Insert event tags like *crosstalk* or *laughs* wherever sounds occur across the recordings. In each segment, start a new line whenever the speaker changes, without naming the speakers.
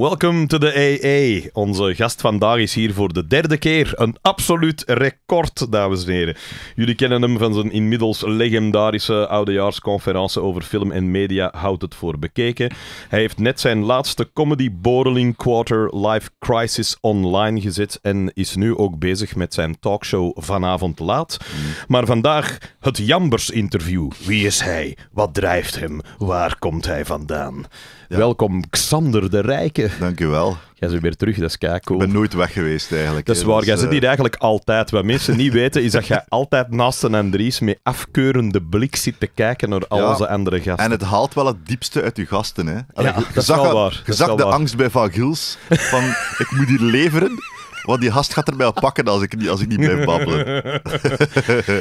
Welcome to the AA. Onze gast vandaag is hier voor de derde keer. Een absoluut record, dames en heren. Jullie kennen hem van zijn inmiddels legendarische oudejaarsconferentie over film en media. Houd het voor bekeken. Hij heeft net zijn laatste comedy Borling Quarter Life Crisis online gezet. En is nu ook bezig met zijn talkshow vanavond laat. Maar vandaag het Jambers interview. Wie is hij? Wat drijft hem? Waar komt hij vandaan? Welkom Xander de Rijke. Dankjewel.
Jij bent weer terug, dat is kijk Ik ben nooit weg geweest eigenlijk. Dat is waar, dus, jij zit eh, hier
eigenlijk altijd. Wat mensen niet weten is dat jij altijd naast een Andries met afkeurende blik zit te kijken naar al onze
andere gasten. En het haalt wel het diepste uit je gasten. Hè? ja, dat, is zag, waar. Je zag de angst bij Van Gils van ik moet hier leveren want die gast gaat er op pakken als ik, als ik niet blijf
babbelen.
*laughs*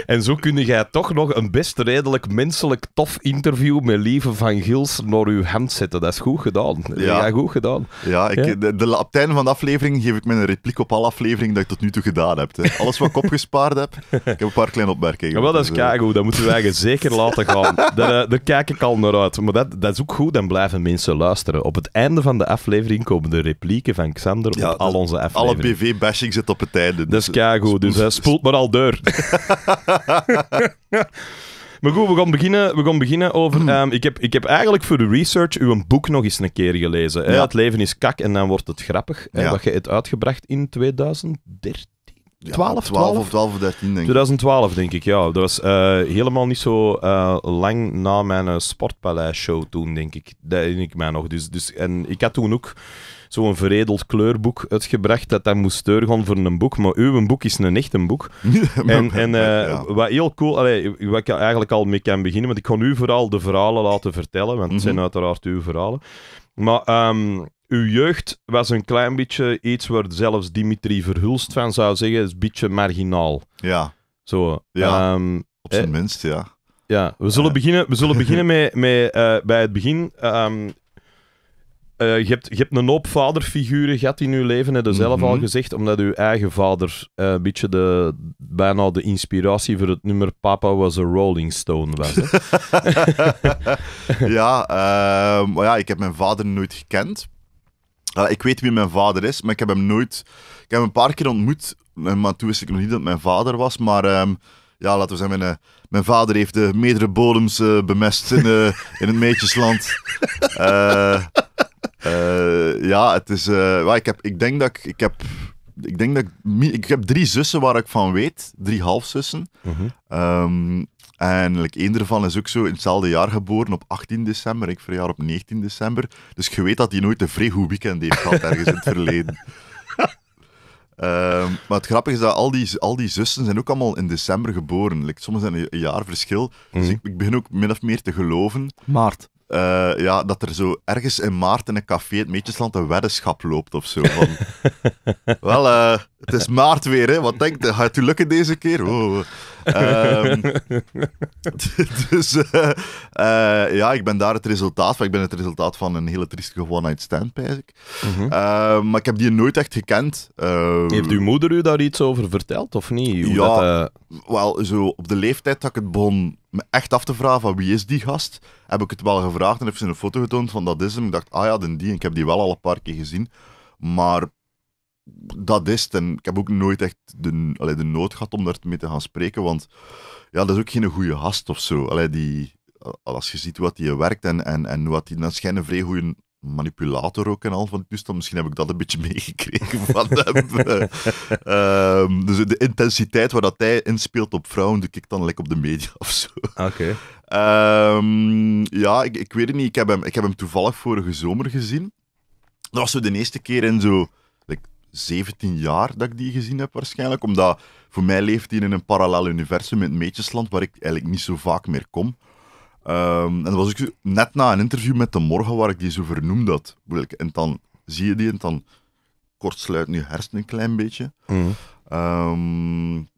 en zo kun jij toch nog een best redelijk menselijk tof interview
met Lieve van Gils naar uw hand zetten. Dat is goed gedaan. Ja, goed gedaan. Ja, ik, De, op het einde van de aflevering geef ik mijn repliek op alle afleveringen dat ik tot nu toe gedaan heb. Hè. Alles wat ik opgespaard heb, ik heb een paar kleine opmerkingen. Ja, wel, dat dus, is dus, Dat moeten we eigenlijk
*laughs* zeker laten gaan. Daar, eh, daar kijk ik al naar uit. Maar dat, dat is ook goed. Dan blijven mensen luisteren. Op het einde van de aflevering komen de replieken van Xander op al onze afleveringen. Alle
BV bashing zit op het einde. Dat is kago, dus hij eh, dus, spoelt
maar al deur. *laughs* *laughs* Maar goed, we gaan beginnen, we gaan beginnen over... Hmm. Ehm, ik, heb, ik heb eigenlijk voor de research uw boek nog eens een keer gelezen. Hè? Het leven is kak en dan wordt het grappig. Ja. Dat je het uitgebracht in 2013.
12, 12, 12, of 12 of 13, denk ik.
2012, denk ik, ja. Dat was eh, helemaal niet zo eh, lang na mijn Sportpaleis-show toen, denk ik. Dat denk ik mij nog. Dus, dus, en ik had toen ook zo'n veredeld kleurboek uitgebracht dat dat moest gaan voor een boek. Maar uw boek is een echt een boek. *laughs* en en eh, wat heel cool, allee, wat ik eigenlijk al mee kan beginnen, want ik kon u vooral de verhalen laten vertellen, want het mhm. zijn uiteraard uw verhalen. Maar ehm, uw jeugd was een klein beetje iets waar zelfs Dimitri Verhulst van zou zeggen, is een beetje marginaal. Ja. Zo. Ja, ehm, op zijn minst, ja. Ja, we zullen beginnen, we zullen beginnen *laughs* met, met eh, bij het begin. Ehm, eh, je, hebt, een hoop vaderfiguren gehad in uw leven, heb je zelf al mhm. gezegd, omdat uw eigen vader eh, een beetje de, bijna de inspiratie voor het nummer Papa was a Rolling Stone was.
*laughs* ja, ehm, maar ja, ik heb mijn vader nooit gekend. ik weet wie mijn vader is, maar ik heb hem nooit... Ik heb hem een paar keer ontmoet, eh, maar toen wist ik nog niet dat mijn vader was, maar... Ehm, ja, laten we zeggen, mijn, vader heeft de meerdere bodems bemest in, in het Meetjesland. Uh, *laughs* Eh, ja, het is. Eh, ik, heb, ik denk dat ik. Ik heb, ik denk dat ik, heb drie zussen waar ik van weet, drie halfzussen. Mm en like, één ervan is ook zo in hetzelfde jaar geboren, op 18 december. Ik verjaar op 19 december. Dus je weet dat hij nooit een vrij weekend heeft gehad ergens in het *laughs* verleden. Ehm, maar het grappige is dat al die, al die zussen zijn ook allemaal in december geboren. Like, sommigen zijn een, jaar verschil. Dus mhm. ik, ik, begin ook min of meer te geloven. Maart. Eh, ja, dat er zo ergens in maart in een café het Meetjesland een weddenschap loopt of zo. Van, *laughs* wel, eh, het is maart weer, hè? wat denk je? Gaat het u lukken deze keer? Ehm, *laughs* dus eh, eh, ja, ik ben daar het resultaat van. Ik ben het resultaat van een hele trieste one-night stand, mhm. ehm, maar ik heb die nooit echt gekend. Ehm, heeft uw moeder u daar iets over verteld, of niet? Hoe ja, eh, wel, zo op de leeftijd dat ik het begon me echt af te vragen van wie is die gast, heb ik het wel gevraagd en heeft ze een foto getoond van dat is hem. Ik dacht, ah ja, den die. ik heb die wel al een paar keer gezien. Maar dat is En ik heb ook nooit echt de, allee, de nood gehad om daar mee te gaan spreken, want ja, dat is ook geen goede gast of zo. die, als je ziet wat hij werkt en, en, en wat hij dan schijnt een vrij goede manipulator ook en al van dus dan misschien heb ik dat een beetje *laughs* meegekregen van hem. *laughs* Ehm, dus de intensiteit waar dat hij inspeelt op vrouwen, doe ik dan lekker op de media of zo. Oké. Ehm, ja, ik, ik, weet het niet. Ik heb, hem, ik heb hem toevallig vorige zomer gezien. Dat was zo de eerste keer in zo 17 jaar dat ik die gezien heb waarschijnlijk. Omdat voor mij leeft die in een parallel universum in het Meetjesland, waar ik eigenlijk niet zo vaak meer kom. Ehm, en dat was ik net na een interview met De Morgen, waar ik die zo vernoemd had. En dan zie je die en dan kortsluit je hersenen een klein beetje. Mm. Um,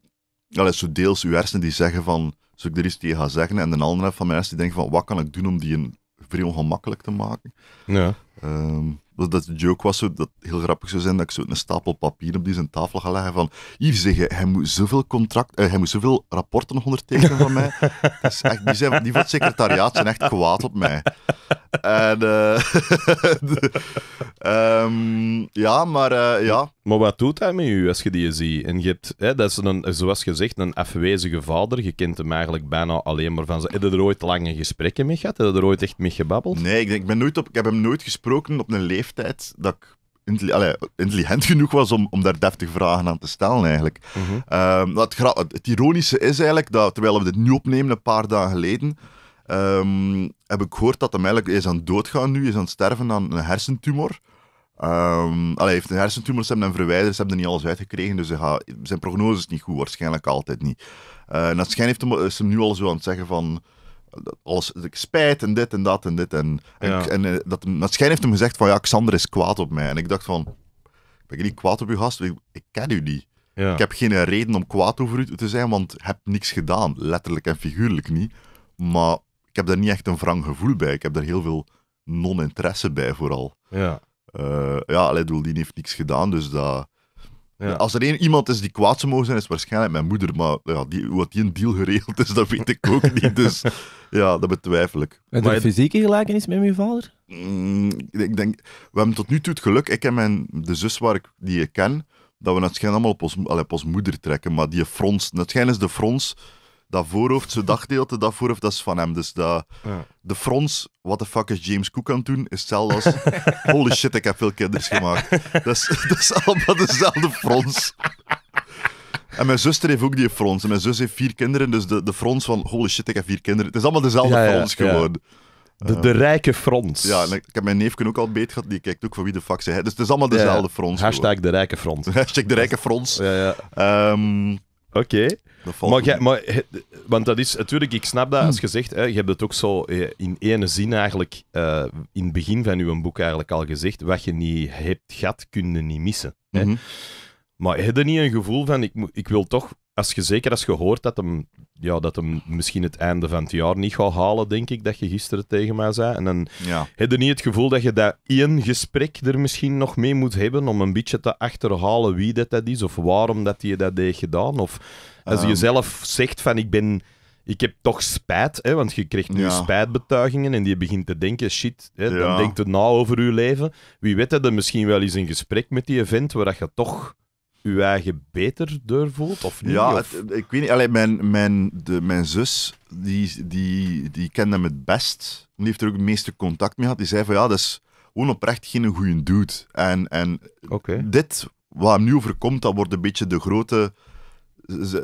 zo deels uw hersenen die zeggen van, zo ik er iets tegen gaan zeggen, en de andere van mijn hersenen die denken van, wat kan ik doen om die een vrij ongemakkelijk te maken. Ja dat, ehm, dat de joke was zo, dat heel grappig zou zijn dat ik zo een stapel papier op die zijn tafel ga leggen van hier zeggen, hij moet zoveel contract, eh, hij moet zoveel rapporten ondertekenen van mij. *laughs* die, zijn, die van het secretariaat zijn echt kwaad op mij. En, eh, *laughs* ehm, ja, maar eh, ja.
Maar wat doet hij met u als je die ziet? En je hebt, hè, dat is een, zoals gezegd, een afwezige vader. Je kent hem eigenlijk bijna alleen maar van... Heb je er ooit lange gesprekken mee gehad?
Heb je er ooit echt mee gebabbeld? Nee, ik, denk, ik ben nooit op, ik heb hem nooit gesproken gesproken op een leeftijd dat ik intelligent genoeg was om, om daar deftig vragen aan te stellen, eigenlijk. Mm het, ironische is eigenlijk dat, terwijl we dit nu opnemen, een paar dagen geleden, ehm, heb ik gehoord dat hem eigenlijk is aan het doodgaan nu, is aan het sterven aan een hersentumor. Um, allee, heeft een hersentumor, ze hebben hem verwijderd, ze hebben er niet alles uitgekregen, dus zijn prognose is niet goed, waarschijnlijk altijd niet. Eh, en dat schijnt heeft hem, hem nu al zo aan het zeggen van alles spijt en dit en dat en dit. En, en, eh, dat, dat schijn heeft hem gezegd van ja, Xander is kwaad op mij. En ik dacht van, ben ik niet kwaad op uw gast? Ik, ken u niet. Ik heb geen reden om kwaad over u te zijn, want ik heb niks gedaan. Letterlijk en figuurlijk niet. Maar ik heb daar niet echt een wrang gevoel bij. Ik heb daar heel veel non-interesse bij vooral. Ja. Uh, ja, die heeft niks gedaan, dus dat... Ja. Als er één iemand is die kwaad zou mogen zijn, is waarschijnlijk mijn moeder. Maar ja, die, wat die een deal geregeld is, dat weet ik ook niet. Dus *laughs* ja, dat betwijfel ik. Heb je fysieke gelijkenis met mijn vader? Mm, ik denk, we hebben tot nu toe het geluk, ik en mijn, de zus waar ik, die ik ken, dat we het schijn allemaal op ons, allee, op ons moeder trekken. Maar die frons, het schijn is de frons dat voorhoofd, zijn dagdeelte, dat voorhoofd, dat is van hem. Dus de frons, what the fuck is James Cook aan het doen, is hetzelfde als *laughs* holy shit, ik heb veel kinders gemaakt. dat, is, dat is allemaal dezelfde frons. En mijn zuster heeft ook die frons. En mijn zus heeft vier kinderen, dus de, de frons van holy shit, ik heb vier kinderen. Het is allemaal dezelfde frons ja, gewoon.
De, de, eh, rijke frons Ja,
ik heb mijn neefje ook al beet gehad. Die kijkt ook van wie de fuck ze Dus het is allemaal dezelfde frons Hashtag de rijke frons. *laughs* Hashtag de rijke frons Ja, ja. Ehm, Oké.
Maar, maar want dat is natuurlijk, ik snap dat als je zegt, hè, je hebt het ook zo eh, in ene zin eigenlijk eh, in het begin van uw boek eigenlijk al gezegd, wat je niet hebt gehad, kun je niet missen. Hè? Mhm. Maar heb je niet een gevoel van, ik, ik wil toch, als je, zeker als je hoort dat hem, ja, dat hem misschien het einde van het jaar niet gaat halen, denk ik, dat je gisteren tegen mij zei. En dan ja. heb je niet het gevoel dat je dat één gesprek er misschien nog mee moet hebben om een beetje te achterhalen wie dat, dat is of waarom dat je dat heeft gedaan. Of als je ehm. zelf zegt van ik ben ik heb toch spijt, hè, want je krijgt nu spijtbetuigingen en die begint te denken, shit, hè, dan denkt het na over uw leven. Wie weet dat misschien wel eens een gesprek met die event waar je toch je eigen beter doorvoelt, of niet? Ja,
ik weet niet. Allee, mijn, mijn, de, mijn zus, die, die, die kende hem het best. Die heeft er ook het meeste contact mee gehad. Die zei van, ja, dat is gewoon oprecht geen goede dude. En, en dit, wat hem nu overkomt, dat wordt een beetje de grote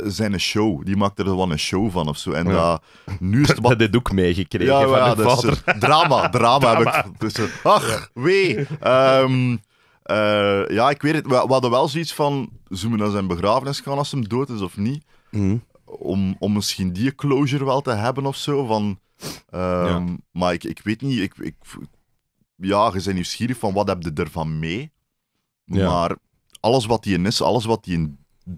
zijn een show. Die maakt er wel een show van of zo. En ja. dat, nu is het *laughs* wat... Dat heb ook meegekregen van ja, vader. drama, dus drama, drama. Heb ik, dus, eh, ach, wee. Ehm, eh, ja, ik weet het. We, hadden wel zoiets van... Zullen we naar zijn begrafenis gaan als hem dood is of niet? Mhm. Om, om misschien die closure wel te hebben of zo. Van, ehm, Maar ik, ik weet niet... Ik, ik, ja, je zijn nieuwsgierig van wat heb je ervan mee? Maar alles wat hij is, alles wat hij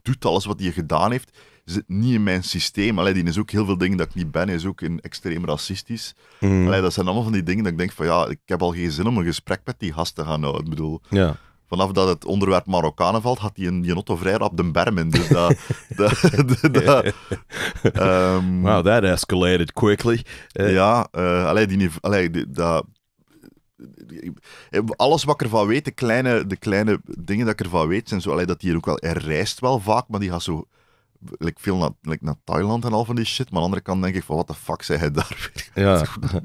doet alles wat hij gedaan heeft, zit niet in mijn systeem. Allee, die is ook heel veel dingen dat ik niet ben, is ook een extreem racistisch. Mm. Allee, dat zijn allemaal van die dingen dat ik denk van ja, ik heb al geen zin om een gesprek met die gast te gaan Nou, Ik bedoel, ja. vanaf dat het onderwerp Marokkanen valt, had hij een Janotto vrij op de bermen. Dus dat... wow, that escalated quickly. Eh. ja, uh, allee, die, allee, die, dat alles wat ik ervan weet, de kleine, de kleine dingen dat ik ervan weet, zijn zo, dat die ook wel, hij reist wel vaak, maar die gaat zo ik veel naar, naar Thailand en al van die shit. Maar aan de andere kant denk ik van, wat de fuck zei hij *laughs* daar Ja.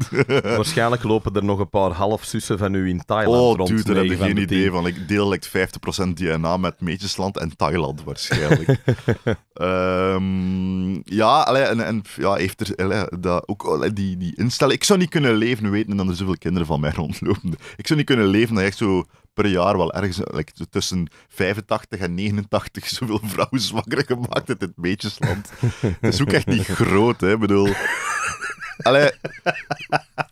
*laughs* Waarschijnlijk lopen er nog een paar halfzussen van u
in Thailand oh, rond. Oh, dude, daar heb je geen idee van. Ik deel like 50% DNA met Meetjesland en Thailand waarschijnlijk. *laughs* Ehm, ja, allee, en, en ja, heeft er dat, ook die, die instelling... Ik zou niet kunnen leven weten dat er zoveel kinderen van mij rondlopen. Ik zou niet kunnen leven dat je echt zo per jaar wel ergens tussen 85 en 89 zoveel *laughs* vrouwen zwakker gemaakt in het beetjesland. het is ook echt niet *laughs* groot, hè. Ik bedoel... Allee,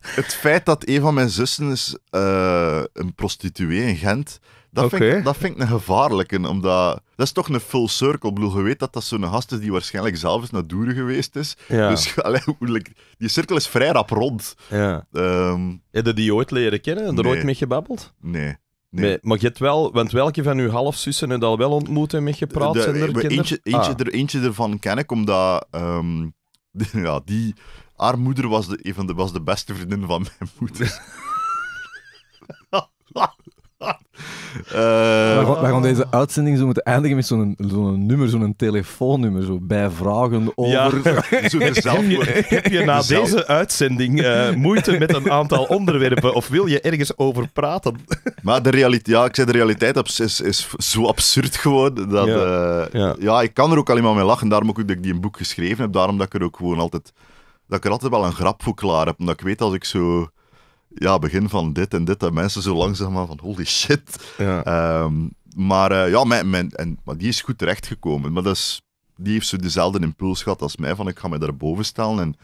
het feit dat een van mijn zussen is eh, een prostituee in Gent, dat, vind ik, dat vind ik een gevaarlijke, omdat... Dat is toch een full circle. Ik bedoel, je weet dat dat zo'n gast is die waarschijnlijk zelf eens naar Doeren geweest is. Ja. Dus *laughs* allee, die cirkel is vrij rap rond. Ja. Ehm, Heb je die ooit leren kennen? En er ooit mee gebabbeld? Nee. Nee. maar je hebt wel,
want welke van uw halfzussen het al wel ontmoet en met gepraat? De, zijn er eentje, ah. eentje,
er, eentje ervan ken ik, omdat ehm, *laughs* ja, die, haar moeder was de, even de, was de beste vriendin
van mijn moeder. *laughs*
*laughs* Eh, We gaan deze
uitzending zo moeten eindigen met zo'n nummer, zo'n telefoonnummer, zo bij vragen over... *laughs* zo *laughs* heb, je, na deze uitzending eh, moeite
met een aantal onderwerpen of wil je ergens over praten? *laughs*
Maar de realiteit, ja, ik zei de realiteit is, is zo absurd gewoon dat... Eh, ja. ja. ik kan er ook alleen maar mee lachen, daarom ook dat ik die een boek geschreven heb, daarom dat ik er ook gewoon altijd... Dat ik er altijd wel een grap voor klaar heb, omdat ik weet als ik zo ja, begin van dit en dit. dat mensen zo langzaam van holy shit. Ehm, maar eh, ja, mijn, mijn, en, maar die is goed terechtgekomen. Maar dat is, die heeft zo dezelfde impuls gehad als mij, van ik ga mij daarboven stellen. En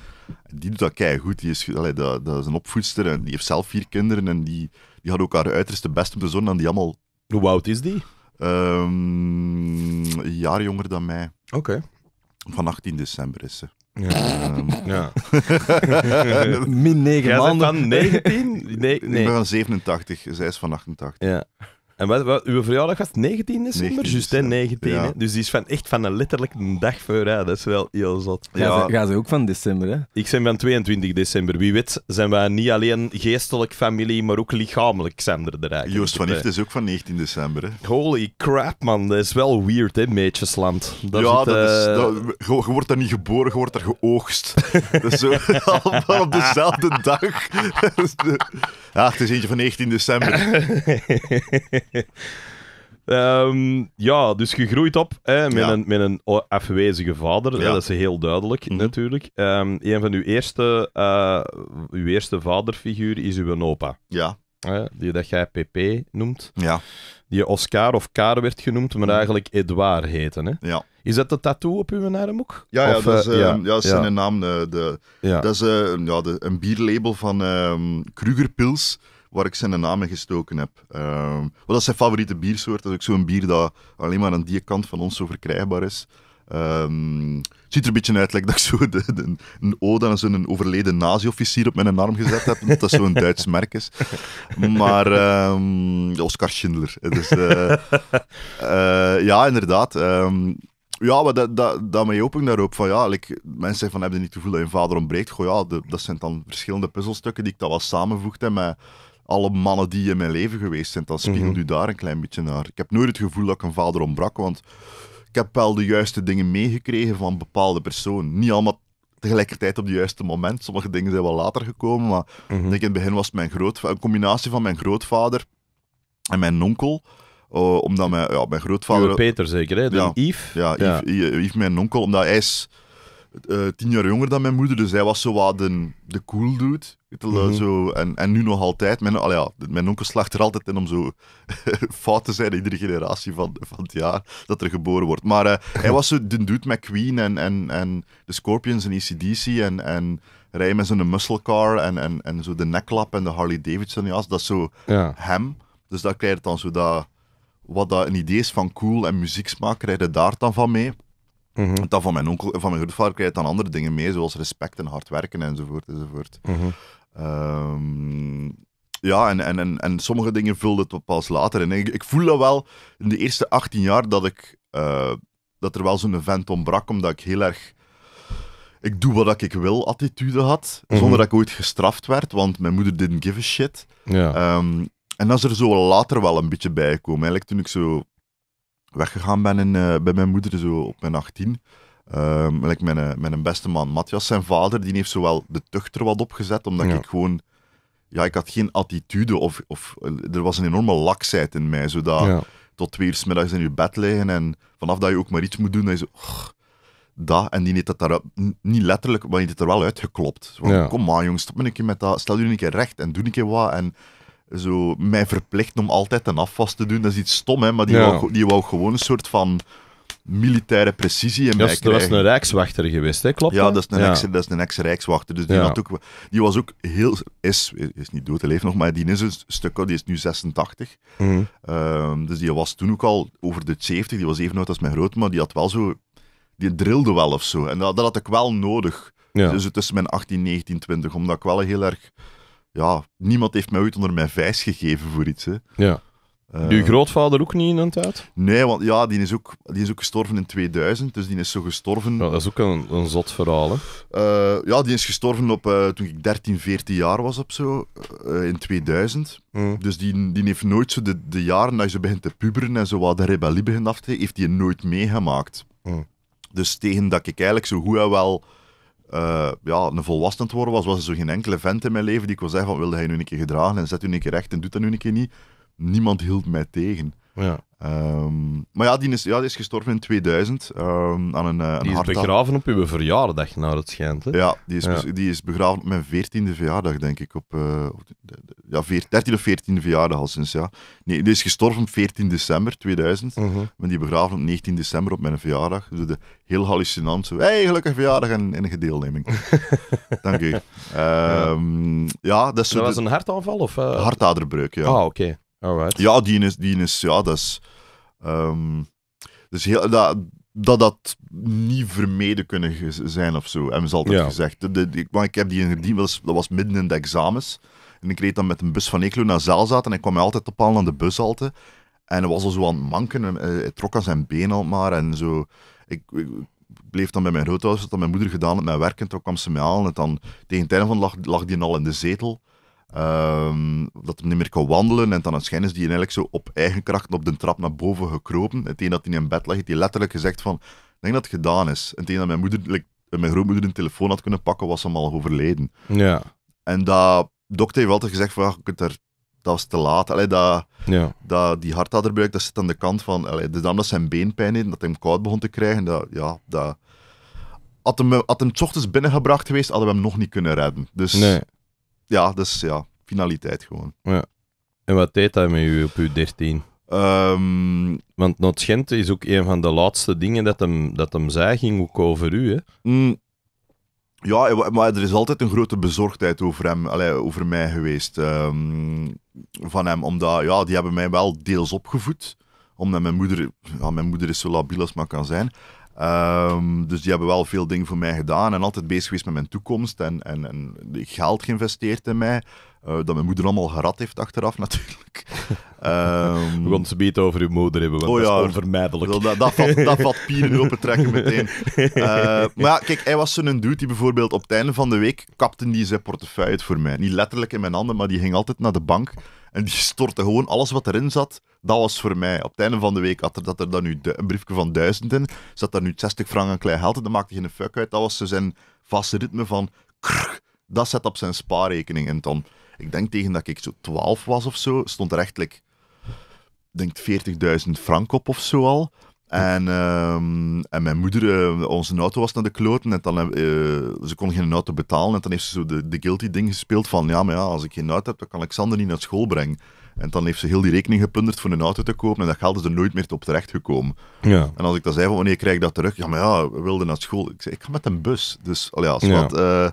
die doet dat keihard Die is, allee, dat, is een opvoedster en die heeft zelf vier kinderen. En die, die had ook haar uiterste best om te zorgen. En die allemaal... Hoe oud is die? Ehm, een jaar jonger dan mij. Oké. Van 18 december is ze. Ja. Ehm, ja. Min 9 Jij dat dan 19? Nee, nee. Ik ben van 87, zij is van 88. Ja. En wat, wat,
uw verjaardag was 19 december? Juist, 19. Dus die is van, echt van een letterlijk een dag vooruit. Dat is wel heel zot. Ja. Gaan,
ze, ook van december, hè?
Ik ben van 22 december. Wie weet zijn wij niet alleen geestelijk familie, maar ook lichamelijk zijn er eigenlijk. Joost van eh, Ift is ook van 19 december, hè? Holy crap, man. Dat is wel weird, hè, Meetjesland. Dat ja, dat is... Eh,
dat, je, wordt daar niet geboren, je wordt daar geoogst. *laughs* dat is zo, allemaal op dezelfde dag. *laughs* ja, het is eentje van 19 december. *laughs*
Um, *laughs* ja, dus gegroeid op hè, met, een, met een afwezige vader. dat is heel duidelijk, mhm. natuurlijk. Um, een van uw eerste, uh, uw eerste vaderfiguur is uw opa. Ja. die dat jij PP
noemt. Ja.
Die Oscar of Kader werd genoemd, maar mhm. eigenlijk Edouard heette. Hè? Ja. Is dat de tattoo op uw arm eh, ehm,
ook? Ja, dat is, uh, ja, zijn naam. Eh, de, Dat is ja, de, een bierlabel van um, Krugerpils waar ik zijn naam in gestoken heb. Um, wat dat is zijn favoriete biersoort. Dat is ook zo'n bier dat alleen maar aan die kant van ons zo verkrijgbaar is. Ehm, ziet er een beetje uit dat ik zo *laughs* de, een ode aan zo'n overleden nazi-officier op mijn arm gezet heb. dat dat zo'n Duits merk is. Maar ehm, Oscar Schindler. Eh, *laughs* eh, ja, inderdaad. Um, ja, maar dat, dat, dat mij ook daarop. Van, ja, mensen zeggen van, heb je niet te gevoel dat je vader ontbreekt? Goh, ja, dat zijn dan verschillende puzzelstukken die ik dan wel samenvoegde met alle mannen die in mijn leven geweest zijn. Dat spiegelt mhm. u daar een klein beetje naar. Ik heb nooit het gevoel dat ik een vader ontbrak, want ik heb wel de juiste dingen meegekregen van bepaalde personen. Niet allemaal tegelijkertijd op het juiste moment. Sommige dingen zijn wel later gekomen, maar ik mhm. denk in het begin was mijn grootvader, een combinatie van mijn grootvader en mijn onkel. Eh, omdat mijn, ja, mijn grootvader... Peter zeker, hè? ja, Yves? Ja, Yves, Yves, mijn onkel, omdat hij is eh, tien jaar jonger dan mijn moeder, dus hij was zo wat de, de cool dude. Mhm. zo, en, en nu nog altijd. Mijn, ja, mijn onkel slacht er altijd in om zo *laughs* fout te zijn, iedere generatie van, van het jaar dat er geboren wordt. Maar eh, *laughs* hij was zo de dude met Queen en, en, en de Scorpions en ECDC en, en rijden met zo'n muscle car en, en, en zo de necklap en de Harley Davidson jas. Dat is zo hem. Dus dat je dan zo dat, wat dat een idee is van cool en muzieksmaak, krijg je daar dan van mee. Mhm. van mijn onkel van mijn grootvader krijg je dan andere dingen mee, zoals respect en hard werken enzovoort. enzovoort. Mhm. Ehm, ja, en, en, en, en, sommige dingen vulde het pas later En Ik, voelde wel in de eerste 18 jaar dat ik eh, dat er wel zo'n vent ontbrak, omdat ik heel erg ik doe wat ik wil attitude had, mhm. zonder dat ik ooit gestraft werd, want mijn moeder didn't give a shit. Ja. Ehm, en dat is er zo later wel een beetje bij gekomen, Eigenlijk toen ik zo weggegaan ben eh, bij mijn moeder zo op mijn 18. Um, ehm, mijn, eh, mijn beste man Matthias, zijn vader, die heeft zowel de tuchter wat opgezet, omdat ik gewoon... Ja, ik had geen attitude of, of... Eh, er was een enorme laksheid in mij, zodat tot twee uur s middags in je bed liggen en vanaf dat je ook maar iets moet doen, dat je zo... Oh, dat, en die heeft dat daar niet letterlijk, maar die heeft het er wel uitgeklopt. Zo, Kom maar jongens, stop een keer met dat, stel je een keer recht en doe een keer wat. En zo mij verplicht om altijd een afwas te doen. Dat is iets stom, hè, maar die, wou, wou gewoon een soort van militaire precisie in ja, mij Dat was een rijkswachter geweest, hè? klopt Ja, dat, is een, Ex, dat is een ex-rijkswachter. Dus die, ja. ook, die was ook heel... Is, is niet dood te leven nog, maar die is een stuk... Die is nu 86. Mhm. Ehm, dus die was toen ook al over de 70. Die was even oud als mijn grootmoeder. die had wel zo... Die drilde wel of zo. En dat, dat had ik wel nodig. Ja. Dus tussen mijn 18, 19, 20. Omdat ik wel heel erg ja, niemand heeft mij ooit onder mijn vijs gegeven voor iets. Hè. Ja. Uh, eh, Uw grootvader ook niet in een tijd Nee, want ja, die is, ook, die is ook gestorven in 2000, dus die is zo gestorven... Ja, dat is ook een, een zot verhaal, hè? Eh, ja, die is gestorven op, eh, toen ik 13, 14 jaar was op zo, in 2000. Mm. Dus die, die heeft nooit zo de, de jaren dat je begint te puberen en zo wat de rebellie begint af te heeft die nooit meegemaakt. Mm. Dus tegen dat ik eigenlijk zo goed en wel eh, ja, een volwassen te worden was, was er zo geen enkele vent in mijn leven die kon zeggen van wilde hij nu een keer gedragen en zet u een keer recht en doet dat nu een keer niet. Niemand hield mij tegen. Ja. Ehm, maar ja die, is, ja, die is gestorven in 2000 ehm, aan een, eh, een Die is begraven op uw verjaardag, naar het schijnt. Hè? Ja, die is, die is begraven op mijn 14e verjaardag, denk ik. Op, eh, ja, 13 of 14e verjaardag al sinds, ja. Nee, die is gestorven op 14 december 2000. Mhm. Maar die begraven op 19 december op mijn verjaardag. Dus de, heel hallucinant. Hé, hey, gelukkig verjaardag en, een deelneming. *laughs* Dank u. Ehm, ja. dat, is dat was een hartaanval? Of, eh? Hartaderbreuk, ja. Ah, oké. Oh, ja, die is, is, ja, dat is. Um, dus heel, dat, dat dat niet vermeden kunnen zijn of zo, hebben ze altijd gezegd. ik, ik heb die ingediend, dat was midden in de examens. En ik reed dan met een bus van Eeklo naar zaten en ik kwam altijd ophalen aan de bushalte. En hij was al zo aan het manken, eh, hij trok aan zijn been al maar en zo. Ik, bleef dan bij mijn grootouders, dat mijn moeder gedaan met mijn werk, en toen kwam ze mij aan. dan, tegen het einde van dag lag die al in de zetel. Ehm, dat hij niet meer kon wandelen. En dan een is die eigenlijk zo op eigen kracht op de trap naar boven gekropen. Het een dat hij in bed lag, heeft hij letterlijk gezegd van... Ik denk dat het gedaan is. En toen dat mijn moeder... mijn grootmoeder een telefoon had kunnen pakken, was hem al overleden. Ja. En dat... Dokter heeft altijd gezegd van... kunt dat was te laat. Allee, dat, ja. dat, die hartaderbruik dat zit aan de kant van. Allee, de dam dat zijn beenpijn heeft, dat hij hem koud begon te krijgen. Dat, ja, dat, had hem, had hem ochtends binnengebracht geweest, hadden we hem nog niet kunnen redden. Dus nee ja, dus ja, finaliteit gewoon.
Ja. En wat deed dat met u op uw 13? Ehm, Want Notschente is ook een van de laatste dingen dat hem, dat hem zei, ging ook over u.
Hè? Mm. ja, maar er is altijd een grote bezorgdheid over, hem, allez, over mij geweest. Ehm, van hem, omdat ja, die hebben mij wel deels opgevoed. Omdat mijn moeder, ja, mijn moeder is zo labiel als maar kan zijn. Ehm, dus die hebben wel veel dingen voor mij gedaan en altijd bezig geweest met mijn toekomst en, en, en geld geïnvesteerd in mij. Eh, dat mijn moeder allemaal gerad heeft achteraf, *laughs* natuurlijk. Um... We gaan het beet over uw moeder hebben, want oh, ja, onvermijdelijk. Dat, dat, vat, dat vat *laughs* pieren open trekken meteen. Eh, maar kijk, hij was zo'n dude die bijvoorbeeld op het einde van de week kapte die zijn portefeuille uit voor mij. Niet letterlijk in mijn handen, maar die ging altijd naar de bank en die stortte gewoon alles wat erin zat dat was voor mij. Op het einde van de week had er, dat er dan nu een briefje van duizenden in. Zat daar nu 60 frank aan klein geld in. Dat maakte geen fuck uit. Dat was zijn vaste ritme van. dat zet op zijn spaarrekening. En dan, ik denk tegen dat ik zo 12 was of zo, stond er echtelijk denk 40.000 frank op of zo al. En, ehm, en mijn moeder, eh, onze auto was naar de kloten en dan, eh, ze kon geen auto betalen. En dan heeft ze zo de, de guilty ding gespeeld van, ja, maar ja, als ik geen auto heb, dan kan Alexander niet naar school brengen. En dan heeft ze heel die rekening gepunderd voor een auto te kopen. En dat geld is er nooit meer op terecht gekomen. Ja. En als ik dan zei van wanneer krijg ik dat terug? Ja, maar ja, we wilden naar school. Ik zei, ik ga met een bus. Dus al wat. Eh, *laughs*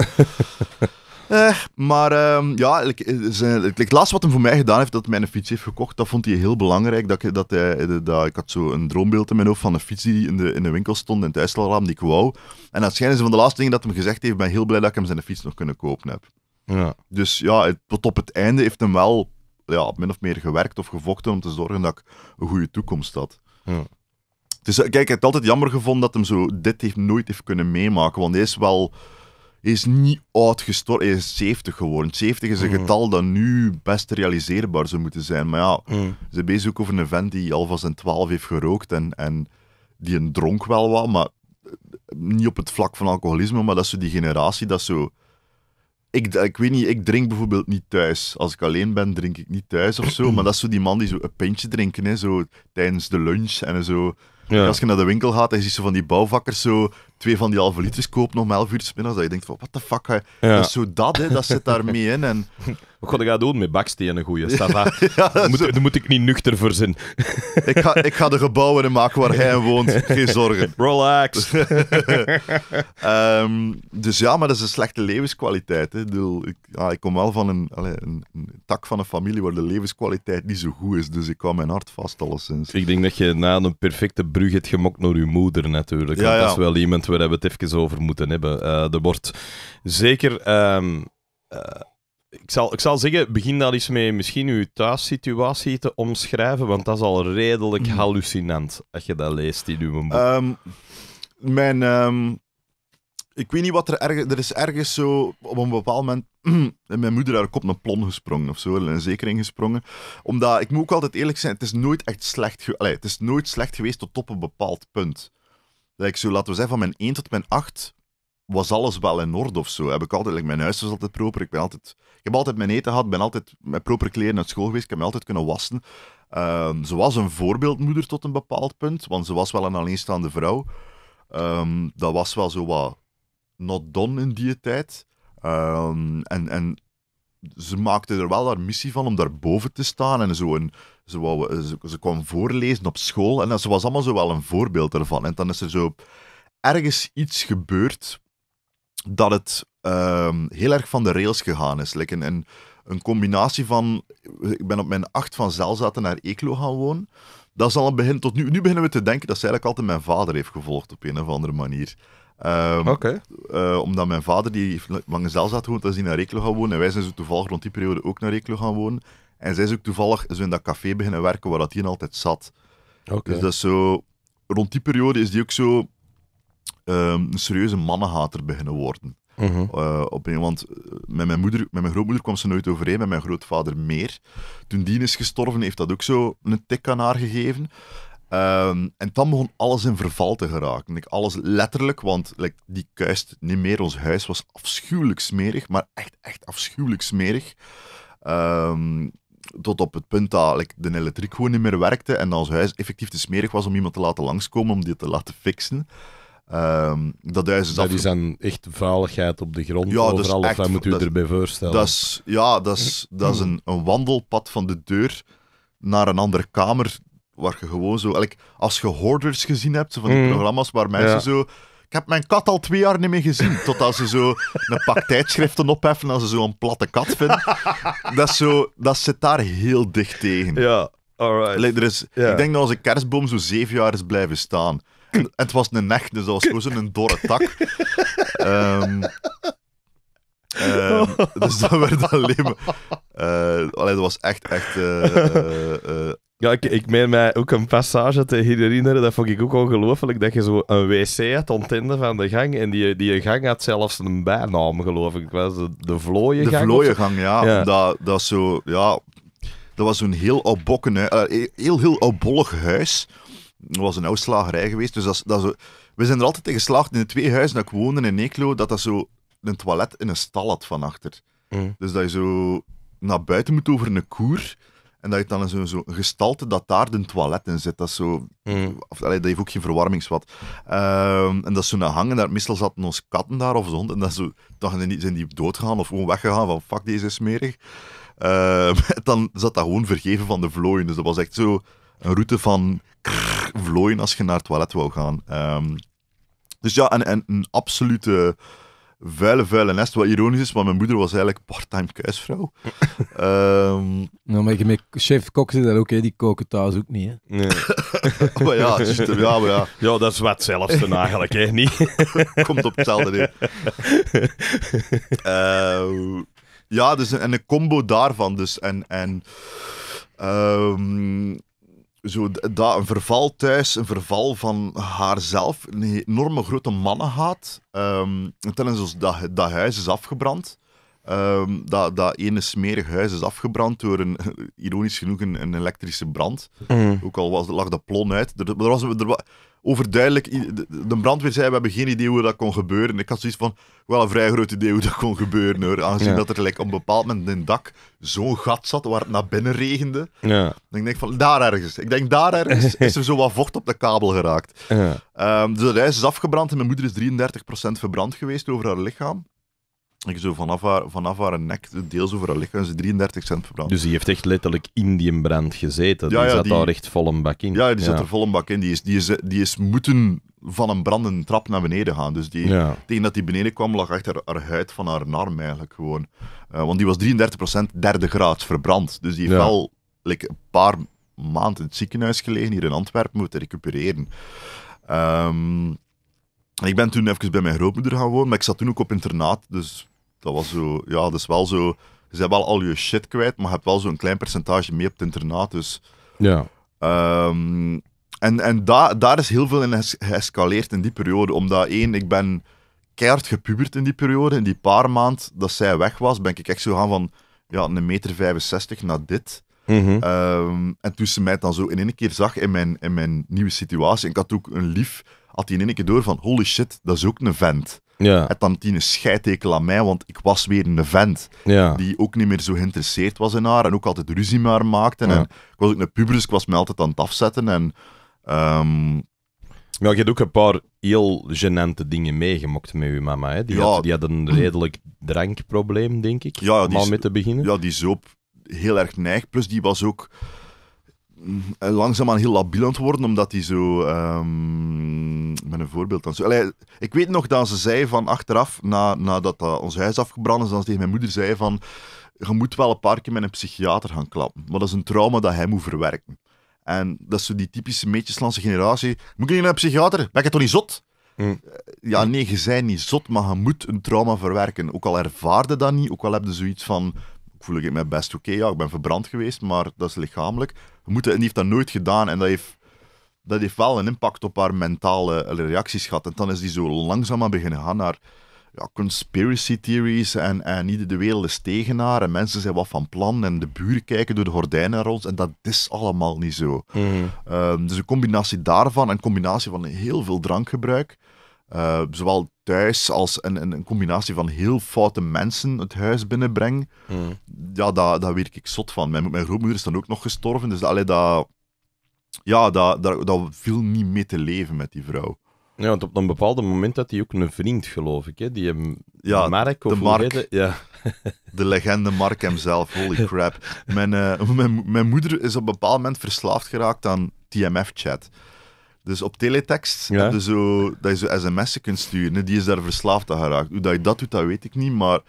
eh, maar ehm, ja, het, het, laatste wat hem voor mij gedaan heeft, dat hij mijn fiets heeft gekocht, dat vond hij heel belangrijk. Dat, ik, dat, hij, dat, ik had zo een droombeeld in mijn hoofd van een fiets die in de, in de winkel stond, in het uitstalraam, die ik wou. En dat schijnt van de laatste dingen dat hem gezegd heeft, ben heel blij dat ik hem zijn fiets nog kunnen kopen heb. Ja. Dus ja, het, tot op het einde heeft hem wel ja, min of meer gewerkt of gevochten om te zorgen dat ik een goede toekomst had. Ja. Dus kijk, ik heb het altijd jammer gevonden dat hem zo dit heeft, nooit heeft kunnen meemaken. Want hij is wel... Hij is niet Hij is 70 geworden. 70 is een mhm. getal dat nu best realiseerbaar zou moeten zijn. Maar ja, mhm. ze bezig ook over een vent die al van zijn 12 heeft gerookt en, en die een dronk wel wat, maar niet op het vlak van alcoholisme, maar dat is die generatie dat zo ik, ik weet niet, ik drink bijvoorbeeld niet thuis. Als ik alleen ben, drink ik niet thuis of zo. Maar dat is zo die man die zo een pintje drinken, hè, zo tijdens de lunch en zo. Als je naar de winkel gaat en je ziet zo van die bouwvakkers zo twee van die halve liters kopen om elf uur dat je denkt van, wat de fuck, ja. dat is zo dat, hè, dat zit daar mee in. En
wat ga ik doen met en een goeie? daar, moet,
moet ik niet nuchter voor zijn. *laughs* ik, ga, ik ga de gebouwen in maken waar hij woont. Geen zorgen. *laughs* Relax. *laughs* Ehm, dus ja, maar dat is een slechte levenskwaliteit. Hè. Ik, ik, kom wel van een, allez, een, tak van een familie waar de levenskwaliteit niet zo goed is. Dus ik kwam mijn hart vast alleszins.
Ik denk dat je na een perfecte brug hebt gemokt naar je moeder natuurlijk. Dat is wel iemand waar we het even over moeten hebben. Eh, er wordt zeker... Ehm, eh, ik, zal, ik zal zeggen, begin daar eens mee misschien uw thuissituatie te omschrijven, want dat is al redelijk mm. hallucinant als je dat leest in uw boek.
Ehm, mijn, ehm, ik weet niet wat er ergens... Er is ergens zo, op een bepaald moment, *clears throat* mijn moeder haar kop een plon gesprongen of zo, een zekering gesprongen. Omdat, ik moet ook altijd eerlijk zijn, het is nooit echt slecht, ge het is nooit slecht geweest tot op een bepaald punt. Dat ik zo, laten we zeggen, van mijn 1 tot mijn 8 was alles wel in orde of zo. Heb ik altijd, mijn huis was altijd proper. Ik ben altijd heb altijd mijn eten gehad, ben altijd met proper kleren uit school geweest, ik heb me altijd kunnen wassen. Ehm, ze was een voorbeeldmoeder tot een bepaald punt, want ze was wel een alleenstaande vrouw. Ehm, dat was wel zo wat not done in die tijd. Ehm, en, en ze maakte er wel haar missie van om daar boven te staan. En zo een, ze, wou, eh, ze, kwam voorlezen op school. En ze was allemaal zo wel een voorbeeld ervan. En dan is er zo ergens iets gebeurd dat het Ehm, heel erg van de rails gegaan is. Like een, een, combinatie van, ik ben op mijn acht van Zelzaten naar Eeklo gaan wonen. Dat is al een begin tot nu. Nu beginnen we te denken dat zij eigenlijk altijd mijn vader heeft gevolgd op een of andere manier. Um, omdat mijn vader, die lang lange zat gewoond, dat is naar Eeklo gaan wonen. En wij zijn zo toevallig rond die periode ook naar Eeklo gaan wonen. En zij is ook toevallig zo in dat café beginnen werken waar dat hij altijd zat. Oké. Dus dat is zo... Rond die periode is die ook zo ehm, een serieuze mannenhater beginnen worden uh, op een, want eh, met mijn, moeder, met mijn grootmoeder kwam ze nooit overeen, met mijn grootvader meer. Toen die is gestorven, heeft dat ook zo een tik aan haar gegeven. Ehm, en dan begon alles in verval te geraken. alles letterlijk, want die kuist niet meer. Ons huis was afschuwelijk smerig, maar echt, echt afschuwelijk smerig. Ehm, tot op het punt dat de elektriek gewoon niet meer werkte en dat ons huis effectief te smerig was om iemand te laten langskomen om dit te laten fixen. Ehm, dat huis is dat is dan echt vuiligheid op de grond overal, of wat moet u dat, erbij voorstellen? Dat is, ja, dat is, dat is een, een, wandelpad van de deur naar een andere kamer, waar je gewoon zo... als je hoarders gezien hebt, van die mm. programma's waar mensen zo... Ik heb mijn kat al twee jaar niet meer gezien. Totdat ze zo een pak *laughs* tijdschriften opheffen als ze zo een platte kat vinden. Dat, is zo, dat zit daar heel dicht tegen. Ja, alright. er is, Ik denk dat onze kerstboom zo zeven jaar is blijven staan het was een nek, dus dat was gewoon zo'n dorre tak. Um, dus dat werd alleen maar...
Eh, dat was echt, echt... Eh, eh, ja, ik, ik meen mij ook een passage te herinneren, dat vond ik ook ongelooflijk, dat je zo een wc had ontinden van de gang, en die, die gang had zelfs een bijnaam, geloof ik. Was de, de gang? De vlooiengang, ja. ja.
Dat, zo, ja. dat was zo'n heel opbokken, heel, heel, heel opbollig huis, was een oudslagerij geweest. Dus dat, dat zo, we zijn er altijd in geslaagd in de twee huizen dat ik woonde in Eeklo, dat dat zo een toilet in een stal had van achter. Mm. Dus dat je zo naar buiten moet over een koer. En dat je dan zo'n zo gestalte dat daar een toilet in zit. Dat, zo, mm. of, allee, dat heeft ook geen verwarmingswat. Um, en dat ze naar hangen. Daar, meestal zaten onze katten daar of zon. En dat zo, dan zijn die doodgegaan of gewoon weggegaan van fuck, deze is smerig. Ehm, *laughs* dan zat dat gewoon vergeven van de vlooien. Dus dat was echt zo een route van vlooien als je naar het toilet wou gaan. Ehm, dus ja, en, en een absolute vuile, vuile nest. Wat ironisch is, want mijn moeder was eigenlijk part-time kuisvrouw.
um... *laughs* Ehm, nou, maar je met chef-kok zit dat ook, hè? die koken thuis ook niet. Hè? Nee. *laughs* maar ja, ja,
ja. ja, dat is wat hetzelfde eigenlijk, hè?
Niet? *laughs* Komt op hetzelfde neer. Ehm, ja, dus een, een combo daarvan. Dus. En, en zo dat een verval thuis, een verval van haarzelf, een enorme grote mannenhaat. Um, tijdens dat, dat huis is afgebrand. Ehm, dat, dat ene smerig huis is afgebrand door een, *laughs* ironisch genoeg, een, elektrische brand. Mm. Ook al was, lag de plon uit. Er, er was, overduidelijk. De brandweer zei: We hebben geen idee hoe dat kon gebeuren. Ik had zoiets van: Wel een vrij groot idee hoe dat kon gebeuren hoor. Aangezien dat er like, op een bepaald moment in het dak zo'n gat zat waar het naar binnen regende. Ja. denk ik denk van: Daar ergens. Ik denk daar ergens is er zo wat vocht op de kabel geraakt. Ja. Um, dus dat huis is afgebrand en mijn moeder is 33% verbrand geweest over haar lichaam. Ik zo vanaf haar, vanaf haar nek, deels over haar lichaam, ze 33 cent verbrand. Dus
die heeft echt letterlijk in die brand gezeten. Ja, die zat daar echt vol een bak in. Ja, die zat er
vol een bak in. Die is, die, is, die is moeten van een brandende trap naar beneden gaan. Dus die, tegen dat die beneden kwam, lag echt haar, huid van haar arm eigenlijk gewoon. Eh, want die was 33% derde graad verbrand. Dus die heeft wel een paar maanden in het ziekenhuis gelegen hier in Antwerpen moeten recupereren. Um, ik ben toen even bij mijn grootmoeder gaan wonen, maar ik zat toen ook op internaat. Dus dat was zo, ja, dat is wel zo. Ze hebben wel al je shit kwijt, maar je hebt wel zo'n klein percentage mee op het internaat. Dus. Ja. Ehm, en en da, daar is heel veel in geëscaleerd in die periode. Omdat één, ik ben keihard gepubert in die periode. In die paar maand dat zij weg was, ben ik echt zo gaan van ja, een meter 65 naar dit. Mm en toen ze mij dan zo in één keer zag in mijn, in mijn nieuwe situatie. ik had ook een lief had hij in één keer door van holy shit, dat is ook een vent. Ja. Het dan een scheidtekel aan mij, want ik was weer een vent ja. die ook niet meer zo geïnteresseerd was in haar en ook altijd ruzie maar maakte. En ik was ook een puber, dus ik was me altijd aan het afzetten. En, um... je hebt ook een paar heel genante dingen meegemokt
met je mama. Hè? Die, had, die had een redelijk drankprobleem, denk ik, ja, om al mee te beginnen. Ja, die
zoop heel erg neig. Plus die was ook eh, langzaamaan heel labiel worden, omdat hij zo... Um, met een voorbeeld dan zo... ik weet nog dat ze zei van achteraf, na, nadat ons huis afgebrand is, dat ze tegen mijn moeder zei van... Je moet wel een paar keer met een psychiater gaan klappen. Want dat is een trauma dat hij moet verwerken. En dat is zo die typische meetjeslandse generatie. Moet ik niet naar een psychiater? Ben ik toch niet zot? Hm. Eh, ja, nee, je bent niet zot, maar je moet een trauma verwerken. Ook al ervaarde dat niet, ook al heb je zoiets van voel ik mij best oké. Ja, ik ben verbrand geweest, maar dat is lichamelijk. Moeten, en die heeft dat nooit gedaan en dat heeft, dat heeft wel een impact op haar mentale reacties gehad. En dan is die zo langzaam aan beginnen gaan naar ja, conspiracy theories en, en niet de wereld is tegen haar en mensen zijn wat van plan en de buren kijken door de gordijnen naar ons en dat is allemaal niet zo. Mhm. Ehm, dus een combinatie daarvan en een combinatie van heel veel drankgebruik, uh, zowel thuis als een, een, een, combinatie van heel foute mensen het huis binnenbreng, hmm. ja, daar, daar werk ik zot van. Mijn, mijn grootmoeder is dan ook nog gestorven, dus allee, dat, ja, dat, dat, dat viel niet mee te leven met die vrouw. Ja, want op een bepaald moment had hij ook een vriend, geloof ik. Hè? Die hem, Mark, of de Mark. ja. *laughs* De legende Mark hemzelf, holy crap. Mijn, eh, *laughs* mijn, mijn moeder is op een bepaald moment verslaafd geraakt aan TMF-chat. Dus op teletext heb zo, dat je zo sms'en kunt sturen. Die is daar verslaafd aan geraakt. Hoe dat je dat doet, dat weet ik niet, maar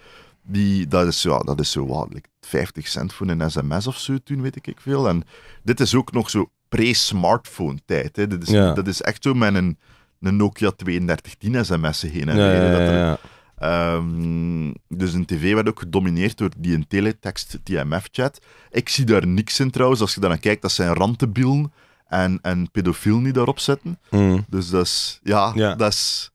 die, dat is zo, ja, dat is zo wat, 50 cent voor een sms of zo toen, weet ik ik veel. En dit is ook nog zo pre-smartphone tijd. Hè. is, Dat is echt zo met een, een Nokia 3210 sms'en heen en weer. Um, dus een tv werd ook gedomineerd door die teletext TMF-chat. Ik zie daar niks in trouwens. Als je daar naar kijkt, dat zijn rantebielen en, en pedofiel niet daarop zetten. Hmm. Dus dat is, ja, dat is...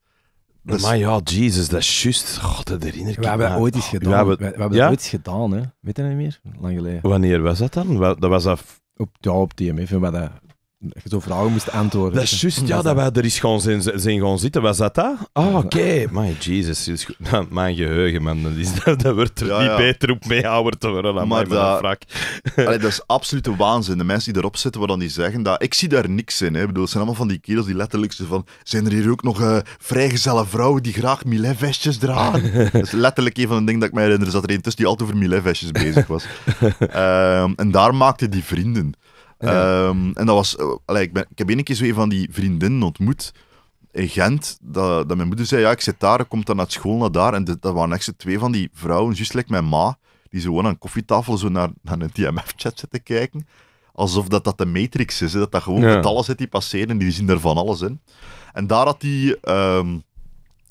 Maar ja, Jesus, dat is
juist. God, dat herinner ik me. We hebben ooit iets gedaan. We hebben, we, hebben ooit iets gedaan, hè? Weet je niet meer? Lang geleden. Wanneer was dat dan? Dat was dat... Op, ja, op TMF. En we dat je zo vragen moest antwoorden. Dat is juist, ja, dat wij er
is gewoon zijn, zijn gaan zitten. Was dat dat?
oh, oké. My
Jesus. Mijn geheugen, man. Dat, is, *laughs* dat wordt er niet beter op meehouden. te maar dat, frak. *laughs* Allee, dat is absolute waanzin. De mensen die erop zitten, wat dan die zeggen, dat, ik zie daar niks in. Hè. Ik bedoel, het zijn allemaal van die kerels die letterlijk van... Zijn er hier ook nog uh, vrijgezelle vrouwen die graag Millet-vestjes dragen? *laughs* dat is letterlijk een van de dingen dat ik me herinner. Er zat er een tussen die altijd over Millet-vestjes bezig was. Ehm, en daar maakte die vrienden. Ehm, en dat was, eh, ik, ben, ik heb één keer zo een van die vriendinnen ontmoet in Gent, dat, dat mijn moeder zei, ja, ik zit daar, komt kom dan naar school naar daar. En dat waren echt twee van die vrouwen, juist like mijn ma, die zo gewoon aan een koffietafel zo naar, naar een TMF-chat zitten kijken. Alsof dat, dat de Matrix is, dat dat gewoon ja. alles zit die passeren en die zien er van alles in. En daar had hij ehm,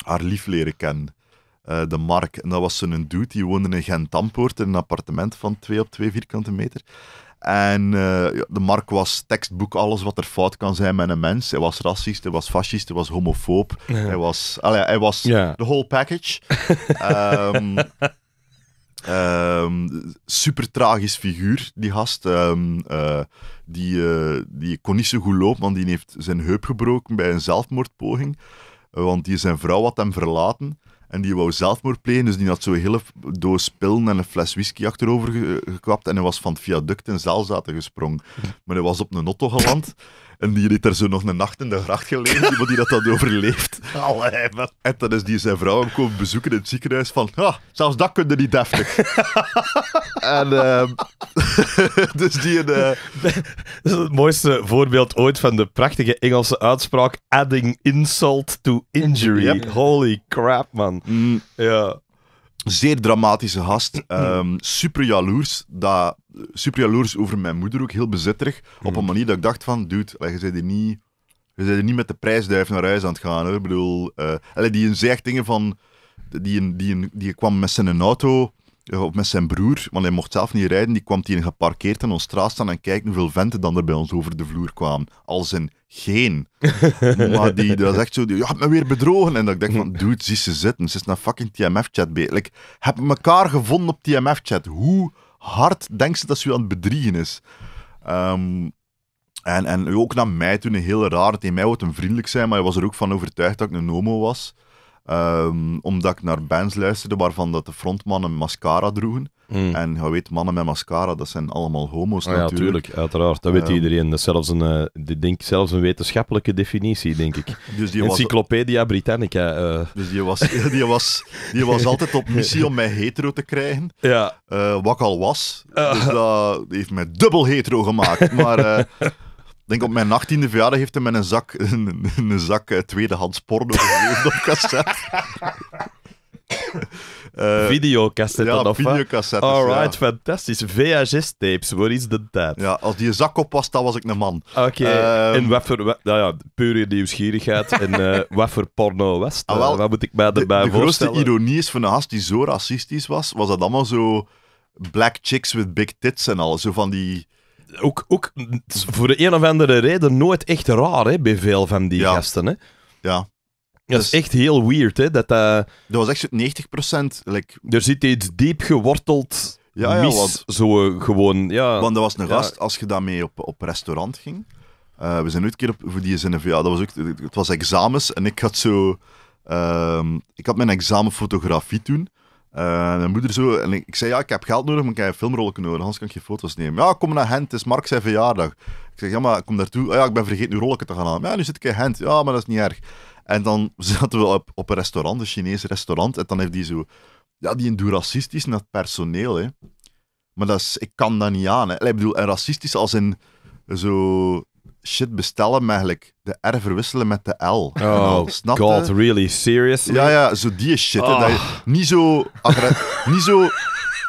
haar lief leren kennen. Eh, de Mark. En dat was een dude, die woonde in Gent-Ampoort, in een appartement van 2 op 2 vierkante meter. En eh, de Mark was tekstboek alles wat er fout kan zijn met een mens. Hij was racist, hij was fascist, hij was homofoob. Hij was, allee, hij was de whole package. um, *laughs* super tragisch figuur, die gast. Ehm, eh, die, eh, die kon niet zo goed lopen, want die heeft zijn heup gebroken bij een zelfmoordpoging. want die zijn vrouw had hem verlaten. En die wou zelfmoord plegen, dus die had zo'n hele doos pillen en een fles whisky achterover ge eh, En hij was van het viaduct in Zelzaten gesprongen. Maar hij was op een notto geland. En die heeft daar zo nog een nacht in de gracht gelegen, iemand die dat dan overleeft. *laughs* Allee, man. En dan is die zijn vrouw hem komen bezoeken in het ziekenhuis van, ah, zelfs dat kun je niet deftig. *laughs* en ehm *laughs* dus die... Uh... Dat is het mooiste voorbeeld ooit van
de prachtige Engelse uitspraak, adding
insult to injury. Holy crap, man. Mm. Ja. Zeer dramatische gast. Mm-hmm. Ehm, super jaloers. Dat, super jaloers over mijn moeder ook. Heel bezitterig. Op een mm-hmm. manier dat ik dacht van, dude, je bent er niet, je bent niet met de prijsduif naar huis aan het gaan. Hoor. Ik bedoel, uh, die zegt dingen van... Die, die, een, die kwam met zijn auto eh, of met zijn broer, want hij mocht zelf niet rijden, die kwam hier geparkeerd in ons straat staan en kijk hoeveel venten dan er bij ons over de vloer kwamen. als zijn geen. *laughs* maar die, dat is echt zo, die, je hebt me weer bedrogen. En dat ik denk van, dude, zie ze zitten. Ze is naar fucking TMF-chat bezig. Like, heb elkaar gevonden op TMF-chat. Hoe hard denkt ze dat ze aan het bedriegen is? Um, en, en ook naar mij toen een hele raar. Tegen mij wordt een vriendelijk zijn, maar hij was er ook van overtuigd dat ik een nomo was. Ehm, omdat ik naar bands luisterde waarvan dat de frontmannen mascara droegen. Hmm. En je weet, mannen met mascara, dat zijn allemaal homo's ah natuurlijk. Ja, tuurlijk, uiteraard. Dat weet ehm.
iedereen. Dat is zelfs een, eh, denk, zelfs een wetenschappelijke definitie, denk ik. Dus die Encyclopedia Britannica. Dus die was, eh. dus
*laughs* die, was, die was altijd op missie om mij hetero te krijgen. Ja. Eh, wat ik al was. Ah. Dus dat heeft mij dubbel hetero gemaakt. Maar... *laughs* denk op mijn 18e verjaardag heeft hij met een zak, *laughs* een, zak eh, tweedehands porno gegeven op cassette. Uh, *laughs* eh, videocassette ja, of Alright, fantastisch.
VHS-tapes, what is the tijd. Ja, als die een zak op was, dan was ik een man. Oké, okay. Ehm, en wat voor... Wat, nou ja, pure nieuwsgierigheid. en uh, eh, *laughs* wat voor porno was ah, wat moet ik mij erbij voorstellen? De grootste
ironie is van een gast die zo racistisch was, was dat allemaal zo black chicks with big tits en al. Zo van die ook, ook voor
de een of andere reden nooit echt raar hè, bij veel van die gasten. Hè. Ja. Dat is dus- echt heel weird, hè? Dat, eh,
dat was echt 90%. Like... Er zit iets diep geworteld ja, ja, mis, zo eh, gewoon. Ja, Want dat was een gast, als je daarmee op, op restaurant ging. Eh, we zijn ooit een keer op, voor die zin, ja, dat was ook, het was examens en ik had zo... Ehm, ik had mijn examenfotografie doen. toen. Eh, mijn moeder zo, en ik, ik, zei ja, ik heb geld nodig, maar ik heb filmrollen nodig, anders kan ik geen foto's nemen. Ja, kom naar Gent, het is Mark zijn verjaardag. Ik zeg ja, maar kom daartoe. Oh, ja, ik ben vergeten nu rollen te gaan halen. Ja, nu zit ik in Gent. Ja, maar dat is niet erg. En dan *laughs* zaten we op, op een restaurant, een Chinese restaurant, en dan heeft die zo, ja, die een racistisch naar het personeel, hè. Maar dat is, ik kan dat niet aan, hè. Ik bedoel, en racistisch als in zo shit bestellen, maar eigenlijk de R verwisselen met de L. Oh, god, really, serious? Ja, ja, zo die shit. Ah. dat niet zo... niet zo...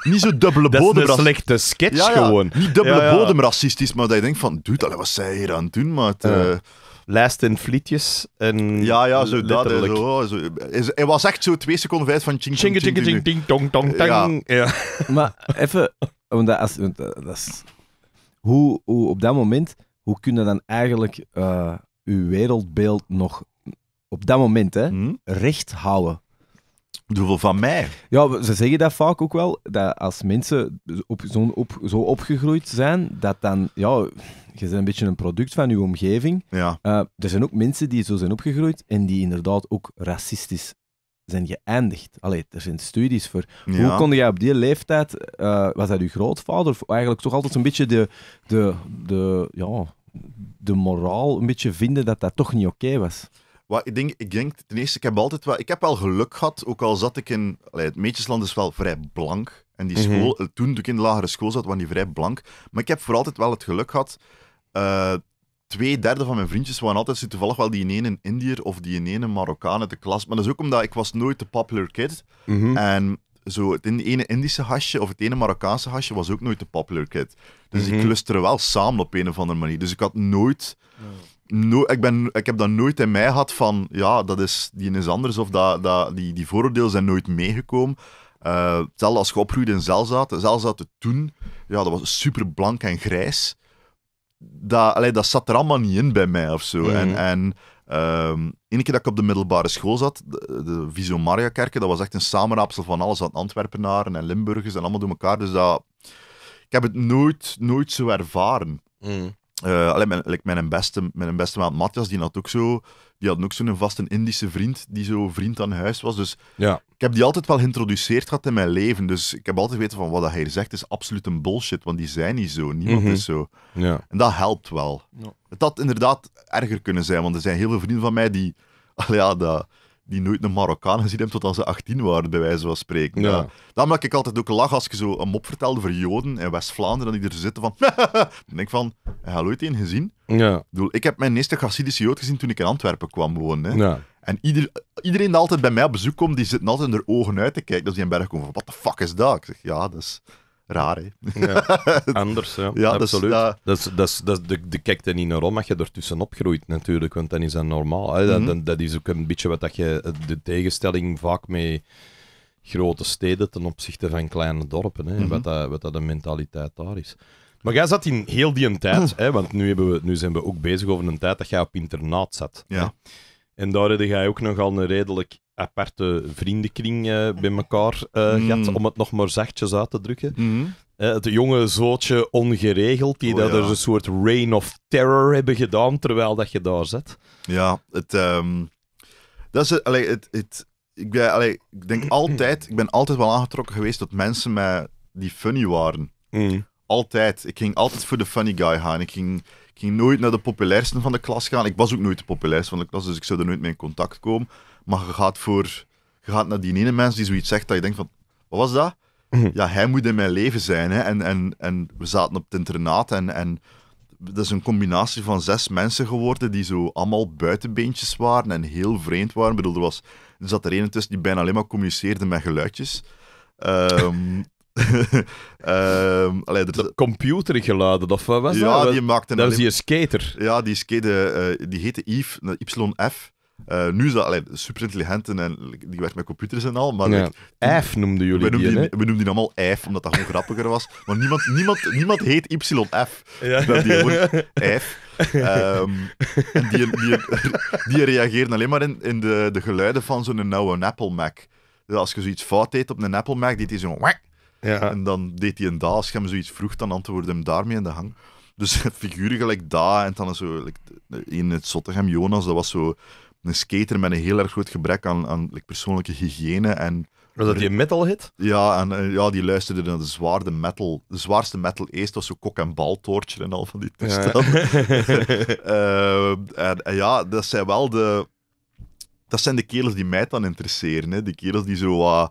Niet zo dubbele bodem. Dat is een slechte sketch ja, ja, gewoon. Niet dubbele ja, bodem racistisch, maar dat je denkt van, dude, allee, wat zij hier aan het doen, maat. Uh. Uh, eh, lijst in flietjes en Ja, ja, zo letterlijk. dat. Oh, zo, het was echt zo twee seconden vijf van ching ching ching ching ding dong dong tang.
Ja. Maar even, want als eh, dat, dat is... Hoe, hoe op dat moment hoe kun je dan eigenlijk uh, eh, je wereldbeeld nog op dat moment hè, hmm? recht houden? Hoeveel van mij? Ja, ze zeggen dat vaak ook wel, dat als mensen op, zo, op, zo opgegroeid zijn, dat dan, ja, je bent een beetje een product van je omgeving. Ja. Eh, er zijn ook mensen die zo zijn opgegroeid en die inderdaad ook racistisch zijn geëindigd. Allee, er zijn studies voor. Hoe kon jij op die leeftijd, eh, was dat uw grootvader, of eigenlijk toch altijd een beetje de, de, de, ja, de moraal een beetje vinden dat dat toch niet oké was? Wat, ik, denk, ik denk, ten eerste, ik heb altijd wel, ik heb wel geluk
gehad, ook al zat ik in, het Meetjesland is wel vrij blank. En die mhm. school, toen, ik in de lagere school zat, was die vrij blank. Maar ik heb voor altijd wel het geluk gehad eh, twee derde van mijn vriendjes waren altijd toevallig wel die ene Indiër of die ene Marokkaan uit de klas. Maar dat is ook omdat ik was nooit de popular kid. Mhm. En zo het ene Indische hasje of het ene Marokkaanse hasje was ook nooit de popular kid. Dus ik -hmm. wel samen op een of andere manier. Dus ik had nooit... No, ik, ben, ik heb dat nooit in mij gehad van, ja, dat is, die is anders of dat, dat, die, die vooroordelen zijn nooit meegekomen. Uh, als je opgroeide in Zelzaten. Zelzaten toen, ja, dat was super blank en grijs dat, dat zat er allemaal niet in bij mij of zo. En, mhm. en um, keer dat ik op de middelbare school zat, de, de Visio Maria Kerken, dat was echt een samenraapsel van alles aan Antwerpenaren en Limburgers en allemaal door elkaar. Dus dat, ik heb het nooit, nooit zo ervaren. Mhm. Eh, alleen mijn, mijn, beste, mijn beste maat Matthias, die had ook zo die had ook zo'n vaste Indische vriend, die zo vriend aan huis was. Dus ja. ik heb die altijd wel geïntroduceerd gehad in mijn leven. Dus ik heb altijd weten van wat hij zegt is absoluut een bullshit, want die zijn niet zo. Niemand mhm. is zo. Ja. En dat helpt wel. Ja. Het had inderdaad erger kunnen zijn, want er zijn heel veel vrienden van mij die... *laughs* ja, dat die nooit een Marokkaan gezien hebben totdat ze 18 waren, bij wijze van spreken. Ja. maak Daarom ik altijd ook lach als ik zo een mop vertelde voor Joden in West-Vlaanderen, die er zitten van... *laughs* dan denk ik van, heb je gezien? Ja. Ik, heb mijn eerste Gassidische Jood gezien toen ik in Antwerpen kwam wonen. Hè. Ja. En ieder, iedereen die altijd bij mij op bezoek komt, die zit altijd in hun ogen uit te kijken. Dat dus die in berg komen van, wat de fuck is dat? Ik zeg, ja, dat is raar, hè? Ja, *laughs*
anders, ja. Dus, absoluut. Dat dat, dat de, de kijkt er niet naar om dat je ertussen opgroeit natuurlijk, want dan is dat normaal. Hè? Mhm. Dat, dat, is ook een beetje wat dat je, de tegenstelling vaak mee grote steden ten opzichte van kleine dorpen, hè? Mhm. wat, dat, wat dat de mentaliteit daar is. Maar jij zat in heel die tijd, hè, want nu, hebben we, nu zijn we ook bezig over een tijd dat jij op internaat zat. Ja. En daar had jij ook nogal een redelijk aparte vriendenkring eh, bij elkaar eh, mm. gehad, om het nog maar zachtjes uit te drukken. Mm. Eh, het jonge zootje ongeregeld, die daar oh, dat er een soort reign of terror hebben gedaan terwijl dat
je daar zit. Ja, het, ehm, dat is het, het, het ik, ben, allee, ik denk *clears throat* altijd, ik ben altijd wel aangetrokken geweest tot mensen met, die funny waren. Mm. Altijd. Ik ging altijd voor de funny guy gaan. Ik ging, ik ging nooit naar de populairsten van de klas gaan. Ik was ook nooit de populairste van de klas, dus ik zou er nooit mee in contact komen. Maar je gaat, voor, naar die ene mens die zoiets zegt dat je denkt van, wat was dat? Mhm. Ja, hij moet in mijn leven zijn. Hè? En, en, en we zaten op het internaat en, en dat is een combinatie van zes mensen geworden die zo allemaal buitenbeentjes waren en heel vreemd waren. Ik bedoel, er, was, er zat er een tussen die bijna alleen maar communiceerde met geluidjes. Um, um, *laughs* allee, Computergeluiden, of wat was dat? Ja, die maakte... Dat is die skater. Ja, die skater, eh, die heette Yves, eh, YF. Eh, nu is dat allee, super intelligent en, die werkt met computers en al. Maar ja. noemden jullie we die, We noemden die allemaal F, omdat dat gewoon grappiger was. Maar niemand, niemand, niemand heet YF. Ja. Dat die woord F. *laughs* Ehm, en die, die, die alleen maar in, in de, de geluiden van zo'n nauwe Apple Mac. Dus als je zoiets fout deed op een Apple Mac, deed hij zo'n... Ja. En dan deed hij een da. Als je hem zoiets vroeg, dan antwoordde hem daarmee in de hang. Dus *laughs* figuren gelijk da en dan zo... in het Zottegem, Jonas, dat was zo een skater met een heel erg groot gebrek aan, aan persoonlijke hygiëne. En, was dat die hit Ja, en, eh, ja, die luisterde naar de zwaarde metal, de zwaarste metal eest was zo kok- en baltoortje en al van die toestellen *laughs* eh, en, ja, dat zijn wel de... Dat zijn de kerels die mij dan interesseren, hè. Die kerels die zo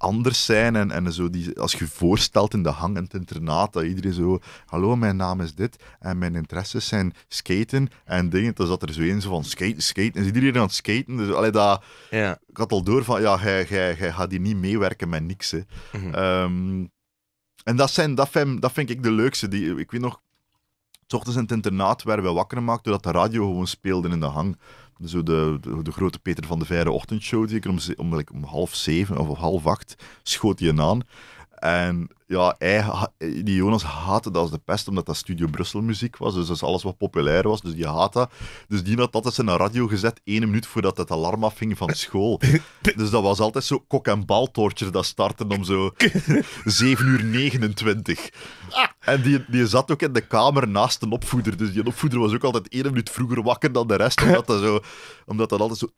anders zijn. En, en zo die, als je voorstelt in de hang en het internaat, dat iedereen zo... Hallo, mijn naam is dit en mijn interesses zijn skaten en dingen. Dan zat er zo een zo van skaten, skaten. Is iedereen aan het skaten? Dus allee, dat, ja. ik had al door van, ja, jij gaat die niet meewerken met niks. Hè. Mhm. Ehm, en dat, zijn, dat, vind, dat vind ik de leukste. Die, ik weet nog, s ochtends in het internaat werden we wakker gemaakt doordat de radio gewoon speelde in de hang zo de, de, grote Peter van de Vijre ochtendshow, zeker om, om, om, half zeven of half acht, schoot hij aan. En ja, die Jonas haatte dat als de pest, omdat dat Studio Brussel muziek was. Dus dat is alles wat populair was, dus die haat dat. Dus die had altijd zijn radio gezet, één minuut voordat het alarm afging van school. *laughs* Dus dat was altijd zo kok- en toertje dat startte om zo 7 *laughs* uur 29. En die, die zat ook in de kamer naast een opvoeder. Dus die opvoeder was ook altijd één minuut vroeger wakker dan de rest, omdat dat, zo, omdat dat altijd zo... *laughs*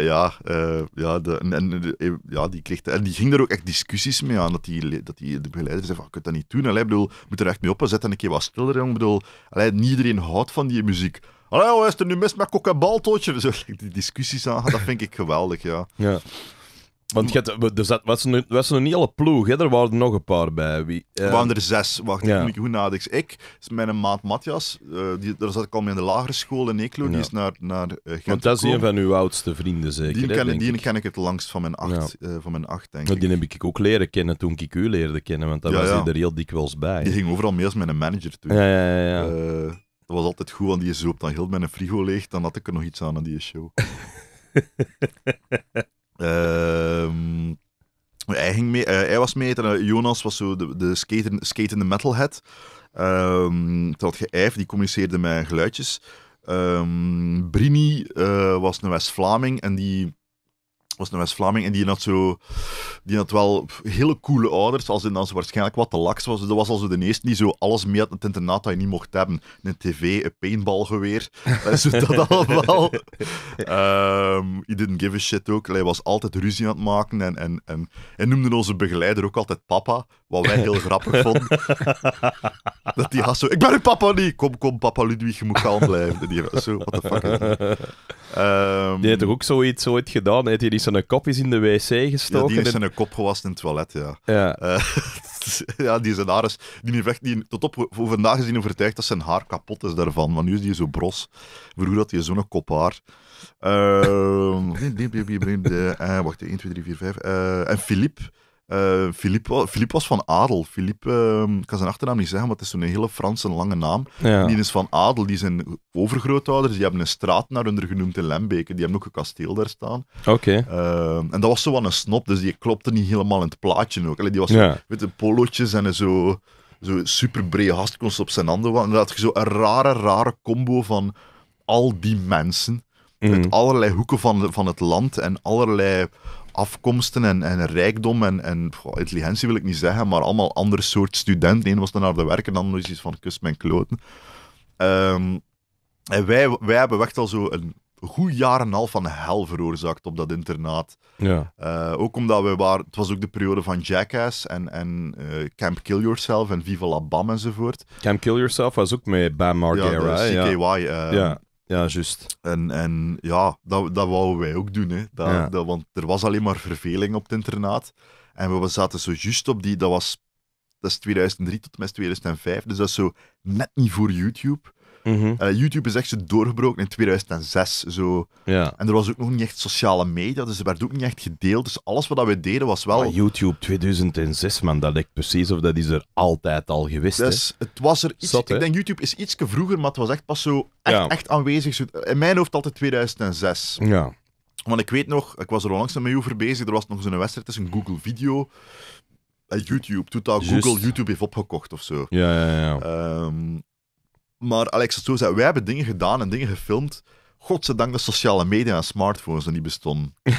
ja, eh, ja, en, eh, ja, die kreeg, en die ging er ook echt discussies mee aan. Dat die, dat die de begeleider zei: van, Je dat niet doen. Allee, bedoel, moet er echt mee opzetten en een keer wat stiller. Jong. Bedoel, allee, niet iedereen houdt van die muziek. Allee, hoe is er nu mis met kokkenbaltootje? *laughs* Zo, die discussies aan, dat vind ik geweldig. Ja. ja. Want je had, er was, er, was niet alle ploeg, hè? er waren nog een paar bij. Wie, eh, Er waren er zes, wacht, ja. ik goed nadenk. Dus ik, mijn maat Matthias, eh, die, daar zat ik al mee in de lagere school in Eeklo, die is naar, naar eh, Gent Want dat is een van uw oudste vrienden zeker, Die, hè, ken, ik, die ik. ken, ik. het langst van mijn acht, van mijn acht denk ik. Die
heb ik ook leren kennen toen ik u leerde kennen, want daar was hij er heel dikwijls bij. Die ging overal mee als mijn manager toen.
Ja, dat was altijd goed, want die zoopt dan heel mijn frigo leeg, dan had ik er nog iets aan aan die show. *laughs* Ehm, hij, ging mee, eh, hij was mee en eh, Jonas was zo de, de skatende, skatende metalhead. Um, toen had je die communiceerde met geluidjes. Ehm, Brini eh, was een West-Vlaming en die was een West-Vlaming en die had, zo, die had wel hele coole ouders, als in dan ze waarschijnlijk wat te lax was. dat was als de eerste die zo alles mee had in het internaat dat je niet mocht hebben. Een tv, een paintballgeweer, *laughs* zo dat allemaal. um, he didn't give a shit ook. Hij was altijd ruzie aan het maken en, en, en, en noemde onze begeleider ook altijd papa. Wat wij heel grappig vonden. dat die had zo... Ik ben uw papa niet! Kom, kom, papa Ludwig, je moet kalm blijven. En die zo, what
the fuck. Um, die heeft toch ook zoiets ooit gedaan? Heeft hij niet zijn kopjes in de wc
gestoken? die heeft zijn en... kop gewassen in het toilet, ja. Ja, ja die zijn haar is... Die heeft echt, die, tot op vandaag is hij overtuigd dat zijn haar kapot is daarvan. Maar nu is die zo bros. Vroeger had hij zo'n kop haar. Uh, wacht, 1, 2, 3, 4, 5. Uh, en Philippe uh, Philippe, Philippe, was van adel. Philippe, ehm, ik kan zijn achternaam niet zeggen, maar het is zo'n hele Franse lange naam. Die is van adel, die zijn overgrootouders, die hebben een straat naar hun genoemd in Lembeke. Die hebben ook een kasteel daar staan. Oké. Ehm, en dat was zo wel een snop, dus die klopte niet helemaal in het plaatje ook. Allee, die was met de polootjes en zo, zo super brede op zijn handen. En dat had je zo een rare, rare combo van al die mensen. Mm. Uit allerlei hoeken van, van het land en allerlei afkomsten en, en rijkdom en, en intelligentie wil ik niet zeggen, maar allemaal ander soort studenten. Eén was dan naar de werk en ander is iets van kus mijn kloten. Ehm, en wij, wij hebben echt al zo een goed jaar en half van hel veroorzaakt op dat internaat. Ja. Eh, ook omdat we waren, het was ook de periode van Jackass en, en eh, Camp Kill Yourself en Viva La Bam enzovoort.
Camp Kill Yourself was ook met Bam Margera. Ja, CKY. Eh, ja. Ja,
juist. En, en ja, dat, dat wouden wij ook doen. Hè. Dat, dat, want er was alleen maar verveling op het internaat. En we zaten zo juist op die, dat was dat is 2003 tot en met 2005, dus dat is zo net niet voor YouTube. Mhm. Eh, YouTube is echt zo doorgebroken in 2006. Zo. Ja. En er was ook nog niet echt sociale media, dus er werd ook niet echt gedeeld. Dus alles wat we deden was wel... YouTube 2006, man, dat ik precies of dat is er altijd al
geweest. Dus, het
was er iets... ik denk YouTube is iets vroeger, maar het was echt pas zo echt, echt aanwezig. Zo, in mijn hoofd altijd 2006. Ja. Want ik weet nog, ik was er onlangs mee over bezig, er was nog zo'n wedstrijd tussen Google Video en YouTube. Toen dat Google YouTube heeft opgekocht of zo. Ja, ja, ja. Ehm, maar Alex, Stoer zei, wij hebben dingen gedaan en dingen gefilmd. Godzijdank de sociale media en smartphones er niet bestonden. *laughs*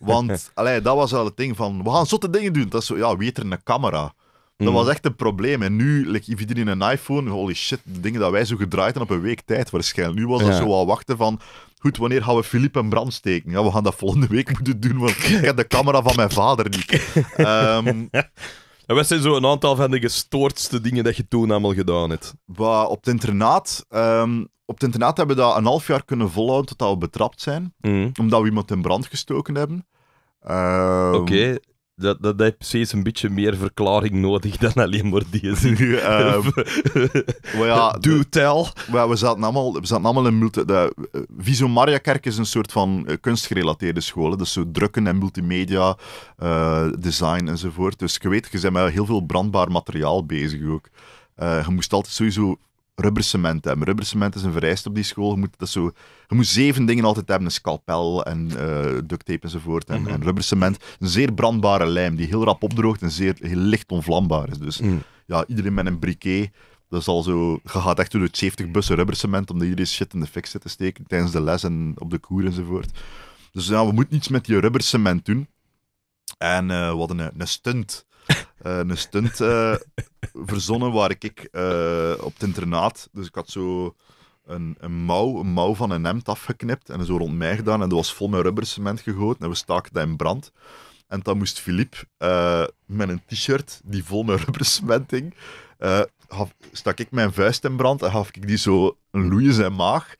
Want allee, dat was wel het ding van, we gaan zotte dingen doen. Dat is zo, ja, weten er een camera. Dat mm. was echt een probleem. En nu, like, in een iPhone, holy shit, de dingen dat wij zo gedraaid hebben op een week tijd waarschijnlijk. Nu was dat zo al wachten van, goed, wanneer gaan we Filip een brand steken? Ja, we gaan dat volgende week *laughs* moeten doen, want *laughs* ik heb de camera van mijn vader niet. Um, en wat zijn zo een aantal van de gestoordste dingen dat je toen allemaal gedaan hebt? Bah, op het internaat... Ehm, op het internaat hebben we dat een half jaar kunnen volhouden tot we betrapt zijn. Mhm. Omdat we iemand in brand gestoken hebben. Ehm, Oké, dat, dat heeft precies een beetje meer verklaring nodig dan alleen maar die zin. *laughs* Eh, *laughs* ja, Do tell. We, zaten allemaal, we zaten allemaal in... Multi, de, eh, Mariakerk is een soort van eh, kunstgerelateerde school. Dus zo drukken en multimedia, design enzovoort. Dus je weet, je bent met heel veel brandbaar materiaal bezig ook. je moest altijd sowieso rubbercement hebben. Rubbercement is een vereiste op die school. Je moet, dat zo, je moet zeven dingen altijd hebben: een scalpel en uh, eh, duct tape enzovoort. En, mm en rubbercement. Een zeer brandbare lijm die heel rap opdroogt en zeer heel licht onvlambaar is. Dus mhm. ja, iedereen met een briquet. Dat is al zo, je gaat echt door het 70 bussen rubbercement om iedereen shit in de fik zit te steken tijdens de les en op de koer enzovoort. Dus ja, we moeten iets met die rubbercement doen. En uh, we hadden een, een stunt eh, een stunt eh, *laughs* verzonnen waar ik eh, op het internaat. Dus ik had zo een, een, mouw, een mouw van een hemd afgeknipt en zo rond mij gedaan. En dat was vol met rubbercement gegooid en we staken dat in brand. En dan moest Filip met een t-shirt die vol met rubbersmenting. Uh, gaf, stak ik mijn vuist in brand en gaf ik die zo een loeie zijn maag.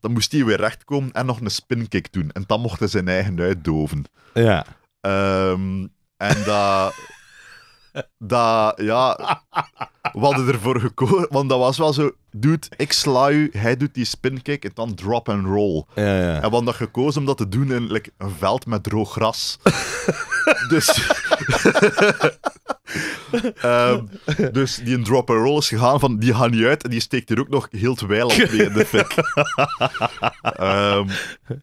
Dan moest hij weer rechtkomen en nog een spinkick doen. En dan mocht hij zijn eigen uitdoven. Ja. Ehm, en dat dat, ja, we hadden ervoor gekozen. Want dat was wel zo, dude, ik sla u, hij doet die spinkick en dan drop and roll. Ja, ja. En we hadden dat gekozen om dat te doen in een veld met droog gras. *laughs* dus...
*laughs* Ehm,
dus die drop and roll is gegaan van die gaat niet uit en die steekt er ook nog heel te wijl mee in de fik. *laughs* Ehm, dus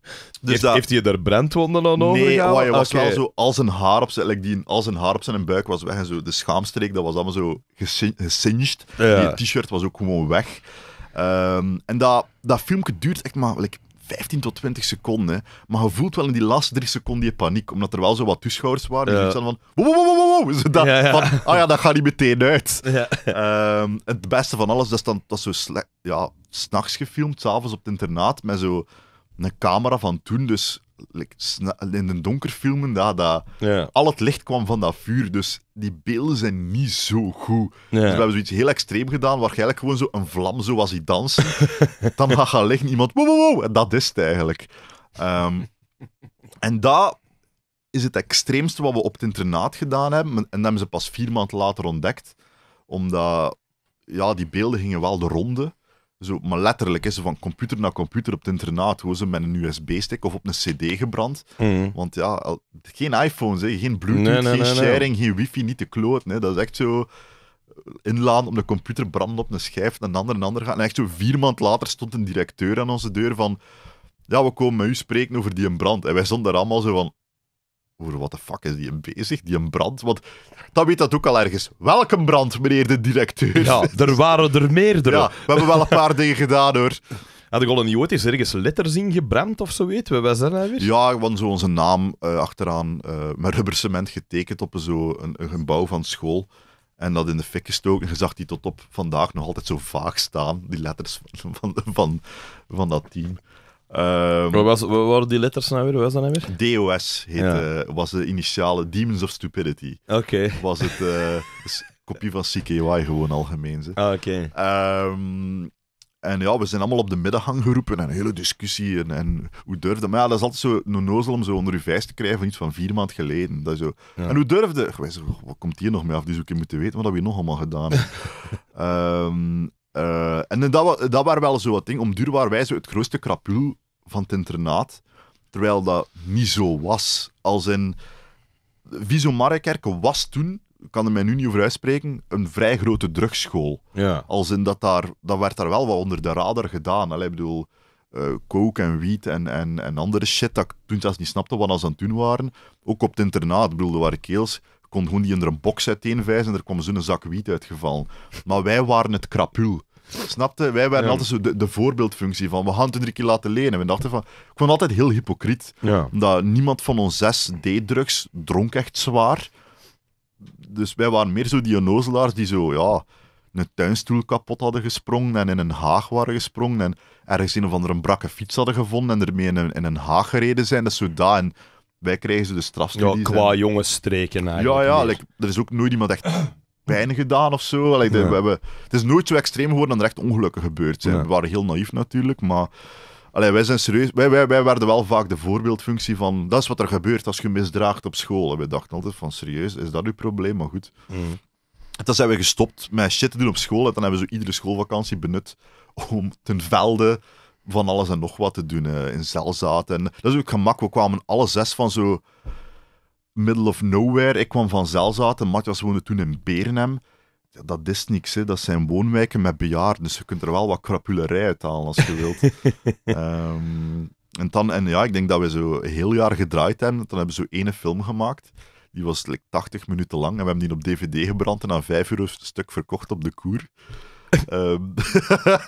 heeft,
dat... heeft hij daar brandwonden
aan over? Nee, hij was wel zo als een haar op zijn, die, als een haar op zijn buik was weg en zo. De schaamstreek, dat was allemaal zo gesinged. Ja. Die t-shirt was ook gewoon weg. Ehm, en dat, dat filmpje duurt echt maar 15 tot 20 seconden. Maar je voelt wel in die laatste drie seconden je paniek. Omdat er wel zo wat toeschouwers waren. Die dus ja. dan van. Wow, wow, wow, dat, ja, ah ja, dat gaat niet meteen uit. Ehm, het beste van alles, dat is dan dat zo slecht. Ja, s'nachts gefilmd, s'avonds op het internaat. Met zo een camera van toen, dus in de filmen dat, dat ja. al het licht kwam van dat vuur. Dus die beelden zijn niet zo goed. Dus we hebben zoiets heel extreem gedaan, waarschijnlijk gewoon zo een vlam, zoals die dansen *laughs* dan gaat gaan liggen iemand, wow, en dat is het eigenlijk. Ehm, en dat is het extreemste wat we op het internaat gedaan hebben. En dat hebben ze pas vier maanden later ontdekt. Omdat, ja, die beelden gingen wel de ronde. Zo, maar letterlijk is ze van computer naar computer op het internaat. Hoe ze met een USB-stick of op een CD gebrand. Mhm. Want ja, geen iPhones, hè, geen Bluetooth, geen sharing, geen wifi, niet te kloot. Hè. Dat is echt zo eh, inlaan om de computer, branden op een schijf, een ander, een ander gaan. En echt zo vier maand later stond een directeur aan onze deur van. Ja, we komen met u spreken over die brand. En wij stonden daar allemaal zo van. Over wat de fuck is die bezig, die een brand? Want dat weet dat ook al ergens. Welke brand, meneer de directeur? Ja, *laughs* er
waren er meerdere. Ja, we hebben wel een paar
*laughs* dingen gedaan hoor. Had ik al een ooit is ergens letters ingebrand of zo, weet we Wat zijn dat nou weer? Ja, want zo onze naam eh, achteraan eh, met rubbercement getekend op zo een, een gebouw van school. En dat in de fik gestoken. Je zag die tot op vandaag nog altijd zo vaag staan, die letters van, van, van dat team. Um, wat, waren die letters nou weer? Wat was dat nou weer? DOS heette, was de initiale Demons of Stupidity. Oké. Was het eh, *laughs* kopie van CKY gewoon algemeen. Ah, oké. Ehm, en ja, we zijn allemaal op de middengang geroepen en een hele discussie. En, en hoe durfde. Maar ja, dat is altijd zo een om zo onder uw vijs te krijgen van iets van vier maand geleden. Dat zo. En hoe durfde. Wij zo, wat komt hier nog mee af? Die ik moeten weten wat we hier nog allemaal gedaan hebben. um, *laughs* en dat, dat waren wel zo wat dingen. Om duur waren wij zo het grootste krapul van het internaat. Terwijl dat niet zo was. Als in Viso was toen, ik kan er mij nu niet over uitspreken, een vrij grote drugschool. Ja. Als in dat daar, dat werd daar wel wat onder de radar gedaan. Allee, ik bedoel, uh, coke en wiet en, en, en andere shit dat ik toen zelfs niet snapte wat ze aan het doen waren. Ook op het internaat, ik bedoel, er waren keels, kon gewoon die onder een box uiteenwijzen en er kwam zo'n zak wiet uitgevallen. Maar wij waren het krapul. Snapte? Wij waren altijd zo de, voorbeeldfunctie van we gaan het drie keer laten lenen. We dachten van, ik vond altijd heel hypocriet. omdat Dat niemand van ons zes deed drugs, dronk echt zwaar. Dus wij waren meer zo die die zo, ja, een tuinstoel kapot hadden gesprongen en in een haag waren gesprongen en ergens een of een brakke fiets hadden gevonden en ermee in een, haag gereden zijn. Dat is zo En wij kregen ze de straf. Ja, qua jongensstreken streken eigenlijk. Ja, ja, er is ook nooit iemand echt pijn gedaan of zo. we hebben, het is nooit zo extreem geworden dat er echt ongelukken gebeurd zijn. We waren heel naïef natuurlijk, maar... Allee, wij zijn serieus. Wij, wij, wij werden wel vaak de voorbeeldfunctie van. Dat is wat er gebeurt als je misdraagt op school. we dachten altijd van serieus, is dat uw probleem? Maar goed. Mm. En dan zijn we gestopt met shit te doen op school. En dan hebben we zo iedere schoolvakantie benut om ten velde van alles en nog wat te doen. Eh, in Zelzaat. En dat is ook gemak. We kwamen alle zes van zo middle of nowhere. Ik kwam van Zelzaten, Matthias woonde toen in Berenhem. Dat is niks, hè. dat zijn woonwijken met bejaarden, dus je kunt er wel wat krapulerij halen als je wilt. *laughs* Ehm, en, dan, en ja, ik denk dat we zo een heel jaar gedraaid hebben. Dan hebben we zo ene film gemaakt. Die was like, 80 minuten lang en we hebben die op DVD gebrand en aan 5 euro stuk verkocht op de koer. *laughs* Ehm,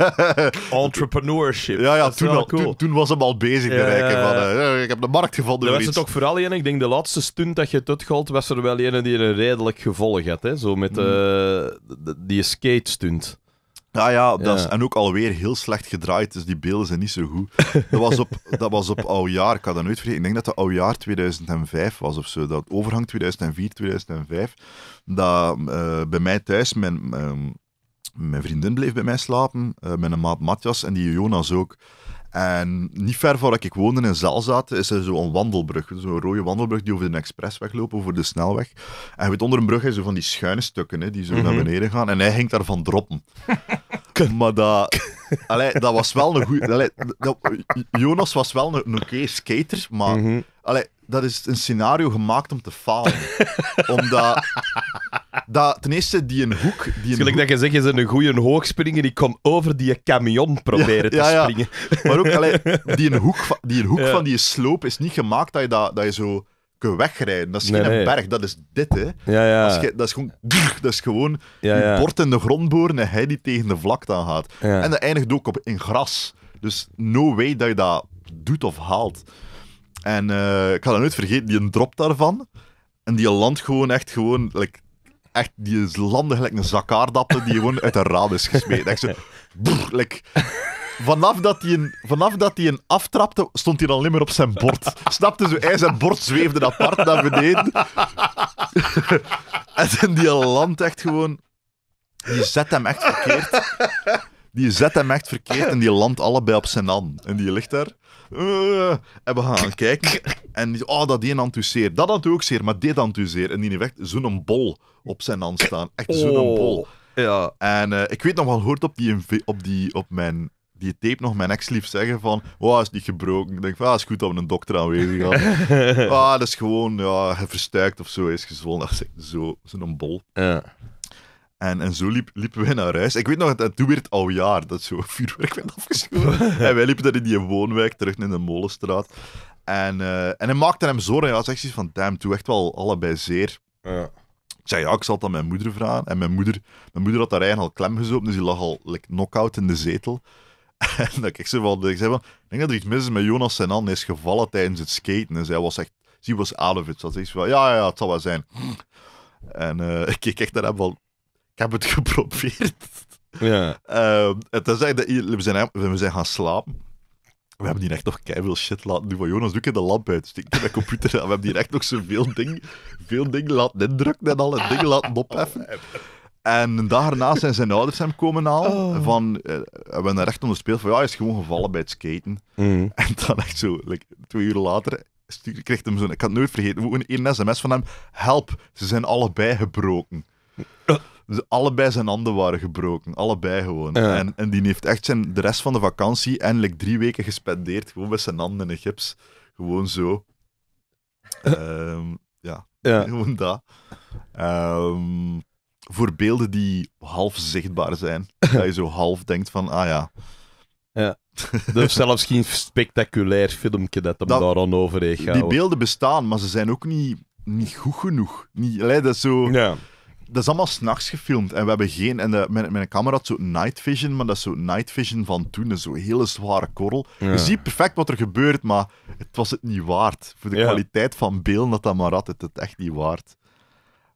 *laughs* Entrepreneurship. Ja, ja toen, toen, was hem al bezig, de rijken. ik heb de markt gevonden. Er was het toch
vooral in. Ik denk de laatste stunt dat je het gold, was er wel een die een redelijk gevolg had. Hè? Zo met mm. eh, die skate stunt.
Ah ja, dat en ook alweer heel slecht gedraaid, dus die beelden zijn niet zo goed. Dat was op, *laughs* dat was op oudjaar, ik had dat nooit vergeten. Ik denk dat dat oudjaar 2005 was of zo. Dat overhang 2004, 2005. Dat eh, bij mij thuis, mijn, ehm, mijn vriendin bleef bij mij slapen, eh, met mijn maat Matthias en die Jonas ook. En niet ver voor dat ik woonde in zaten is er zo'n wandelbrug. Zo'n rode wandelbrug die over de expressweg loopt, over de snelweg. En weet, onder een brug zijn zo van die schuine stukken hè, die zo naar mhm. beneden gaan. En hij ging van droppen. *laughs* maar dat, allee, dat was wel een goede. Jonas was wel een, oké skater, maar mhm. allee, dat is een scenario gemaakt om te falen. Omdat dat ten eerste die een hoek... Die een dat je zegt, je bent een goede hoogspringer, die kon over die camion proberen te springen. Maar ook, allee, die een hoek, van die, een hoek van die sloop is niet gemaakt dat je, dat, dat je zo kunt wegrijden. Dat is geen berg, dat is dit, hè. Ja, ja. Dat, is, gewoon... Dat is gewoon ja, bord in de grond boren en hij die tegen de vlakte aan gaat. En dat eindigt ook op, in gras. Dus no way dat je dat doet of haalt. En eh, ik ga dat nooit vergeten, die een drop daarvan. En die landt gewoon echt gewoon like, echt, die landen gelijk een zakkaardappel die gewoon uit een raam is gesmeed. Echt zo, vanaf dat hij een, vanaf dat hij een aftrapte, stond hij dan alleen maar op zijn bord. Snapte zo, hij zijn bord zweefde apart naar beneden. en die land echt gewoon... Die zet hem echt verkeerd. Die zet hem echt verkeerd en die landt allebei op zijn hand. En die ligt daar. Eh, en we gaan kijken. En oh, dat die enthousiast. Dat had ook zeer, maar dit enthousiast. En die heeft echt zo'n bol op zijn hand staan. Echt zo'n oh. bol. Ja. En eh, ik weet nog wel, hoort op, die, op, die, op mijn die tape nog mijn ex-lief zeggen van oh, is niet gebroken. Ik denk van, ah, is goed dat we een dokter aanwezig hadden. *laughs* ah, dat is gewoon, ja, verstuikt of zo, is gezwollen. Dat is zo, zo'n bol. Ja. En, en zo liep, liepen wij naar huis. Ik weet nog, dat toen werd al jaar dat zo *laughs* vuurwerk werd afgeschoten. *laughs* en wij liepen daar in die woonwijk terug in de Molenstraat. En, uh, en hij maakte hem zo ja, echt van, damn, toen echt wel allebei zeer. Ja. Ik zei, ja, ik zal aan mijn moeder vragen. En mijn moeder, mijn moeder had daar eigenlijk al klem gezopen, dus die lag al like, knock-out in de zetel. *laughs* En dan kijk ze wel, ik zei van, ik denk dat er iets mis is met Jonas en hand. Hij is gevallen tijdens het skaten. En zij was echt, Ze was out of it. Ze zei van, ja, ja, ja, het zal wel zijn. En eh, ik keek echt naar hem van, ik heb het *laughs* geprobeerd. Ja. Uh, ehm, het dat, we, zijn, we zijn gaan slapen. We hebben hier echt nog veel shit laten doen. Van Jonas, doe ik de lamp uit. Stik de computer We hebben hier echt nog zoveel ding, veel dingen laten indrukken en alle dingen laten opheffen. En een dag zijn zijn ouders hem komen halen. Oh. Van, uh, we een recht onder speel van ja, hij is gewoon gevallen bij het skaten. Mm. En dan echt zo, like, twee uur later, kreeg hem zo ik had nooit vergeten, een sms van hem. Help, ze zijn allebei gebroken. Dus allebei zijn handen waren gebroken. Allebei gewoon. En, en die heeft echt zijn, de rest van de vakantie eindelijk drie weken gespendeerd. Gewoon met zijn handen in gips. Gewoon zo. um, *laughs* ja. *laughs* gewoon dat. Um, ehm, voorbeelden die half zichtbaar zijn. *laughs* dat je zo half denkt van, ah ja. Ja. Dat is zelfs geen
spectaculair filmpje dat hem daar aan over heeft Die beelden
bestaan, maar ze zijn ook niet, niet goed genoeg. Niet, dat zo... Ja dat is allemaal s'nachts gefilmd. En we hebben geen. En de, mijn, mijn camera had zo night vision, maar dat is zo night vision van toen. Dat is zo'n hele zware korrel. Je ziet perfect wat er gebeurt, maar het was het niet waard. Voor de kwaliteit van beelden dat dat maar had, het echt niet waard.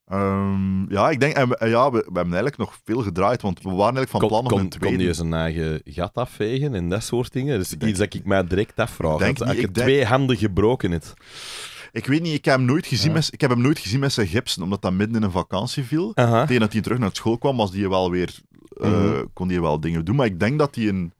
Ehm, ja, ik denk, en, we, ja, we, hebben eigenlijk nog veel gedraaid, want we waren eigenlijk van plan om kon, een tweede...
je zijn eigen gat afvegen en dat soort dingen? Dat is iets dat ik mij direct
afvraag. Als je twee handen gebroken hebt. Ik weet niet, ik heb hem nooit gezien, met, ik heb hem nooit gezien met zijn gipsen, omdat dat midden in een vakantie viel. Tegen dat hij terug naar school kwam, was die wel weer, uh, kon hij wel dingen doen. Maar ik denk dat hij een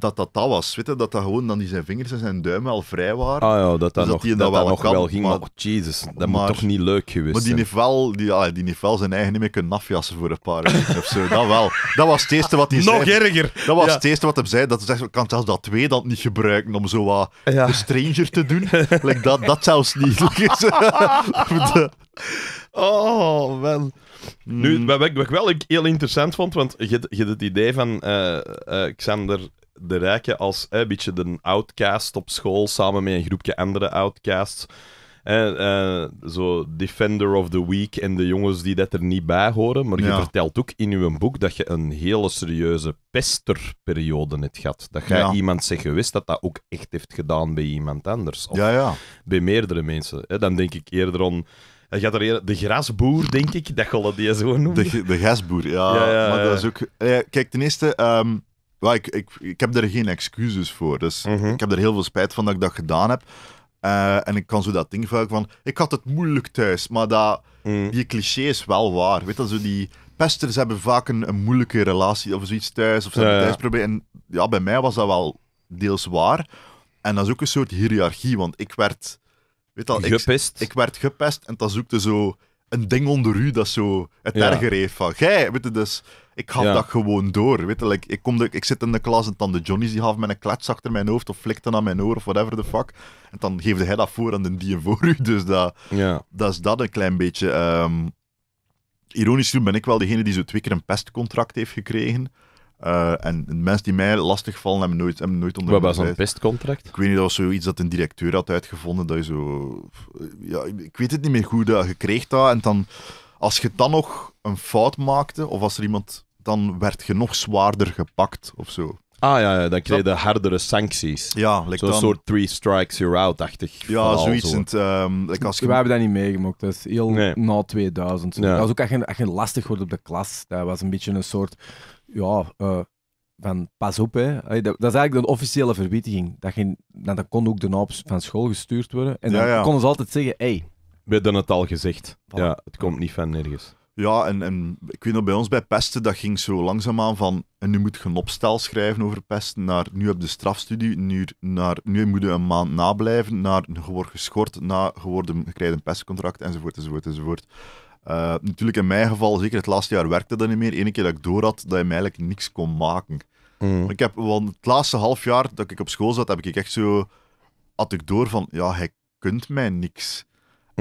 dat dat dat was. Weet je, dat dat gewoon dan die zijn vingers en zijn duimen al vrij waren. Ah ja, dat dat, dus nog, dat, wel, nog wel ging. Maar, oh, jezus, dat moet toch niet leuk geweest Maar die heeft wel, die, ah, die zijn eigen niet meer kunnen afjassen voor een paar weken of zo. Dat wel. Dat was het eerste wat hij *laughs* zei. Nog erger. Dat was ja. het eerste wat hij zei. Dat zegt, kan zelfs dat twee niet gebruiken om zo wat ja. de stranger te doen. like dat, dat zelfs niet. *laughs* oh, man. Mm. Nu,
wat ik, wel heel interessant vond, want je, je het idee van eh, eh, Xander de rijke als een beetje de outcast op school samen met een groepje andere outcasts. En, eh, zo Defender of the Week en de jongens die dat er niet bij horen. Maar je vertelt ook in uw boek dat je een hele serieuze pesterperiode hebt gehad. Dat jij iemand zegt wist dat dat ook echt heeft gedaan bij iemand anders. Of ja, bij meerdere mensen. Dan denk ik eerder aan... Eh, er de grasboer, denk ik, dat je die zo noemen. De, de grasboer, ja. Maar dat is
ook... Eh, kijk, ten eerste... Ehm, ik, ik, heb er geen excuses voor. Dus mhm. ik heb er heel veel spijt van dat ik dat gedaan heb. Eh, en ik kan zo dat ding van, ik had het moeilijk thuis, maar dat, mhm. die cliché is wel waar. Weet dat zo die pesters hebben vaak een, moeilijke relatie of zoiets thuis, of ze hebben thuis En ja, bij mij was dat wel deels waar. En dat is ook een soort hiërarchie, want ik werd... Weet al, gepest. Ik, werd gepest en dat zoekte zo een ding onder u dat zo het erger heeft van, Gij, weet je, dus ik had dat gewoon door. Weet je, ik, kom de, ik zit in de klas en dan de Johnny's die gaven met een klets achter mijn hoofd of flikten aan mijn oor of whatever the fuck. En dan geefde hij dat voor aan de die voor u. Dus dat, ja. dat is dat een klein beetje. Ehm, ironisch Toen ben ik wel degene die zo twee keer een pestcontract heeft gekregen. Uh, en mensen die mij lastig vallen hebben nooit, hebben nooit onder Wat was een pestcontract? Ik weet niet, dat was zoiets dat een directeur had uitgevonden. Dat je zo. Ja, ik weet het niet meer goed. Dat je kreeg dat. En dan, als je dan nog een fout maakte, of als er iemand dan werd je nog zwaarder gepakt of zo.
Ah ja, ja dan kreeg je hardere sancties. Ja, like zo'n soort three strikes you're out-achtig. Ja, zoiets. Zo. um, We hebben
dat niet meegemaakt. Dus dat is heel na 2000. Dat was ook echt, echt lastig geworden op de klas. Dat was een beetje een soort. Ja, eh, van pas op, hè. dat, is eigenlijk de officiële verwittiging. Dat, kon ook de daarna van school gestuurd worden. En dan konden ze altijd zeggen: hé. Hey, we hebben
het al gezegd. Ja, het komt niet van nergens. Ja, en, en ik weet nog, bij ons bij pesten, dat ging zo langzaamaan van... En nu moet je een opstel schrijven over pesten, naar nu heb je strafstudie, nu, naar, nu moet je een maand nablijven, naar je wordt geschort, na, je, wordt je een pestcontract, enzovoort, enzovoort, enzovoort. Eh, natuurlijk, in mijn geval, zeker het laatste jaar, werkte dat niet meer. Eén keer dat ik door had, dat je mij eigenlijk niks kon maken. Mm. Ik heb, want het laatste half jaar dat ik op school zat, heb ik echt zo... Had ik door van, ja, hij kunt mij niks.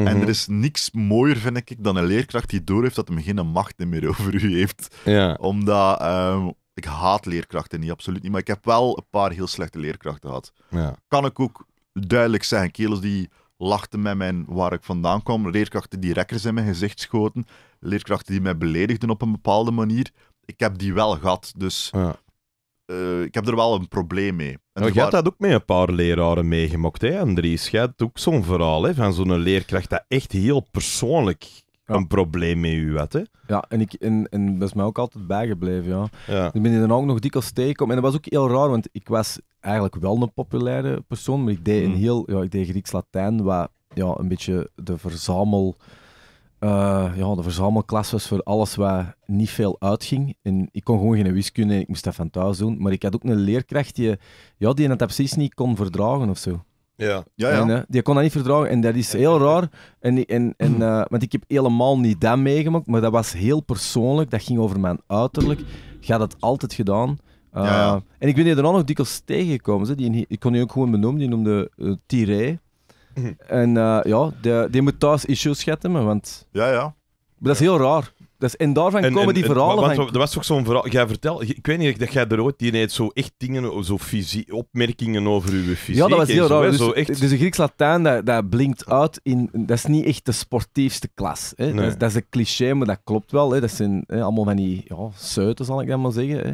En er mhm. is niks mooier, vind ik, dan een leerkracht die doorheeft dat hem geen macht meer over u heeft. Ja. Omdat ehm, ik haat leerkrachten niet, absoluut niet. Maar ik heb wel een paar heel slechte leerkrachten gehad. Ja. Kan ik ook duidelijk zeggen. Kerels die lachten met mijn, waar ik vandaan kwam. Leerkrachten die rekkers in mijn gezicht schoten. Leerkrachten die mij beledigden op een bepaalde manier. Ik heb die wel gehad. Dus ja. Eh, ik heb er wel een probleem mee je had dat
ook met een paar leraren meegemaakt hè, Andries? Jij ook zo'n verhaal hè, van zo'n leerkracht dat echt heel
persoonlijk een probleem met u had. Hè? Ja, en, ik, en, en dat is mij ook altijd bijgebleven. Ja. ja. Ik ben hier dan ook nog dikwijls tegengekomen. En dat was ook heel raar, want ik was eigenlijk wel een populaire persoon, maar ik deed, een hmm. heel, ja, ik deed Grieks-Latijn, wat ja, een beetje de verzamel uh, ja, de verzamelklas was voor alles wat niet veel uitging. En ik kon gewoon geen wiskunde, ik moest dat van thuis doen. Maar ik had ook een leerkracht die, ja, die dat precies niet kon verdragen of zo. Ja, ja, ja. Eh, die kon dat niet verdragen en dat is heel raar. En, en, en, eh, want ik heb helemaal niet dat meegemaakt, maar dat was heel persoonlijk. Dat ging over mijn uiterlijk. Ik had dat altijd gedaan. En ik ben hier dan nog dikwijls tegengekomen. Die, ik kon die ook gewoon benoemen, die noemde Tiré. Mhm. En eh, ja, die, die moet thuis issues schetten, maar want Ja, ja. dat is heel raar. Dus, en daarvan komen die verhalen. want er was toch
zo'n verhaal. Jij vertel, ik weet niet dat jij er ooit die deed zo echt dingen, zo fysie, opmerkingen over uw fysiek. ja, dat was heel raar. Dus, zo echt, dus
de Grieks-Latijn, dat, dat blinkt uit in... Dat is niet echt de sportiefste klas. Hè. Dat, is, dat is een cliché, maar dat klopt wel. Hè. Dat zijn hè, allemaal van die ja, zeuten, zal ik dat maar zeggen. Hè.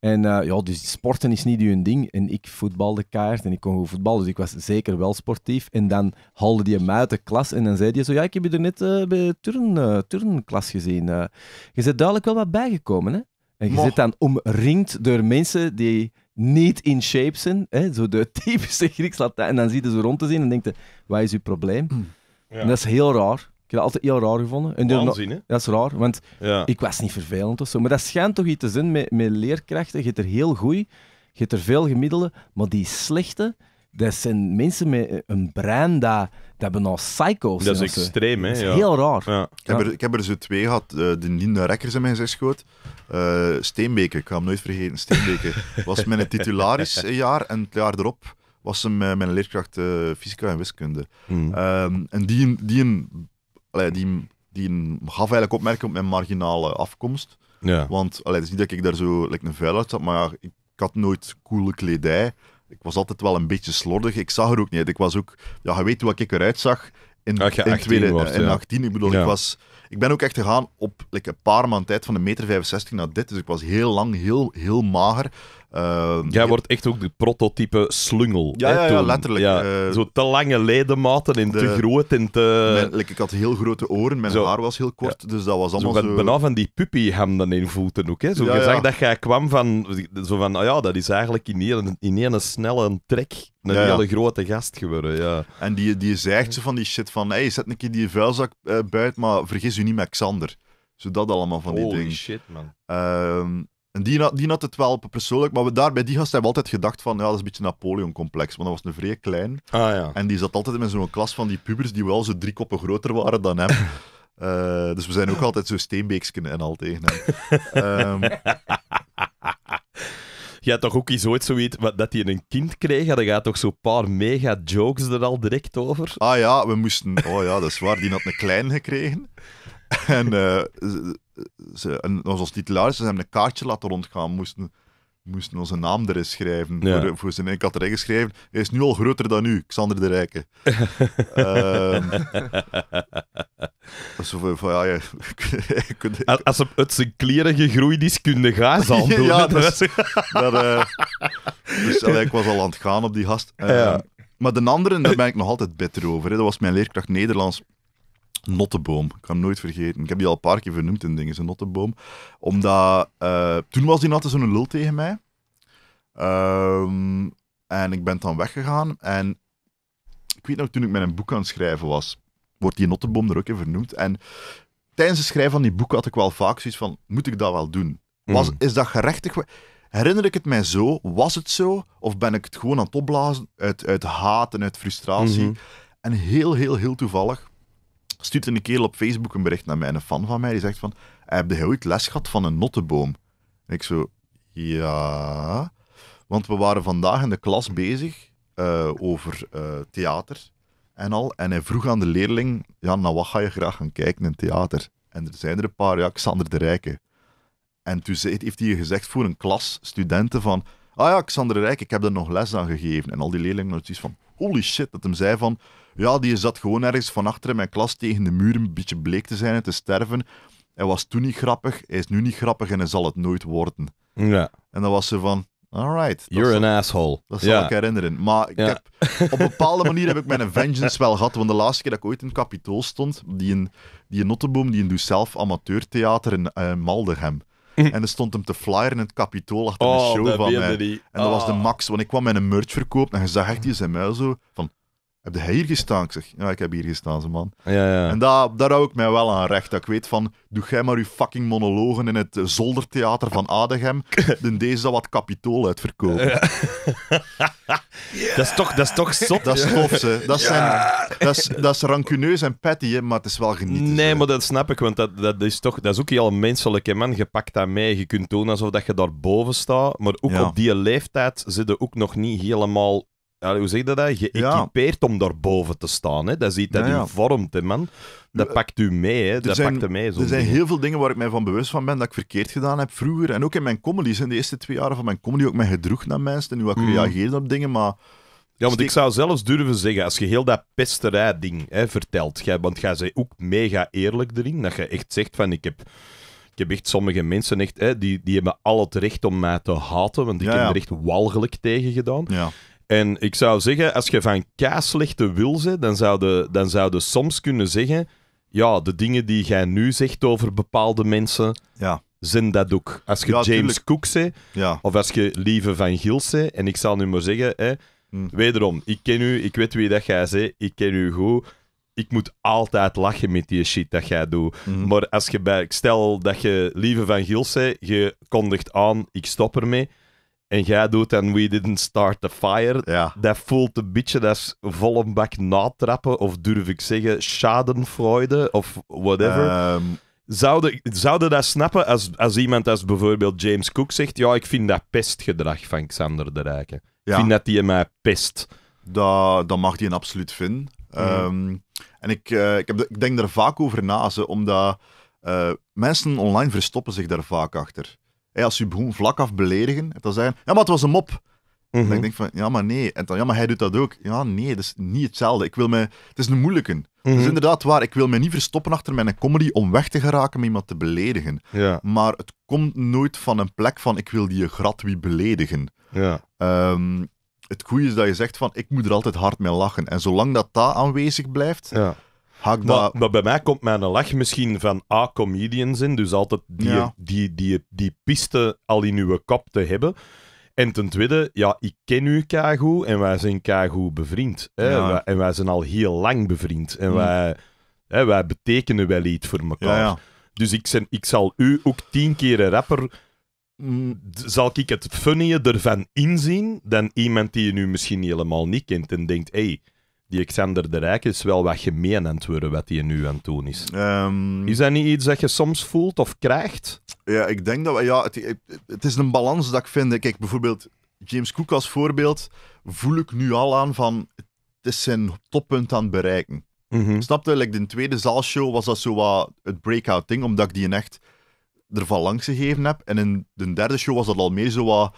En eh, ja, dus sporten is niet hun ding. En ik voetbalde kaart en ik kon goed voetballen, dus ik was zeker wel sportief. En dan haalde die hem uit de klas en dan zei die zo, ja, ik heb je er net eh, bij turn, uh, turnklas gezien. je bent duidelijk wel wat bijgekomen, hè? En je zit dan omringd door mensen die niet in shape zijn, hè? zo de *laughs* typische Grieks-Latijn. En dan zie je ze rond te zien en denkt, wat is uw probleem? Mm. Ja. En dat is heel raar. Ik heb dat altijd heel raar gevonden. En hè? Dat is raar, want ik was niet vervelend of zo. Maar dat schijnt toch iets te zijn met, met leerkrachten. Je hebt er heel goed, je hebt er veel gemiddelde, maar die slechte, dat zijn mensen met een brein dat, dat nou psycho's Dat is extreem,
hè? ja. heel raar. Ja. Ik, heb er, ik heb er zo twee gehad. Eh, de Rekkers in mijn zesgoot. Uh, eh, Steenbeke, ik ga hem nooit vergeten. Steenbeke *laughs* was mijn titularis jaar en het jaar erop was hem mijn leerkracht eh, fysica en wiskunde. Hmm. Ehm, en die, die een allee, die, die gaf eigenlijk opmerking op mijn marginale afkomst. Ja. Want allee, het is niet dat ik daar zo like, een vuil uit zat, maar ik, had nooit coole kledij. Ik was altijd wel een beetje slordig. Ik zag er ook niet. Ik was ook, ja, je weet hoe ik eruit zag in, 2018. in, 18 in 18. Ik bedoel, ik was. Ik ben ook echt gegaan op like, een paar maand tijd van de meter naar dit. Dus ik was heel lang, heel, heel mager. Ehm, jij wordt echt ook de prototype slungel.
Ja, hè, ja, ja letterlijk. Eh, zo te lange ledematen en
te groot en te... Mijn, ik had heel grote oren, mijn haar was heel kort, dus dat was allemaal zo... zo... van
die puppyhemden in voeten ook. Hè. Zo gezegd dat jij kwam van... Zo van, oh ja, dat is eigenlijk in één in een snelle trek
een hele grote gast geworden, ja. En die, die zegt zo van die shit van, hey, zet een keer die vuilzak eh, buiten, maar vergis u niet met Xander. Zo dat allemaal van die dingen. shit, man. Ehm, en die, had het wel persoonlijk, maar we, daar bij die gast hebben we altijd gedacht van, ja, dat is een beetje Napoleon-complex, want dat was een vrij klein. Ah, ja. En die zat altijd in zo'n klas van die pubers die wel zo drie koppen groter waren dan hem. *laughs* Eh, dus we zijn ook altijd zo steenbeeksken en al tegen hem. um, *laughs* toch ook eens ooit zoiets dat hij een kind kreeg? Dan gaat toch zo'n paar mega jokes er al direct over? Ah ja, we moesten. Oh ja, dat is waar. Die had een klein gekregen. *laughs* En eh, ze, en als ze hebben een kaartje laten rondgaan, moesten, moesten onze naam erin schrijven. Voor, voor zijn, ik had erin geschreven, hij is nu al groter dan u, Xander de Rijke. ja, Als
ze uit zijn kleren gegroeid is, kun je
gaas *laughs* zal doen. ja, *laughs* eh, dus, dat, uh, dus ik was al aan het gaan op die gast. Ehm, maar de anderen, daar ben ik nog altijd bitter over. Hè. Dat was mijn leerkracht Nederlands. Notteboom, Ik kan nooit vergeten. Ik heb die al een paar keer vernoemd in dingen, zijn Notteboom, Omdat eh, toen was die natte zo'n lul tegen mij. Ehm, en ik ben dan weggegaan. En ik weet nog, toen ik mijn boek aan het schrijven was, wordt die Notteboom er ook in vernoemd. En tijdens het schrijven van die boek had ik wel vaak zoiets van: moet ik dat wel doen? Was, mm. Is dat gerechtig? Herinner ik het mij zo? Was het zo? Of ben ik het gewoon aan het opblazen uit, uit haat en uit frustratie? Mhm. En heel, heel, heel toevallig stuurt een kerel op Facebook een bericht naar mij, een fan van mij, die zegt van, heb je ooit les gehad van een nottenboom? En ik zo, ja... Want we waren vandaag in de klas bezig eh, over eh, theater en al. En hij vroeg aan de leerling, ja, naar wat ga je graag gaan kijken in theater? En er zijn er een paar, ja, Xander de Rijke. En toen heeft hij gezegd voor een klas studenten van, ah ja, Xander de Rijke, ik heb er nog les aan gegeven. En al die leerlingen hadden zoiets van, holy shit, dat hem zei van, ja, die zat gewoon ergens van achter in mijn klas tegen de muur een beetje bleek te zijn en te sterven. Hij was toen niet grappig, hij is nu niet grappig en hij zal het nooit worden. Ja. En dan was ze van, alright. You're an asshole. Dat zal ik herinneren. Maar op een bepaalde manier heb ik mijn vengeance wel gehad, want de laatste keer dat ik ooit in het Capitool stond, die in, die in Notteboom, die in Doe-Zelf Amateurtheater in uh, En dan stond hem te flyeren in het kapitool achter de oh, show van mij. En dat was de ah. max, want ik kwam met een merch verkoop en je zag echt die zijn muil zo van heb je hier gestaan? Ik zeg, ja, ik heb hier gestaan, ze man. Ja, ja. En daar, daar hou ik mij wel aan recht. Dat ik weet van, doe jij maar je fucking monologen in het zoldertheater van Adegem. *laughs* dan deze dat wat kapitool uitverkopen. *laughs* Dat is toch, dat is toch zot. Dat is tof, Dat, zijn, dat, is, dat is rancuneus en petty, maar het is wel genieten.
Nee, maar dat snap ik, want dat, dat, is, toch, dat is ook heel menselijk. Hè, man, je pakt aan mij, je kunt doen alsof dat je daar boven staat. Maar ook op die leeftijd zitten ook nog niet helemaal ja hoe zeg je dat? Geëquipeerd om daarboven te staan. Hè? Dat ziet dat Ja, u vormt, hè, man. Dat eh, pakt u mee, hè. dat zijn- pakt mee. Er zijn heel
veel dingen waar ik mij van bewust van ben dat ik verkeerd gedaan heb vroeger. En ook in mijn comedy in de eerste twee jaren van mijn comedy, ook mijn gedroeg naar mensen en hoe ik Mm. reageerde op dingen. Maar
Ja, want ik zou zelfs durven zeggen, als je heel dat pesterij-ding hè, vertelt, want jij bent ook mega eerlijk erin, dat je echt zegt van, ik heb, ik heb echt sommige mensen echt, hè, die, die hebben al het recht om mij te haten, want ik heb er echt walgelijk tegen gedaan. ja, en ik zou zeggen, als je van kaas wil zijn, dan zouden dan zouden soms kunnen zeggen... Ja, de dingen die jij nu zegt over bepaalde mensen... Ja zijn dat ook. Als je James Cook zegt, of als je Lieve van Giel zegt, en ik zal nu maar zeggen, hè, hm. wederom, ik ken u, ik weet wie dat jij zegt, ik ken u goed. Ik moet altijd lachen met die shit dat jij doet. Mhm. Maar als je bij, stel dat je Lieve van Giel zegt, je kondigt aan, ik stop ermee. En jij doet en we didn't start the fire. Dat voelt een beetje, dat is volle een bak natrappen. Of durf ik zeggen, schadenfreude of whatever. Um... Ehm, zouden, zouden dat snappen als, als iemand als bijvoorbeeld James Cook zegt... Ja, ik vind dat pestgedrag van Xander de Rijken. Ik vind dat die mij pest.
Dat, dat mag hij absoluut vinden. Ehm, en ik, eh, ik, heb ik, denk daar vaak over na, ze, omdat eh, mensen online verstoppen zich daar vaak achter hey, als je vlak af beledigen, en dan zeggen, ja, maar het was een mop. Mm -hmm. Dan denk ik van, ja, maar nee. En dan, ja, maar hij doet dat ook. Ja, nee, dat is niet hetzelfde. Ik wil me, het is een moeilijke. Mm is mhm. inderdaad waar. Ik wil me niet verstoppen achter mijn comedy om weg te geraken met iemand te beledigen. Ja. Maar het komt nooit van een plek van, ik wil die grat wie beledigen. Ja. Ehm, het goede is dat je zegt van, ik moet er altijd hard mee lachen. En zolang dat daar aanwezig blijft... Ja maar, bij mij
komt mijn lach misschien van A-comedians in, dus altijd die, die, die, die piste al in uw kop te hebben. En ten tweede, ja, ik ken u Kago en wij zijn Kago bevriend. Hè? en wij zijn al heel lang bevriend. En mm. wij, hè, wij betekenen wel iets voor elkaar. dus ik, zijn, ik zal u ook tien keer rapper mm. zal ik het funnier ervan inzien dan iemand die je nu misschien helemaal niet kent en denkt, hé, hey, die Xander de Rijk is wel wat gemeen aan het worden wat hij nu aan het doen
is. Ehm, is dat niet iets dat je soms voelt of krijgt? Ja, ik denk dat... We, ja, het, het, is een balans dat ik vind. Kijk, bijvoorbeeld James Cook als voorbeeld voel ik nu al aan van... Het is zijn toppunt aan het bereiken. Mm Snapte? de tweede zaalshow was dat zo wat het breakout ding, omdat ik die in echt ervan langs gegeven heb. En in de derde show was dat al meer zo wat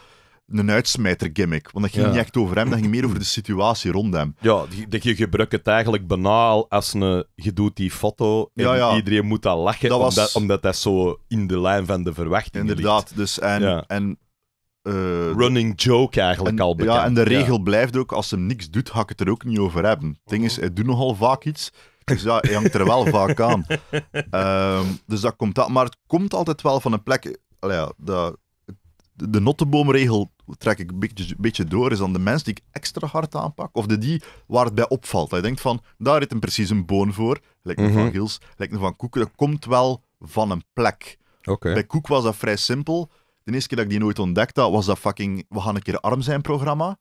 een uitsmijter gimmick. Want dat ging niet echt over hem, dat ging meer over de situatie rond hem.
Ja, dat je gebruikt het eigenlijk banaal als een, je doet die foto en iedereen moet
dat lachen, omdat, omdat, dat zo in de lijn van de verwachting Inderdaad, dus en... en eh, Running joke eigenlijk al bekend. Ja, en de regel blijft ook, als ze niks doet, ga ik het er ook niet over hebben. Het ding is, hij doet nogal vaak iets, dus ja, hij hangt er wel *laughs* vaak aan. Ehm, dus dat komt dat. Maar het komt altijd wel van een plek... de, de nottenboomregel trek ik een beetje, door, is dan de mensen die ik extra hard aanpak, of de die waar het bij opvalt. Hij denkt van, daar zit hem precies een boon voor, lijkt me van mhm. Gils, lijkt me van Koek, dat komt wel van een plek. Bij Koek was dat vrij simpel. De eerste keer dat ik die nooit ontdekt was dat fucking We gaan een keer arm zijn programma.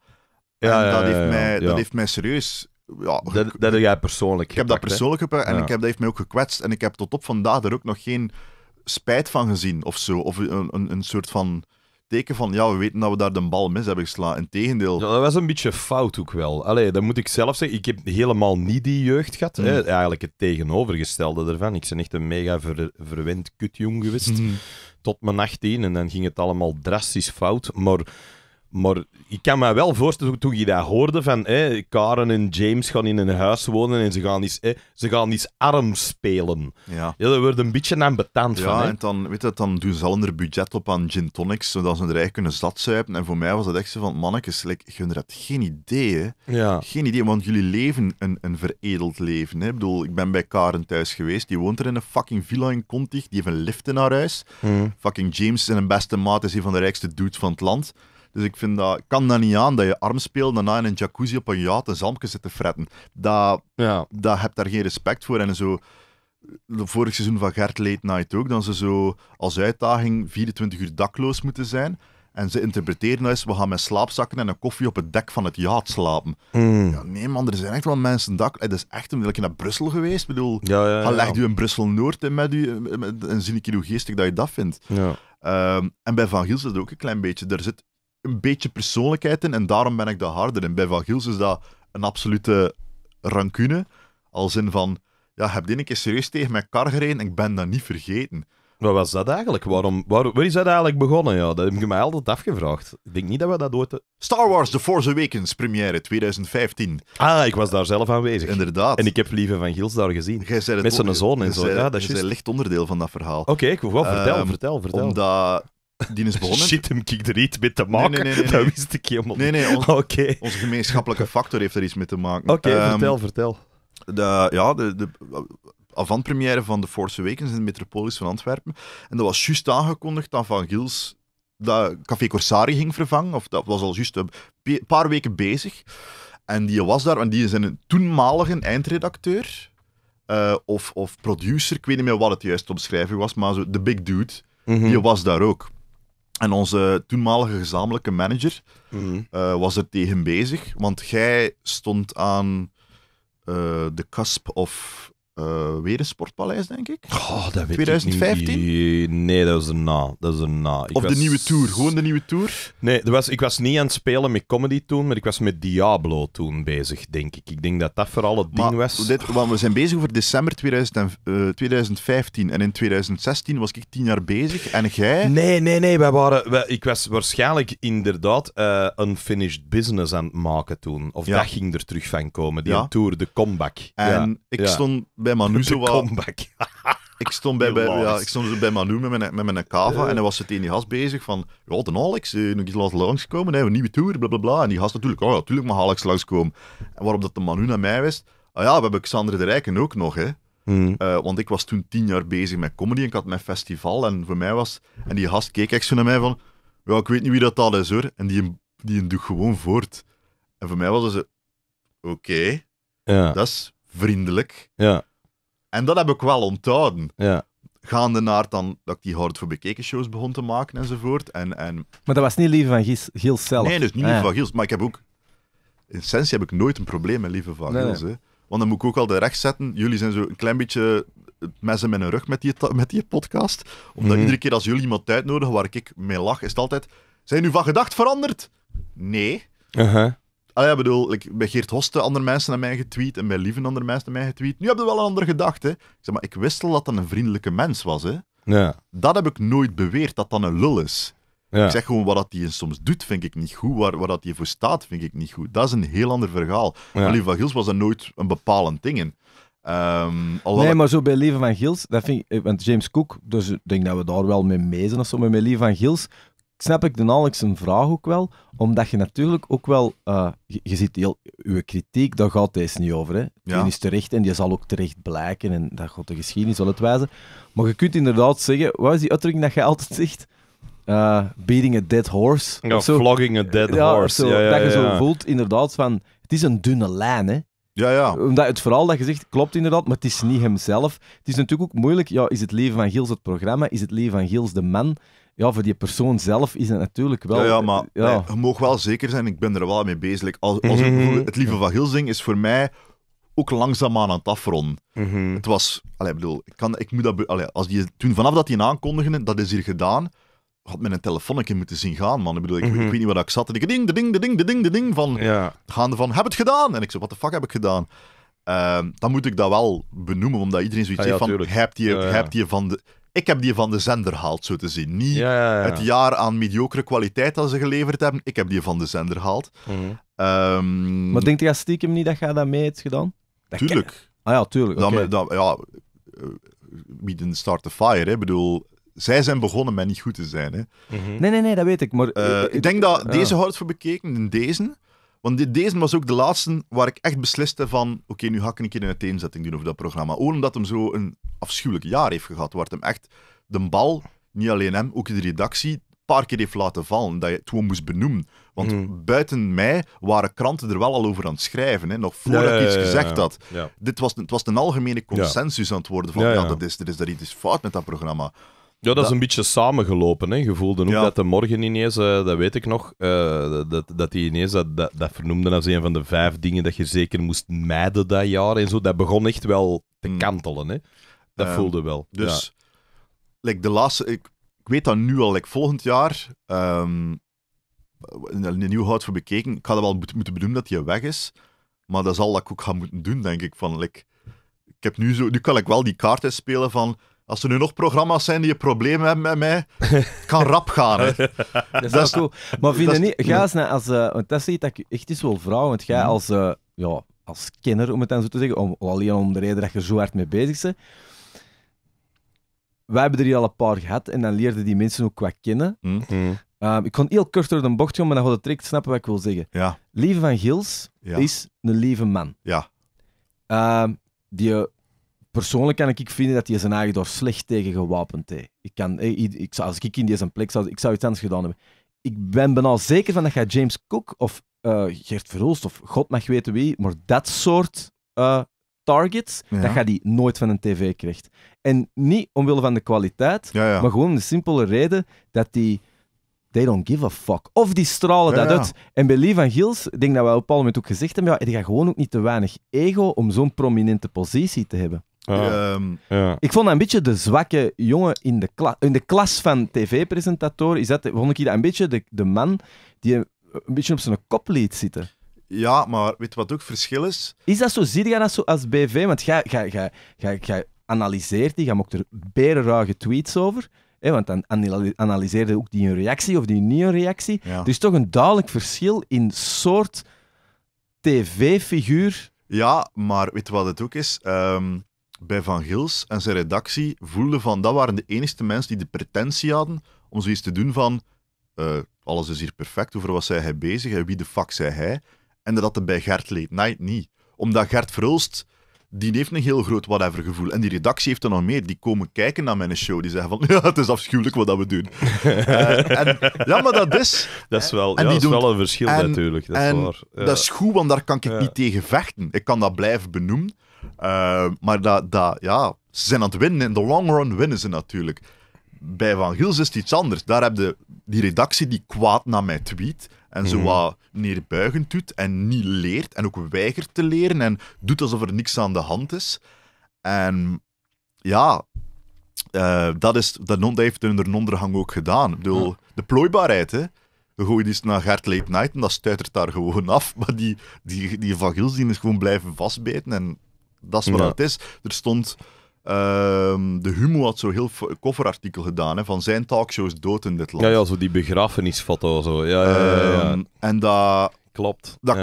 Ja, en dat, heeft mij,
dat heeft mij serieus ja, dat, dat heb jij persoonlijk Ik heb dat persoonlijk gepakt en ik heb, dat heeft mij ook gekwetst. En ik heb tot op vandaag er ook nog geen spijt van gezien of zo. Of een, een, een soort van teken van ja, we weten dat we daar de bal mis hebben geslaan. Integendeel. Ja, dat was een beetje fout ook
wel. Allee, dat moet ik zelf zeggen. Ik heb helemaal niet die jeugd gehad. Hè. Hmm. Eigenlijk het tegenovergestelde ervan. Ik ben echt een mega verwend kutjong geweest. Hmm. Tot mijn 18 en dan ging het allemaal drastisch fout. Maar maar ik kan me wel voorstellen, toen je dat hoorde, van eh, Karen en James gaan in een huis wonen en ze gaan iets, eh, ze gaan iets arm spelen.
Ja. ja dat wordt een beetje aan betaald ja, van. en dan, weet je, dan doen ze al een budget op aan gin tonics, zodat ze er eigenlijk kunnen zatzuipen. En voor mij was dat echt zo van, mannetjes, like, je had geen idee, hè. Ja. Geen idee, want jullie leven een, een veredeld leven, hè. Ik bedoel, ik ben bij Karen thuis geweest, die woont er in een fucking villa in Contig, die heeft een lift in haar huis. Hmm. Fucking James, is een beste maat, is een van de rijkste dudes van het land. Dus ik vind dat, kan dat niet aan dat je arm speelt daarna in een jacuzzi op een jacht een zalmpje zit te fretten. Dat, ja. dat daar geen respect voor. En zo, vorig seizoen van Gert Late Night ook, dat ze zo als uitdaging 24 uur dakloos moeten zijn. En ze interpreteren dat is, we gaan met slaapzakken en een koffie op het dek van het jacht slapen. Hmm. Ja, nee man, er zijn echt wel mensen dak. Het is echt een je naar Brussel geweest. Ik bedoel, ja, ja, ja leg je in Brussel-Noord in met u en zie ik hoe geestig dat je dat vindt. Ehm, en bij Van Giel zit het ook een klein beetje. Er zit een beetje persoonlijkheid in en daarom ben ik daar harder in. Bij Van Gils is dat een absolute rancune. Als in van, ja, heb dit een keer serieus tegen mijn kar gereden ik ben dat niet vergeten. Wat was dat eigenlijk? Waarom, waar, waar is dat eigenlijk begonnen? Ja,
dat heb je mij altijd afgevraagd. Ik denk niet dat we dat ooit... Star Wars The Force Awakens, première 2015. Ah, ik was daar zelf aanwezig. Inderdaad. En ik heb Lieve van Gils daar gezien. het Met zijn zoon en zo. Zei, ja, dat is een licht
onderdeel van dat verhaal. Oké, ik wil wel vertel, ehm, vertel, vertel. Omdat die is begonnen. Shit, hem kick er iets mee te maken. dat wist ik helemaal niet. Nee, nee, ons, onze gemeenschappelijke factor heeft er iets mee te maken. Oké, ehm, vertel, vertel. De, ja, de, de avant-première van The Force Awakens in de metropolis van Antwerpen. En dat was juist aangekondigd dat Van Gils dat Café Corsari ging vervangen. Of dat was al juist een paar weken bezig. En die was daar, en die is een toenmalige eindredacteur. Eh, of, of producer, ik weet niet meer wat het juist omschrijving was, maar zo, de big dude, mhm. die was daar ook. En onze toenmalige gezamenlijke manager mhm. eh, was er tegen bezig, want jij stond aan eh, de cusp of uh, weer een sportpaleis, denk ik. Oh, dat weet 2015? Ik
niet. Nee, dat was na Dat was of de nieuwe tour, gewoon de nieuwe tour? Nee, dat was, ik was niet aan het spelen met comedy toen, maar ik was met Diablo toen
bezig, denk ik. Ik denk dat dat vooral het ding was. Dit, want we zijn bezig over december 2000, uh, 2015 en in 2016 was ik tien jaar bezig en jij. Nee, nee, nee. Wij waren,
wij, ik was waarschijnlijk inderdaad uh, unfinished business aan het maken toen. Of dat
ging er terug van komen, die tour, de comeback. En ik stond bij bij Manu zo comeback. *laughs* ik stond bij, bij ja, ik stond dus bij Manu met mijn, met mijn kava en hij was het in die gast bezig van ja, de Alex, eh, nog iets langs langskomen, een nieuwe tour, blablabla. En die gast natuurlijk, oh natuurlijk mag Alex langskomen. En waarop dat de Manu naar mij wist, ah ja, we hebben Xander de Rijken ook nog, hè. Hmm. Eh, want ik was toen tien jaar bezig met comedy en ik had mijn festival en voor mij was... En die gast keek echt zo naar mij van, ja, ik weet niet wie dat, al is hoor. En die, die doet gewoon voort. En voor mij was ze, oké, ja. dat is vriendelijk. Ja. En dat heb ik wel onthouden. Ja. Gaande naar dan dat ik die hard voor bekeken shows begon te maken enzovoort. En, en... Maar
dat was niet Lieve van Gils, Gils zelf? Nee, dus niet lieve ah, van
Gils. Maar ik heb ook... In essentie heb ik nooit een probleem met Lieve van nee, Gils. Hè. Want dan moet ik ook al de recht zetten. Jullie zijn zo een klein beetje het mes in mijn rug met die, met die podcast. Omdat mhm. iedere keer als jullie iemand uitnodigen waar ik mee lach, is het altijd... Zijn uw van gedacht veranderd? Nee. Uh Ah ja, bedoel, like, bij Geert Hoste andere mensen naar mij getweet en bij Lieven andere mensen naar mij getweet. Nu hebben we wel een andere gedachte. Ik zeg maar, ik wist al dat dat een vriendelijke mens was. Hè. Ja. Dat heb ik nooit beweerd, dat dat een lul is. Ik zeg gewoon, wat dat hij soms doet, vind ik niet goed. Waar, waar dat hij voor staat, vind ik niet goed. Dat is een heel ander verhaal. Ja. Lieven van Gils was er nooit een bepalend ding in. Ehm, nee, maar
zo bij Lieven van Gils, dat vind ik, eh, want James Cook, dus ik denk dat we daar wel mee mezen of zo, maar bij Lieven van Gils snap ik de nauwelijks een vraag ook wel, omdat je natuurlijk ook wel, eh, je, ziet heel, uw kritiek, daar gaat deze niet over. Hè. Die is terecht en die zal ook terecht blijken en dat gaat de geschiedenis zal het wijzen. Maar je kunt inderdaad zeggen, wat is die uitdrukking dat je altijd zegt? Eh, beating a dead horse. Ja, zo. flogging a dead ja, horse. Zo, dat je zo voelt inderdaad van, het is een dunne lijn hè. Ja, ja. Omdat het verhaal dat je zegt klopt inderdaad, maar het is niet hemzelf. Het is natuurlijk ook moeilijk. Ja, is het leven van Gils het programma? Is het leven van Gils de man? ja, voor die persoon zelf is het natuurlijk wel. Ja, maar ja.
je mag wel zeker zijn, ik ben er wel mee bezig. Als, als het, mhm. het Lieve van is voor mij ook langzaamaan aan het afronden. Mhm. Het was, ik bedoel, ik, kan, ik moet dat, Allez, als die, toen vanaf dat die aankondigde dat is hier gedaan, had men een telefoonnetje moeten zien gaan, man. Ik bedoel, ik, mhm. weet niet waar ik zat. En ik ding, de ding, de ding, de ding, de ding, van, gaande van, heb het gedaan? En ik zei, wat de fuck heb ik gedaan? Ehm, dan moet ik dat wel benoemen, omdat iedereen zoiets ah, ja, heeft van, hebt je, je van de ik heb die van de zender gehaald, zo te zien. Niet het jaar aan mediocre kwaliteit dat ze geleverd hebben. Ik heb die van de zender gehaald. Mm. Um, maar denkt
stiekem niet dat jij dat mee hebt gedaan? tuurlijk.
Ah ja, tuurlijk. Okay. Dat, ja, eh, start the fire. Ik bedoel, zij zijn begonnen met niet goed te zijn. Hè. Mhm. Nee, nee, nee,
dat weet ik. Maar, ik, eh, eh, ik, denk dat deze houdt
voor bekeken in deze. Want deze was ook de laatste waar ik echt besliste van... Oké, nu ga ik een keer een uiteenzetting doen over dat programma. Ook omdat hem zo een afschuwelijk jaar heeft gehad. Waar het hem echt de bal, niet alleen hem, ook de redactie, een paar keer heeft laten vallen. Dat je het gewoon moest benoemen. Want hmm. buiten mij waren kranten er wel al over aan het schrijven. Hè, nog voordat ik iets gezegd had. Dit was, het was een algemene consensus aan het worden van... Ja, dat is, er is daar iets fout met dat programma. Ja, dat, is een
beetje samengelopen. Hè. Je voelde ook dat de morgen ineens, eh, dat weet ik nog, eh, dat, dat die ineens dat, dat, vernoemde als een van de vijf dingen dat je zeker moest mijden dat jaar en zo. Dat begon echt wel te mm. kantelen. Hè. Dat ehm, voelde wel. Dus,
like de laatste, ik, ik, weet dat nu al, like volgend jaar, um, een, nieuw hout voor bekeken. Ik ga dat wel moeten bedoelen dat hij weg is, maar dat zal dat ik ook gaan moeten doen, denk ik. Van, like, ik heb nu zo, nu kan ik wel die kaarten
spelen van als er nu nog
programma's zijn die je problemen hebben met mij, kan rap gaan. Hè. *laughs* dat is wel cool. Maar vind niet, ga eens
naar als, uh, want dat is iets dat ik echt is wel vrouw, want jij mhm. als, uh, ja, als kenner, om het dan zo te zeggen, om, alleen om de reden dat je zo hard mee bezig bent. Wij hebben er hier al een paar gehad en dan leerden die mensen ook wat kennen. Mhm. Mhm. Ehm, ik kon heel kort door de bocht gaan, maar dan gaat het direct snappen wat ik wil zeggen. Ja. van Gils is een lieve man. Ja. Ehm, die persoonlijk kan ik vinden dat hij zijn eigen door slecht tegen gewapend heeft. Ik kan, ik, als ik in deze plek zou, ik zou iets anders gedaan hebben. Ik ben bijna zeker van dat jij James Cook of uh, Gert Verhulst of god mag weten wie, maar dat soort eh, targets, dat gaat die nooit van een tv krijgt. En niet omwille van de kwaliteit, maar gewoon om de simpele reden dat die they don't give a fuck. Of die stralen dat uit. En bij Lee van Gils, ik denk dat we op een moment ook gezegd hebben, ja, die gaat gewoon ook niet te weinig ego om zo'n prominente positie te hebben. Ehm, ja. Ik vond dat een beetje de zwakke jongen in de, klas, in de klas van tv-presentator. Is dat, vond ik dat een beetje de, de man die een beetje op zijn kop liet zitten? Ja, maar weet wat ook verschil is? Is dat zo? Zie je dat zo als BV? Want jij, analyseert die, jij maakt er berenruige tweets over. Hè, want dan analyseerde ook die een reactie of die niet een reactie. Ja. Er is toch een duidelijk verschil in soort tv-figuur. Ja, maar weet wat het ook is? Ehm, bij Van Gils en zijn
redactie voelden van dat waren de enige mensen die de pretentie hadden om zoiets te doen van eh, alles is hier perfect, over wat zij hij bezig en wie de fuck zei hij. En dat dat bij Gert leed. Nee, niet. Omdat Gert Verhulst, die heeft een heel groot whatever gevoel. En die redactie heeft er nog meer. Die komen kijken naar mijn show. Die zeggen van, *laughs* ja, het is afschuwelijk wat dat we doen. *laughs* Eh, en, ja, maar dat is... *laughs* Dat is wel, ja, dat is wel een verschil natuurlijk. Dat is, dat is goed, want daar kan ik niet tegen vechten. Ik kan dat blijven benoemen. Eh, maar dat, dat, ja, ze zijn aan het winnen. In de long run winnen ze natuurlijk. Bij Van Gils is het iets anders. Daar heb je die redactie die kwaad naar mij tweet. En zo mhm. wat neerbuigend doet en niet leert. En ook weigert te leren. En doet alsof er niks aan de hand is. En ja, eh, dat, is, dat, dat heeft ondergang ook gedaan. Ik bedoel, de plooibaarheid, hè. We gooien die naar Gert Late Night en dat stuitert daar gewoon af. *laughs* Maar die, die, die Van Gils die is gewoon blijven vastbeten. En dat is wat het is. Er stond... Ehm, de Humo had zo'n heel kofferartikel gedaan hè, van zijn talkshows dood in dit land. Ja, ja zo die begrafenisfoto. Zo. Ja, ja, ja, ehm, En dat... Klopt. Dat,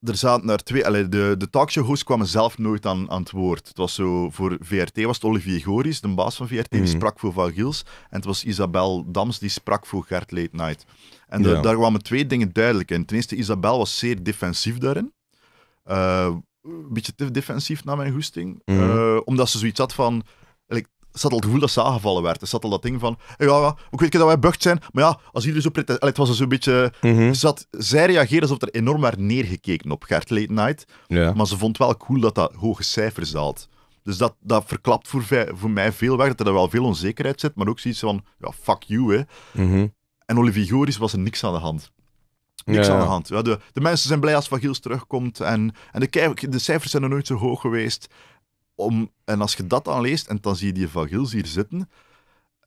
Er zaten naar twee... Allee, de, de talkshow-hosts kwamen zelf nooit aan, aan het woord. Het was zo... Voor VRT was Olivier Goris, de baas van VRT, die mhm. sprak voor Van Giels. En het was Isabel Dams, die sprak voor Gert Late Night. En daar kwamen twee dingen duidelijk in. Ten eerste, Isabel was zeer defensief daarin. Eh, een beetje te defensief naar mijn goesting. Mhm. Eh, omdat ze zoiets had van. Like, zat al het gevoel dat ze aangevallen werd. Dus ze zat al dat ding van. Ja, ja ik weet dat wij bucht zijn. Maar ja, als jullie zo prettig. Het was een beetje. Mm zat, zij reageerde alsof er enorm werd neergekeken op Gert Late Night. Ja. Maar ze vond wel cool dat dat hoge cijfers had. Dus dat, dat verklapt voor, voor mij veel weg. Dat er wel veel onzekerheid zit. Maar ook zoiets van. Ja, fuck you, hè. Mhm. En Olivier Goris was er niks aan de hand. Niks aan de hand. Ja, de, de mensen zijn blij als Van Giels terugkomt. En, en de, cijfers zijn er nooit zo hoog geweest. Om, en als je dat dan leest, en dan zie je die Van Giels hier zitten.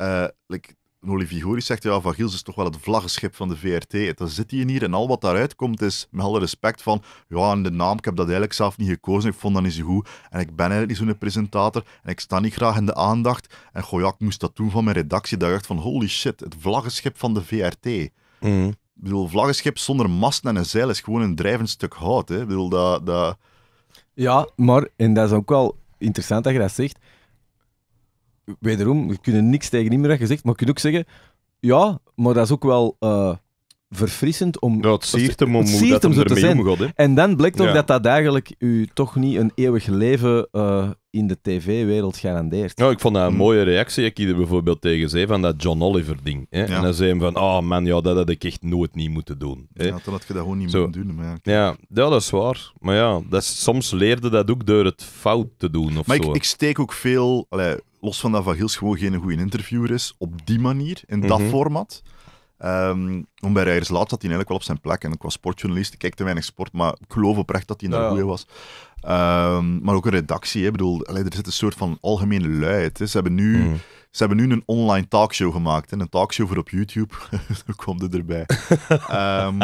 Uh, like, Olivier zegt, ja, Van Giels is toch wel het vlaggenschip van de VRT. Dan zit hij hier en al wat daaruit komt is, met alle respect, van ja, en de naam, ik heb dat eigenlijk zelf niet gekozen, ik vond dat niet zo goed. En ik ben eigenlijk niet zo'n presentator en ik sta niet graag in de aandacht. En goh, ik moest dat doen van mijn redactie. Dat ik dacht van, holy shit, het vlaggenschip van de VRT. Mm bedoel, vlaggenschip zonder masten en een zeil is gewoon een drijvend stuk hout. Hè. bedoel, dat,
dat... Ja, maar, en dat is ook wel interessant dat je dat zegt. Wederom, we kunnen niks tegen niet meer maar je kunt ook zeggen, ja, maar dat is ook wel uh, verfrissend om... Ja, het siert hem om hoe dat hem zo te zijn. en dan blijkt ook dat dat eigenlijk u toch niet een eeuwig leven eh, in de tv-wereld garandeert. Nou,
ik vond dat een hmm. mooie reactie. Ik hier bijvoorbeeld tegen zei van dat John Oliver-ding. En dan zei hem van, oh man, ja, dat had ik echt nooit niet moeten doen. Hè? Ja, toen had je dat gewoon niet Zo. moeten doen. Maar ja, ja, dat is waar. Maar ja, dat is, soms leerde dat ook door het fout te doen. Of maar zo. Ik, ik,
steek ook veel, allee, los van dat Van Gils gewoon geen goede interviewer is, op die manier, in dat mhm. format. Um, om bij Rijers Laat zat hij eigenlijk wel op zijn plek. En ik was sportjournalist, ik kijk te weinig sport, maar ik geloof oprecht dat hij daar ja. goede was. Ehm, maar ook een redactie. Hè. Ik bedoel, er zit een soort van algemene luid. Ze hebben nu mm. Ze hebben nu een online talkshow gemaakt. Een talkshow voor op YouTube. Hoe *laughs* komt het erbij. Ehm,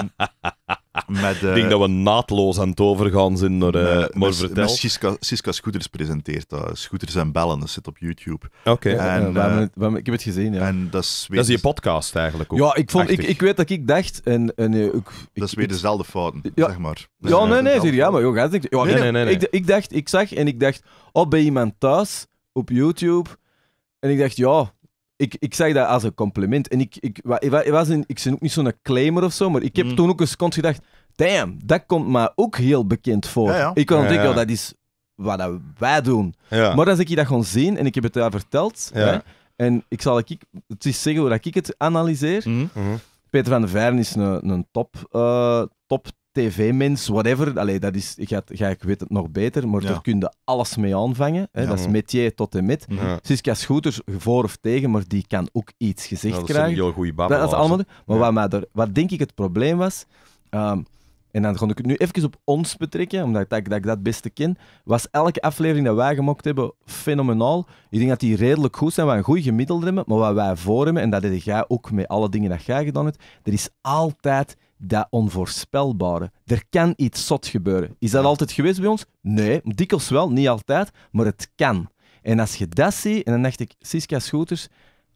met, Ik denk eh, dat we naadloos aan het overgaan zijn naar eh, Siska, Siska, Scooters presenteert dat. Scooters en Bellen, dat zit op YouTube.
Oké, okay. ja, eh, ik heb het gezien. Ja. En dat, is dat is je podcast
eigenlijk ook. Ja, ik, vond, ik,
ik weet dat ik dacht... En, ik, dat is weer dezelfde fouten, zeg maar. ja, nee, nee, nee ja, maar joh, gaat het, nee, nee, nee, Ik, ik dacht, ik zag en ik dacht, oh, ben iemand thuis op YouTube en ik dacht, ja, ik, ik zeg dat als een compliment. En ik, ik, was een, ik ben ook niet zo'n claimer of zo, maar ik heb mm. toen ook eens gedacht, damn, dat komt mij ook heel bekend voor. Ik kon denken, ja, dat is wat wij doen. Maar als ik je dat gewoon zien en ik heb het daar verteld, hè, en ik zal ik, het is zeggen hoe ik het analyseer. Mm-hmm. Mm-hmm. Peter van der Veren is een, een top, eh, top tv-mens, whatever. Allee, dat is, ik, ik weet het nog beter, maar daar kun je alles mee aanvangen. Hè? Dat is métier tot en met. Siska Scooters, voor of tegen, maar die kan ook iets gezegd krijgen. Dat is een heel goede babbel. Dat, is allemaal... Maar wat, mij er, wat denk ik het probleem was... Ehm, en dan ga ik het nu even op ons betrekken, omdat dat, dat ik dat beste ken. Was elke aflevering dat wij gemokt hebben fenomenaal. Ik denk dat die redelijk goed zijn, wat een goed gemiddelde hebben. Maar wat wij voor hebben, en dat deed jij ook met alle dingen dat jij gedaan hebt, er is altijd dat onvoorspelbare. Er kan iets zot gebeuren. Is dat altijd geweest bij ons? Nee, dikwijls wel, niet altijd, maar het kan. En als je dat ziet, en dan dacht ik, Siska Scooters,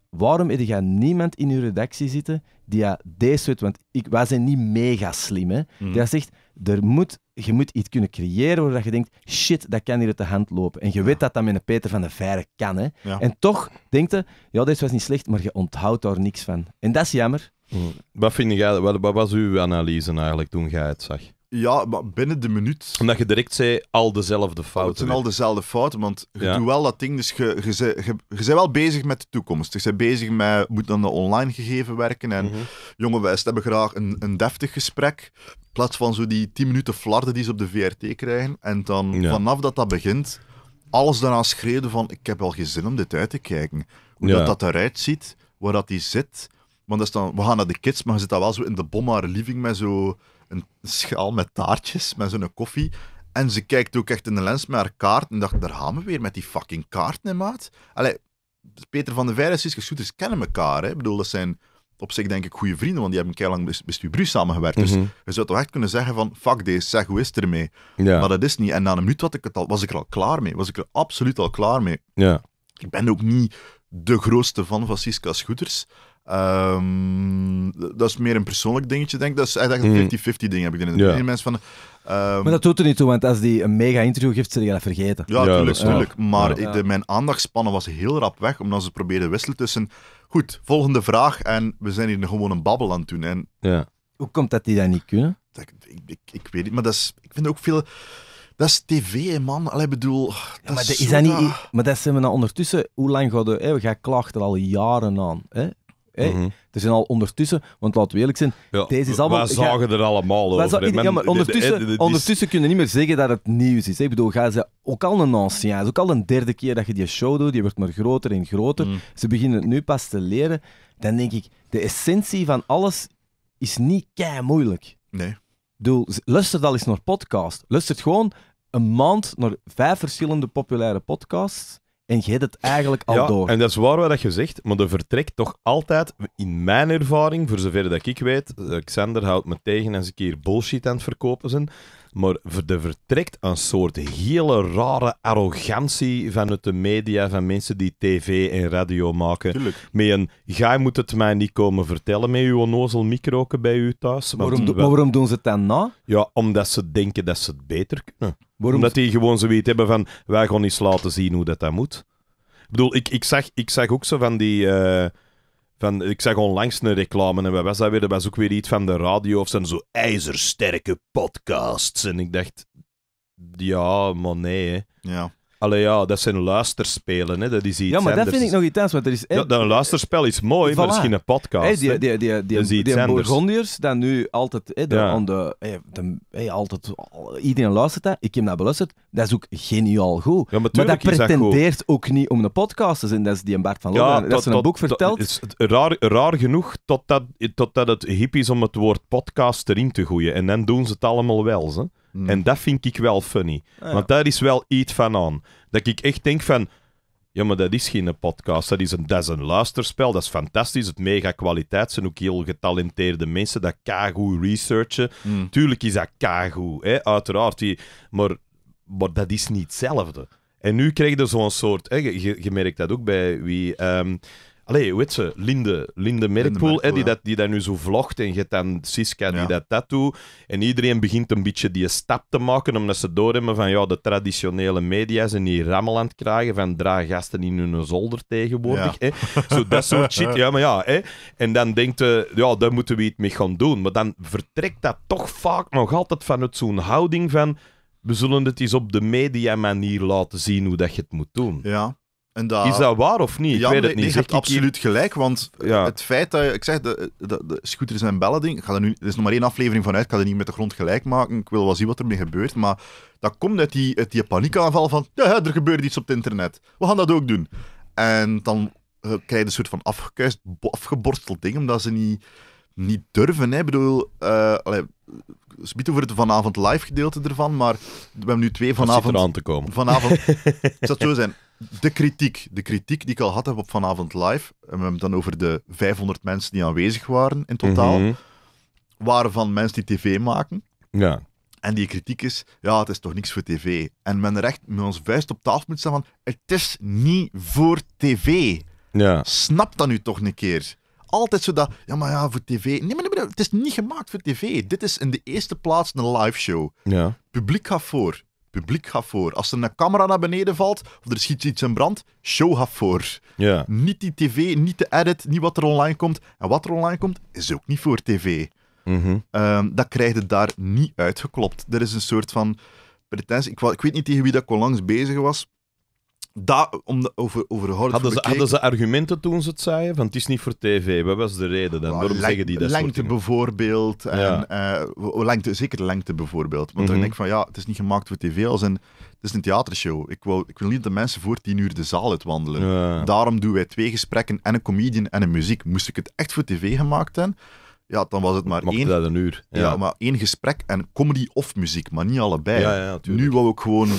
waarom heb je niemand in je redactie zitten die dat deze weet, want ik, wij zijn niet mega slim, hè? Mhm. Die zegt, er moet, je moet iets kunnen creëren waar je denkt, shit, dat kan hier uit de hand lopen. En je weet dat dat met een Peter van de Veire kan, hè? En toch denkt je, ja, deze was niet slecht, maar je onthoudt daar niks van. En dat is jammer. Mm.
Wat vind jij, wat, wat was uw analyse eigenlijk toen jij het zag?
Ja, maar binnen de minuut. Omdat
je direct zei, al dezelfde fouten. Het zijn al dezelfde fouten, want je doet wel dat ding. Dus je, je, je, bent wel bezig met de toekomst. Je bent bezig met, moet dan de online gegeven werken. En mm -hmm. jonge hebben graag een, een deftig gesprek. In plaats van zo die 10 minuten flarden die ze op de VRT krijgen. En dan vanaf dat dat begint, alles daaraan schreden van, ik heb al geen zin om dit uit te kijken. Hoe dat, dat eruit ziet, waar dat die zit, want dan, we gaan naar de kids, maar je zit wel zo in de maar living met zo een schaal met taartjes, met zo'n koffie. En ze kijkt ook echt in de lens met haar kaart en dacht, daar gaan we weer met die fucking kaart, in maat. Allee, Peter van de Veijden en Siska Scooters kennen elkaar, hè. Ik bedoel, dat zijn op zich denk ik goede vrienden, want die hebben keilang lang met Stubru samengewerkt. Dus mhm. je zou toch echt kunnen zeggen van, fuck deze, zeg, hoe is het ermee? Ja. Maar dat is niet. En na een minuut wat ik het al, was ik er al klaar mee. Was ik er absoluut al klaar mee. Ja. Ik ben ook niet de grootste fan van Siska Scooters. Ehm, dat is meer een persoonlijk dingetje, denk ik. Dat is eigenlijk een 50-50 mhm. ding, heb ik
mensen van... Ehm, maar dat doet er niet toe, want als die een mega interview geeft, zullen je dat vergeten. Ja, natuurlijk, Maar
mijn aandachtspannen was heel rap weg, omdat ze probeerden wisselen tussen. Goed, volgende vraag. En we zijn hier gewoon een babbel aan het doen.
En, Hoe komt dat die dat niet kunnen? Dat, ik, ik, ik, weet niet, maar dat is, ik vind ook veel. Dat is tv, man. bedoel. maar, is, dat niet, maar dat zijn we dan ondertussen. Hoe lang gaat we gaan klachten al jaren aan. Hè? Hey, mhm. Er zijn al ondertussen, want laten we eerlijk zijn, deze is allemaal... Wij zagen er allemaal over. ja, maar ondertussen, kun je ondertussen kunnen niet meer zeggen dat het nieuws is. Ik bedoel, gaan ze ook al een ancien, het is ook al een derde keer dat je die show doet, die wordt maar groter en groter. Mhm. Ze beginnen het nu pas te leren. Dan denk ik, de essentie van alles is niet kei moeilijk. Nee. Ik bedoel, luister dan eens naar podcast. Luister gewoon een maand naar vijf verschillende populaire podcasts en je hebt het eigenlijk al ja, door. En
dat is waar wat je zegt, maar er vertrekt toch altijd, in mijn ervaring, voor zover dat ik weet, eh, Xander houdt me tegen als ik keer bullshit aan het verkopen zijn. Maar er vertrekt een soort hele rare arrogantie vanuit de media, van mensen die tv en radio maken. Tuurlijk. Met een, jij moet het mij niet komen vertellen met uw onnozel microken bij u thuis. waarom, waarom doen ze het dan na? Ja, omdat ze denken dat ze het beter kunnen. Waarom omdat die gewoon zoiets hebben van, wij gaan eens laten zien hoe dat, dat moet. Ik bedoel, ik, ik, zag, ik zag ook zo van die... Eh, van, ik zag onlangs een reclame en wat was dat weer? Dat was ook weer iets van de radio of zijn zo ijzersterke podcasts. En ik dacht, ja, maar nee. Hè. Ja. Allee ja, dat zijn luisterspelen, hè. dat is iets Ja, maar dat vind ik nog iets anders, want er is... Ja, dat een luisterspel is mooi, maar misschien een podcast. Hey, die, die, die, die, die, die
dat nu altijd... Hey, de, de, de, altijd, iedereen luistert dat, ik heb dat beluisterd, dat is ook geniaal goed. Ja, maar, dat pretendeert ook niet om een podcast te zijn, dat is die Bart van Loon dat, ze een boek
vertelt. Is raar, raar genoeg totdat, dat het hip is om het woord podcast erin te gooien, en dan doen ze het allemaal wel, hè. Mm. En dat vind ik wel funny. Ah, Want daar is wel iets van aan. Dat ik echt denk van... Ja, maar dat is geen podcast. Dat is een, dat een luisterspel. Dat is fantastisch. Het mega kwaliteit. zijn ook heel getalenteerde mensen. Dat kagoe researchen. Mm. Tuurlijk is dat kagoe, uiteraard. maar, maar dat is niet hetzelfde. En nu krijg je zo'n soort... Hè, je, merkt dat ook bij wie... Ehm, Allee, hoe heet ze? Linde, Linde Merkpoel, die, dat, die dat nu zo vlogt. En je dan Siska die dat dat doet. En iedereen begint een beetje die stap te maken, omdat ze doorhebben van ja, de traditionele media zijn hier rammel aan het krijgen van draag gasten in hun zolder tegenwoordig. Hè? Zo, dat soort shit, *laughs* ja, maar ja. Hè? En dan denkt je, ja, daar moeten we iets mee gaan doen. Maar dan vertrekt dat toch vaak nog altijd vanuit zo'n houding van we zullen het eens op de media manier laten zien hoe dat je het
moet doen. Ja, en dat... Is dat waar of niet? Ik ja, weet het niet. je hebt absoluut gelijk, want het feit dat... Ik zeg, de, de, de scooters en bellen ding... Ik ga er, nu, er is nog maar één aflevering vanuit, ik ga er niet met de grond gelijk maken. Ik wil wel zien wat ermee gebeurt, maar dat komt uit die, die paniekaanval van... Ja, er gebeurt iets op het internet. We gaan dat ook doen. En dan eh, krijg je een soort van afgekuist, afgeborsteld ding, omdat ze niet, niet durven. Hè. Ik bedoel... Uh, allee, over het vanavond live gedeelte ervan, maar we hebben nu twee vanavond. aan te komen. Vanavond. *laughs* het zou zo zijn de kritiek, de kritiek die ik al had heb op vanavond live, en we hebben dan over de 500 mensen die aanwezig waren in totaal, mhm. waren van mensen die tv maken. Ja. En die kritiek is, ja, het is toch niks voor tv. En men recht met ons vuist op tafel moet staan van, het is niet voor tv. Ja. Snap dat nu toch een keer. Altijd zo dat, ja, maar ja, voor tv. Nee, maar, nee, het is niet gemaakt voor tv. Dit is in de eerste plaats een live show. Ja. Publiek gaat voor publiek gaat voor. Als er een camera naar beneden valt of er schiet iets in brand, show gaat voor. Ja. Niet die tv, niet de edit, niet wat er online komt. En wat er online komt, is ook niet voor tv. Mhm. Ehm, dat krijg je daar niet uitgeklopt. Er is een soort van pretentie. Ik, ik, weet niet tegen wie dat ik onlangs bezig was dat, om de, over, over hadden, ze, hadden ze
argumenten toen ze het zeiden? Van het is niet voor tv. Wat was de reden dan? Waarom zeggen die dat Lengte
bijvoorbeeld. En, ja. Eh, zeker lengte bijvoorbeeld. Want dan mhm. denk ik van ja, het is niet gemaakt voor tv. Als een, het is een theatershow. Ik wil, ik wil niet dat mensen voor tien uur de zaal uitwandelen. Ja. Daarom doen wij twee gesprekken en een comedian en een muziek. Moest ik het echt voor tv gemaakt hebben ja, dan was het maar één... Ja. maar één gesprek en comedy of muziek, maar niet allebei. nu wou ik gewoon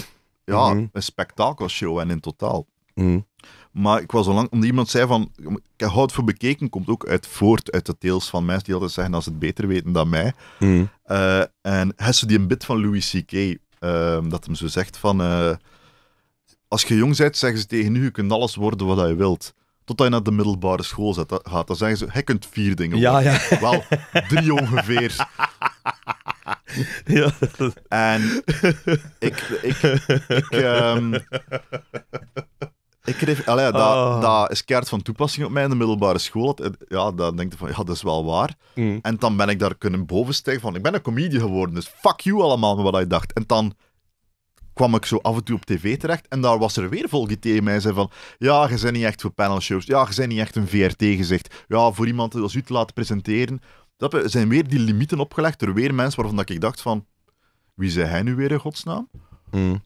ja, mhm. een spektakelshow en in totaal. Mhm. Maar ik was al lang, omdat iemand zei van, ik houd voor bekeken, komt ook uit voort uit de deels van mensen die altijd zeggen dat ze het beter weten dan mij. Mhm. Eh, en heb ze die een bit van Louis C.K., ehm, dat hem zo zegt van, eh, als je jong bent, zeggen ze tegen u, je kunt alles worden wat je wilt. Totdat je naar de middelbare school gaat, dan zeggen ze, je kunt vier dingen worden. Ja, ja. Wel, drie ongeveer. *laughs* ja. En ik... ik, ik ehm, ik kreeg, allee, dat, ah. dat is keert van toepassing op mij in de middelbare school. Ja, dan denk ik van, ja, dat is wel waar. Mm. En dan ben ik daar kunnen bovenstijgen van, ik ben een comedie geworden, dus fuck you allemaal met wat ik dacht. En dan kwam ik zo af en toe op tv terecht en daar was er weer volk tegen mij zei van, ja, je bent niet echt voor panelshows, ja, je bent niet echt een VRT-gezicht, ja, voor iemand als u te laten presenteren, er zijn weer die limieten opgelegd door weer mensen waarvan ik dacht van... Wie zijn hij nu weer in godsnaam? Mm.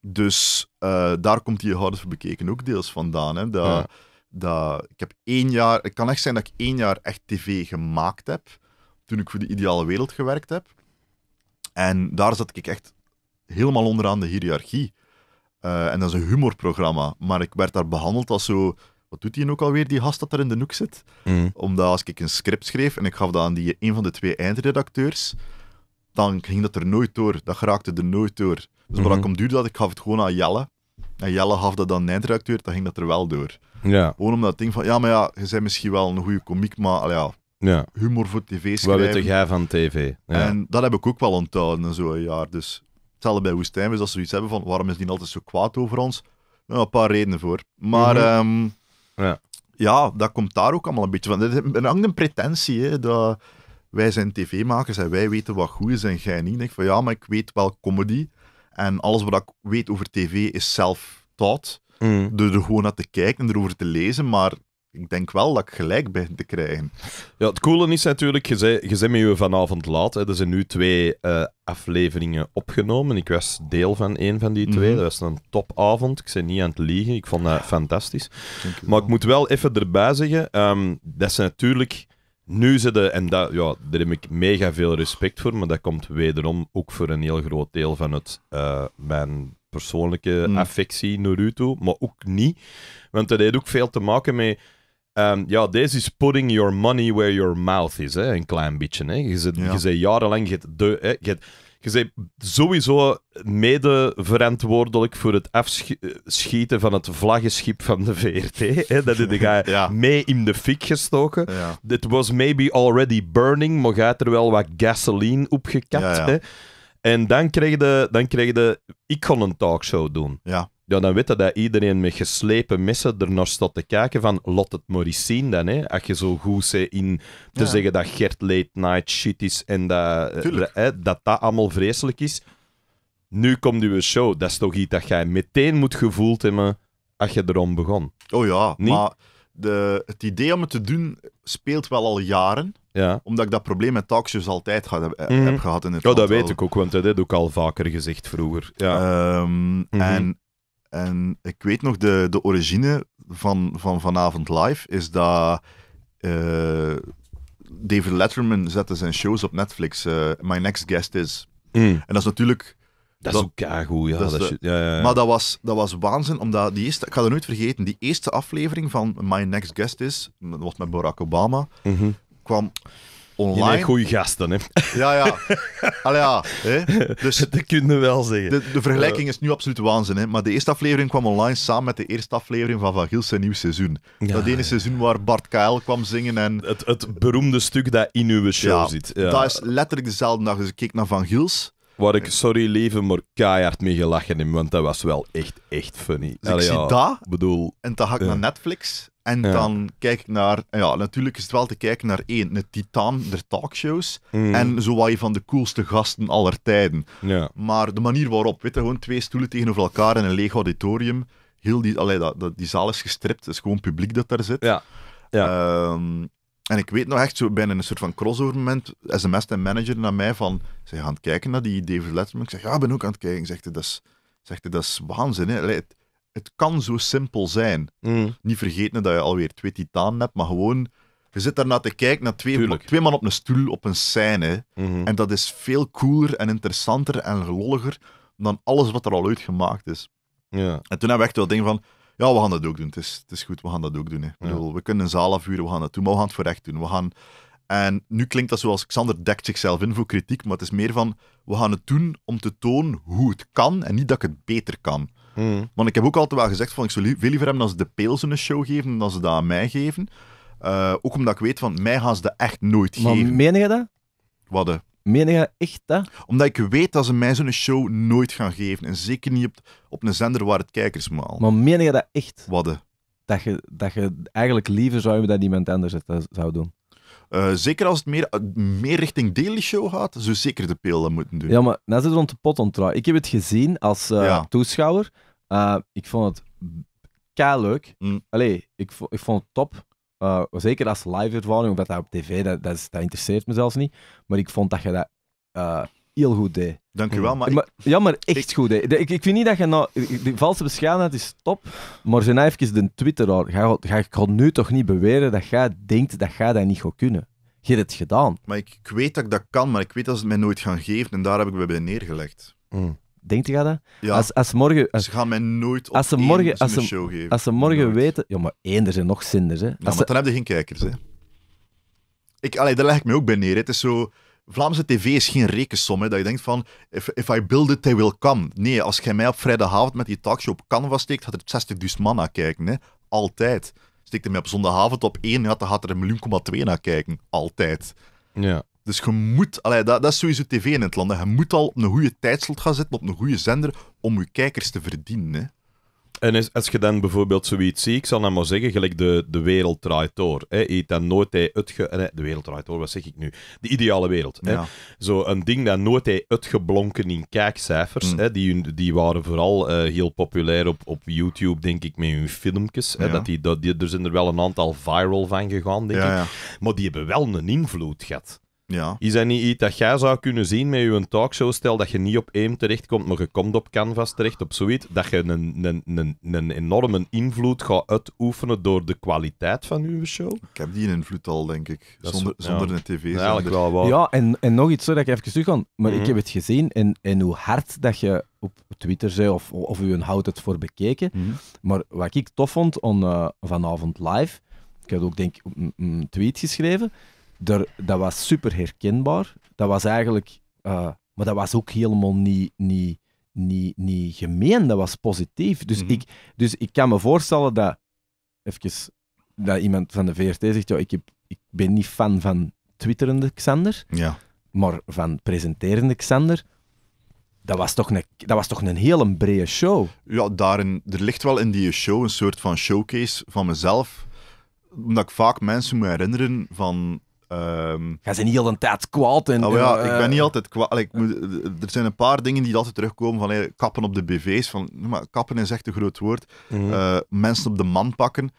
Dus eh, daar komt die harde voor Bekeken ook deels vandaan. Hè? Dat, dat, ik heb één jaar... Het kan echt zijn dat ik één jaar echt tv gemaakt heb. Toen ik voor de ideale wereld gewerkt heb. En daar zat ik echt helemaal onderaan de hiërarchie. Eh, en dat is een humorprogramma. Maar ik werd daar behandeld als zo wat doet hij ook alweer, die gast dat er in de noek zit? Mm. Omdat als ik een script schreef en ik gaf dat aan die, een van de twee eindredacteurs, dan ging dat er nooit door. Dat geraakte er nooit door. Dus mm wat mhm. ik om duurde dat, ik gaf het gewoon aan Jelle. En Jelle gaf dat aan een eindredacteur, dan ging dat er wel door. Ja. Gewoon omdat ik ding van, ja, maar ja, je bent misschien wel een goede komiek, maar ja, humor voor tv schrijven. Wat weet jij van tv? Ja. En dat heb ik ook wel onthouden in zo'n jaar. Dus hetzelfde bij Woestijn, dus als ze iets hebben van, waarom is die altijd zo kwaad over ons? Nou, een paar redenen voor. Maar... Mm ja. ja, dat komt daar ook allemaal een beetje van. Er hangt een pretentie, hè, dat wij zijn tv-makers en wij weten wat goed is en jij niet. Ik denk van ja, maar ik weet wel comedy. En alles wat ik weet over tv is zelf taught mm. Door er gewoon naar te kijken en erover te lezen. Maar ik denk wel dat ik gelijk ben te krijgen. Ja, het coole is natuurlijk, je zei,
je zei met je vanavond laat. Hè. Er zijn nu twee eh, afleveringen opgenomen. Ik was deel van één van die twee. Mhm. Dat was een topavond. Ik ben niet aan het liegen. Ik vond dat fantastisch. Maar ik moet wel even erbij zeggen, ehm, dat is natuurlijk... Nu zitten, en ja, daar heb ik mega veel respect voor, maar dat komt wederom ook voor een heel groot deel van het, eh, mijn persoonlijke mhm. affectie naar u toe, maar ook niet. Want dat heeft ook veel te maken met Ehm, ja, deze is putting your money where your mouth is, hè, een klein beetje. Hè. Je zit, ja. jarenlang, je bent, sowieso mede verantwoordelijk voor het afschieten van het vlaggenschip van de VRT. Hè. Dat is de guy mee in de fik gestoken. Dit was maybe already burning, maar gaat er wel wat gasoline op gekapt. Hè. En dan kreeg, de dan kreeg de ik kon een talkshow doen. Ja ja, dan weet je dat iedereen met geslepen messen ernaar staat te kijken van, laat het maar dan, hè. Als je zo goed bent in te zeggen dat Gert late night shit is en dat eh, dat, dat allemaal vreselijk is. Nu komt uw show. Dat is toch iets dat jij meteen moet gevoeld hebben als je erom begon.
Oh ja, maar de, het idee om het te doen speelt wel al jaren. Ja. Omdat ik dat probleem met talkshows altijd had, eh, mhm. heb, gehad in het Ja, dat weet ik ook, want dat heb ik al vaker gezegd vroeger. Ja. Um, En en ik weet nog, de, de origine van, van vanavond live is dat eh, David Letterman zette zijn shows op Netflix. Eh, My Next Guest Is. Hmm. En dat is natuurlijk... Dat, is ook goed ja. Dat dat ja, ja, ja. Maar dat was, dat was waanzin, omdat die eerste, ik ga dat nooit vergeten, die eerste aflevering van My Next Guest Is, dat was met Barack Obama, mhm. kwam online. Nee, goede gasten, hè? Ja, ja. Allee, ja hè? Dus, *laughs* dat kunnen wel zeggen. De, vergelijking eh. is nu absoluut waanzin, hè? Maar de eerste aflevering kwam online samen met de eerste aflevering van Van Gils zijn nieuw seizoen. dat ene seizoen waar Bart Kael kwam zingen en... Het, het beroemde stuk dat in uw show zit. Ja, dat is letterlijk dezelfde dag. Dus ik keek naar Van Gils... Waar ik, sorry leven, maar keihard mee gelachen
heb, want dat was wel echt, echt funny. Dus ik zie dat, bedoel,
en dan ga ik naar Netflix en dan kijk ik naar, ja, natuurlijk is het wel te kijken naar één, de titaan der talkshows. Mm. En zo wat je van de coolste gasten aller tijden. Ja. Maar de manier waarop, weet je, gewoon twee stoelen tegenover elkaar in een leeg auditorium. Heel die, allee, dat, die zaal is gestript, het is gewoon publiek dat daar zit. Ja. ja. Ehm, en ik weet nog echt zo bijna een soort van crossover moment, sms en manager naar mij van, zij gaan kijken naar die David Letterman. Ik zeg, ja, ik ben ook aan het kijken. Zegt hij, dat is, zegt dat is waanzin. Hè? het kan zo simpel zijn. Mm. Niet vergeten dat je alweer twee titanen hebt, maar gewoon... Je zit daarna te kijken naar twee, twee man op een stoel op een scène. Mhm. En dat is veel cooler en interessanter en lolliger dan alles wat er al uitgemaakt is. Ja. En toen hebben we echt wel ding van... Ja, we gaan dat ook doen. Het is, het is goed, we gaan dat ook doen. Hè. we kunnen een zaal afvuren, we gaan dat doen, maar we gaan het voor echt doen. We gaan... En nu klinkt dat zoals Xander dekt zichzelf in voor kritiek, maar het is meer van, we gaan het doen om te tonen hoe het kan en niet dat ik het beter kan. Mm. Want ik heb ook altijd wel gezegd van ik zou liever hebben dat ze de Peels een show geven dan dat ze dat aan mij geven. Eh, ook omdat ik weet van mij gaan ze dat echt nooit Maar geven. meen je dat? Wat De? Meen je echt dat? Omdat ik weet dat ze mij zo'n show nooit gaan geven. En zeker niet op, op een zender waar het kijkers maal. Maar meen je dat echt? Wat Dat je,
dat je eigenlijk liever zou hebben dat iemand anders het eh, zou doen. Eh, zeker als het meer, eh, meer richting Daily Show gaat, zou zeker de peel dat moeten doen. Ja, maar dat is rond de pot ontrouwen. Ik heb het gezien als eh, toeschouwer. ik vond het keihard leuk. Mm. Allee, ik, ik vond het top. zeker als live ervaring, omdat dat op tv, dat, dat, dat interesseert me zelfs niet. Maar ik vond dat je dat heel goed deed. Dankjewel, maar, maar Ja, maar echt goed hè? Ik, ik vind niet dat je nou... De valse bescheidenheid is top, maar zijn nou even de Twitter, Ga, ga, ik ga nu toch niet beweren dat jij denkt dat jij dat niet gaat kunnen. Je hebt het gedaan. Maar ik, ik, weet dat ik dat kan, maar ik weet dat ze het mij nooit gaan geven en daar heb ik me bij neergelegd. Mm. Denkt je dat? Ja. Als, als morgen,
als, ze gaan mij nooit op als ze morgen, als ze, show geven. Als
ze morgen weten... Ja, maar één, er zijn nog zinders. Hè. Als maar ze, dan heb je geen kijkers. Hè. Ik, allee, daar leg ik me ook bij neer. Het
is zo... Vlaamse tv is geen rekensom. Hè, dat je denkt van, if, if I build it, they will come. Nee, als jij mij op vrijdagavond met die talkshow op canva steekt, had er 60.000 man naar kijken. Hè. Altijd. Steekte mij op zondagavond op 1, ja, dan gaat er een miljoen, twee naar kijken. Altijd. Ja. Dus je moet, allee, dat, dat, is sowieso tv in het land. Je moet al op een goede tijdslot gaan zitten, op een goede zender, om je kijkers te verdienen. Hè
en als je dan bijvoorbeeld zoiets ziet, ik zal dan maar zeggen, gelijk de, de wereld draait door. eet dan nooit uitge... de wereld draait door, wat zeg ik nu? De ideale wereld. Zo een ding dat nooit uitgeblonken in kijkcijfers. Mm. Hè, die, die waren vooral eh, heel populair op, op YouTube, denk ik, met hun filmpjes. Hè, dat die, dat er zijn er wel een aantal viral van gegaan, denk ik. Maar die hebben wel een invloed gehad. Ja. Is dat niet iets dat jij zou kunnen zien met je talkshow? Stel dat je niet op één terechtkomt, maar je komt op Canvas terecht, op zoiets. Dat je een, een, een, een enorme invloed gaat uitoefenen door
de kwaliteit van je show. Ik heb die invloed al, denk ik. zonder, een tv ja, Eigenlijk wel,
Ja, en, en nog iets, zo dat ik even terug kan. Maar ik mhm. heb het gezien en, en hoe hard dat je op Twitter zei of, of u houdt het voor bekeken. Mhm. Maar wat ik tof vond on, eh, vanavond live, ik heb ook denk ik een tweet geschreven, dat was super herkenbaar. Dat was eigenlijk, eh, maar dat was ook helemaal niet, niet, niet, niet gemeen, dat was positief. Dus, mhm. ik, dus ik kan me voorstellen dat, even, dat iemand van de VRT zegt: ja, ik, heb, ik ben niet fan van twitterende Xander, ja. maar van presenterende Xander. Dat was, toch een, dat was toch een hele brede show. Ja, daarin, er ligt wel in die show een soort van showcase van
mezelf. Omdat ik vaak mensen moet herinneren van Um, ehm, ze niet al de
tijd kwaad. En,
oh ja, ik ben niet eh, altijd kwaad. moet, er zijn een paar dingen die altijd terugkomen van kappen op de BV's. Van, maar kappen is echt een groot woord. Mhm. Eh, mensen op de man pakken.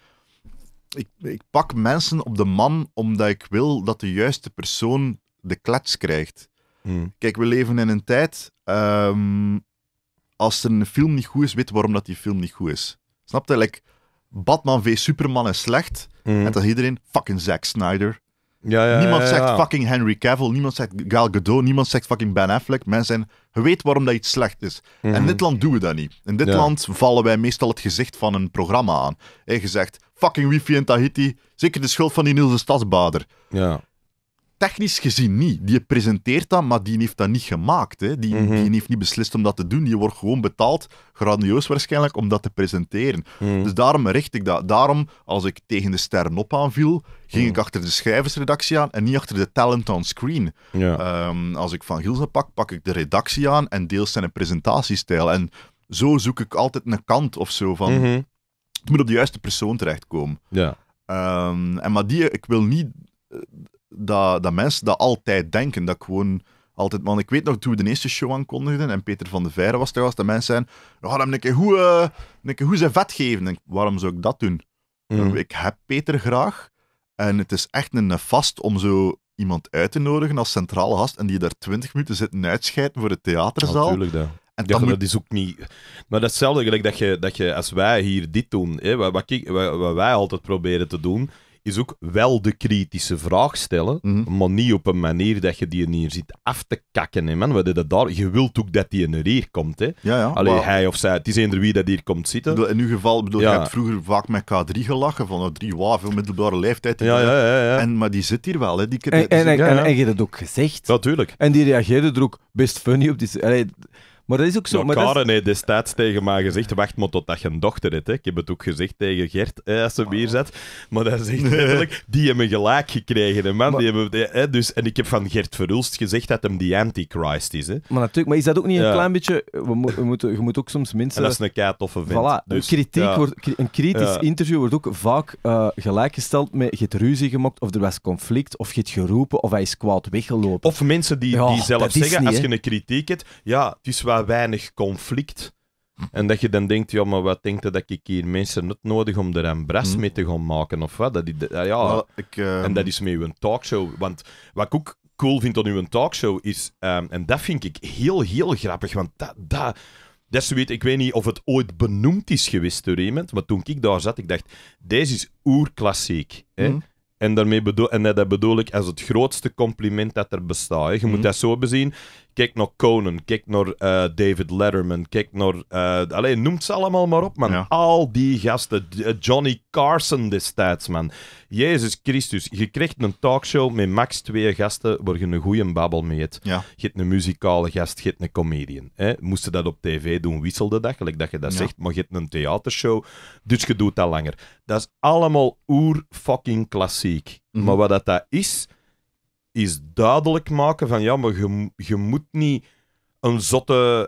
Ik, ik, pak mensen op de man omdat ik wil dat de juiste persoon de klets krijgt. Mhm. Kijk, we leven in een tijd. Ehm, als er een film niet goed is, weet waarom dat die film niet goed is. Snap je? Like, Batman v Superman is slecht. Mhm. En dat iedereen fucking Zack Snyder. Ja, ja, niemand zegt fucking Henry Cavill, niemand zegt Gal Gadot, niemand zegt fucking Ben Affleck. Mensen je weet waarom dat iets slecht is. En mhm. in dit land doen we dat niet. In dit land vallen wij meestal het gezicht van een programma aan. En je zegt, fucking wifi in Tahiti, zeker de schuld van die Nielse Stadsbader. Ja technisch gezien niet. Die presenteert dat, maar die heeft dat niet gemaakt. Hè. Die, mhm. die heeft niet beslist om dat te doen. Die wordt gewoon betaald, grandioos waarschijnlijk, om dat te presenteren. Mhm. Dus daarom richt ik dat. Daarom, als ik tegen de sterren op aanviel, ging ik mhm. achter de schrijversredactie aan en niet achter de talent on screen. Ehm, als ik Van Gielsen pak, pak ik de redactie aan en deels zijn presentatiestijl. En zo zoek ik altijd een kant of zo van... -hmm. Het moet op de juiste persoon terechtkomen. Ja. Ehm, en maar die, ik wil niet eh, dat, mensen dat altijd denken. Dat ik gewoon altijd, man, ik weet nog toen we de eerste show aankondigden en Peter van de Veire was trouwens, dat mensen zijn, we gaan een keer goed, eh, een zijn vet geven. waarom zou ik dat doen? Mhm. Ik heb Peter graag en het is echt een vast om zo iemand uit te nodigen als centrale gast en die daar twintig minuten zitten uitscheiden voor de theaterzaal. Natuurlijk, ja, en moet... dat is niet. Maar dat is hetzelfde gelijk
dat je, dat je als wij hier dit doen, hè, wat, wat wij altijd proberen te doen, is ook wel de kritische vraag stellen, mhm. maar niet op een manier dat je die hier zit af te kakken. Hè, man. Wat dat daar, je wilt ook dat die er hier komt. Hè.
Ja, ja, hij
of zij, het is eender wie dat hier komt zitten. In uw geval, bedoel, je hebt
vroeger vaak met K3 gelachen, van 3 nou, waf, veel middelbare leeftijd. Ja, ja, ja, En, maar die zit hier wel. Hè. Die, en, en, en, en, je hebt
dat ook gezegd. Natuurlijk. En die reageerde er ook best funny op. Die, maar dat is ook zo. Nou, maar Karen
heeft destijds tegen mij gezegd: wacht maar dat je een dochter hebt. Hè. Ik heb het ook gezegd tegen Gert als ze hier zat. Maar dat is echt die hebben gelijk gekregen. Hè, man. Maar... Die hebben, dus, en ik heb van Gert Verhulst gezegd dat hem die Antichrist is. Maar
natuurlijk, maar is dat ook niet een klein beetje. We, moeten, je moet ook soms mensen. En dat is een kei toffe vent. Dus, kritiek wordt, een kritisch interview wordt ook vaak eh, gelijkgesteld met: je hebt ruzie gemaakt, of er was conflict, of je hebt geroepen, of hij is kwaad weggelopen. Of mensen die, die zelf zeggen: als je
een kritiek hebt, ja, het is wel weinig conflict. Hm. En dat je dan denkt, ja, maar wat denkt dat ik hier mensen nut nodig om er een bras hm. mee te gaan maken of wat? Dat, ah, ja, ik, ehm, En dat is met een talkshow. Want wat ik ook cool vind aan uw talkshow is, ehm, en dat vind ik heel, heel grappig, want dat, dat, dat weet, ik weet niet of het ooit benoemd is geweest door iemand, maar toen ik daar zat, ik dacht, deze is oerklassiek. Hè? Hm. En, daarmee bedoel, en dat bedoel ik als het grootste compliment dat er bestaat. Hè? Je moet dat zo bezien. Kijk naar Conan, kijk naar eh, David Letterman, kijk naar... Uh, eh, alleen noem ze allemaal maar op, man. Al die gasten. Eh, Johnny Carson destijds, man. Jezus Christus. Je krijgt een talkshow met max twee gasten waar je een goede babbel mee hebt. Je hebt een muzikale gast, je hebt een comedian. Hè? Moesten dat op tv doen, wisselde dat, gelijk dat je dat zegt. Maar je hebt een theatershow, dus je doet dat langer. Dat is allemaal oer-fucking klassiek. Mhm. Maar wat dat, dat is is duidelijk maken van ja, maar je, moet niet een zotte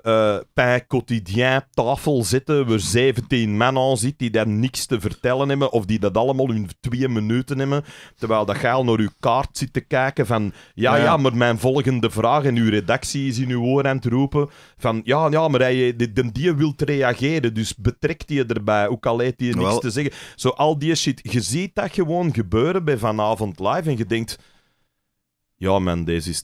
uh, quotidien tafel zitten waar 17 man aan zit die daar niks te vertellen hebben of die dat allemaal in twee minuten nemen, Terwijl dat je al naar uw kaart zit te kijken van ja, ja, maar mijn volgende vraag en uw redactie is in uw oor aan het roepen van ja, ja, maar hij, de, de, die wilt reageren, dus betrekt je erbij, ook al heeft hij niks te zeggen. Zo al die shit, je ziet dat gewoon gebeuren bij Vanavond Live en je denkt... Ja, man, deze is...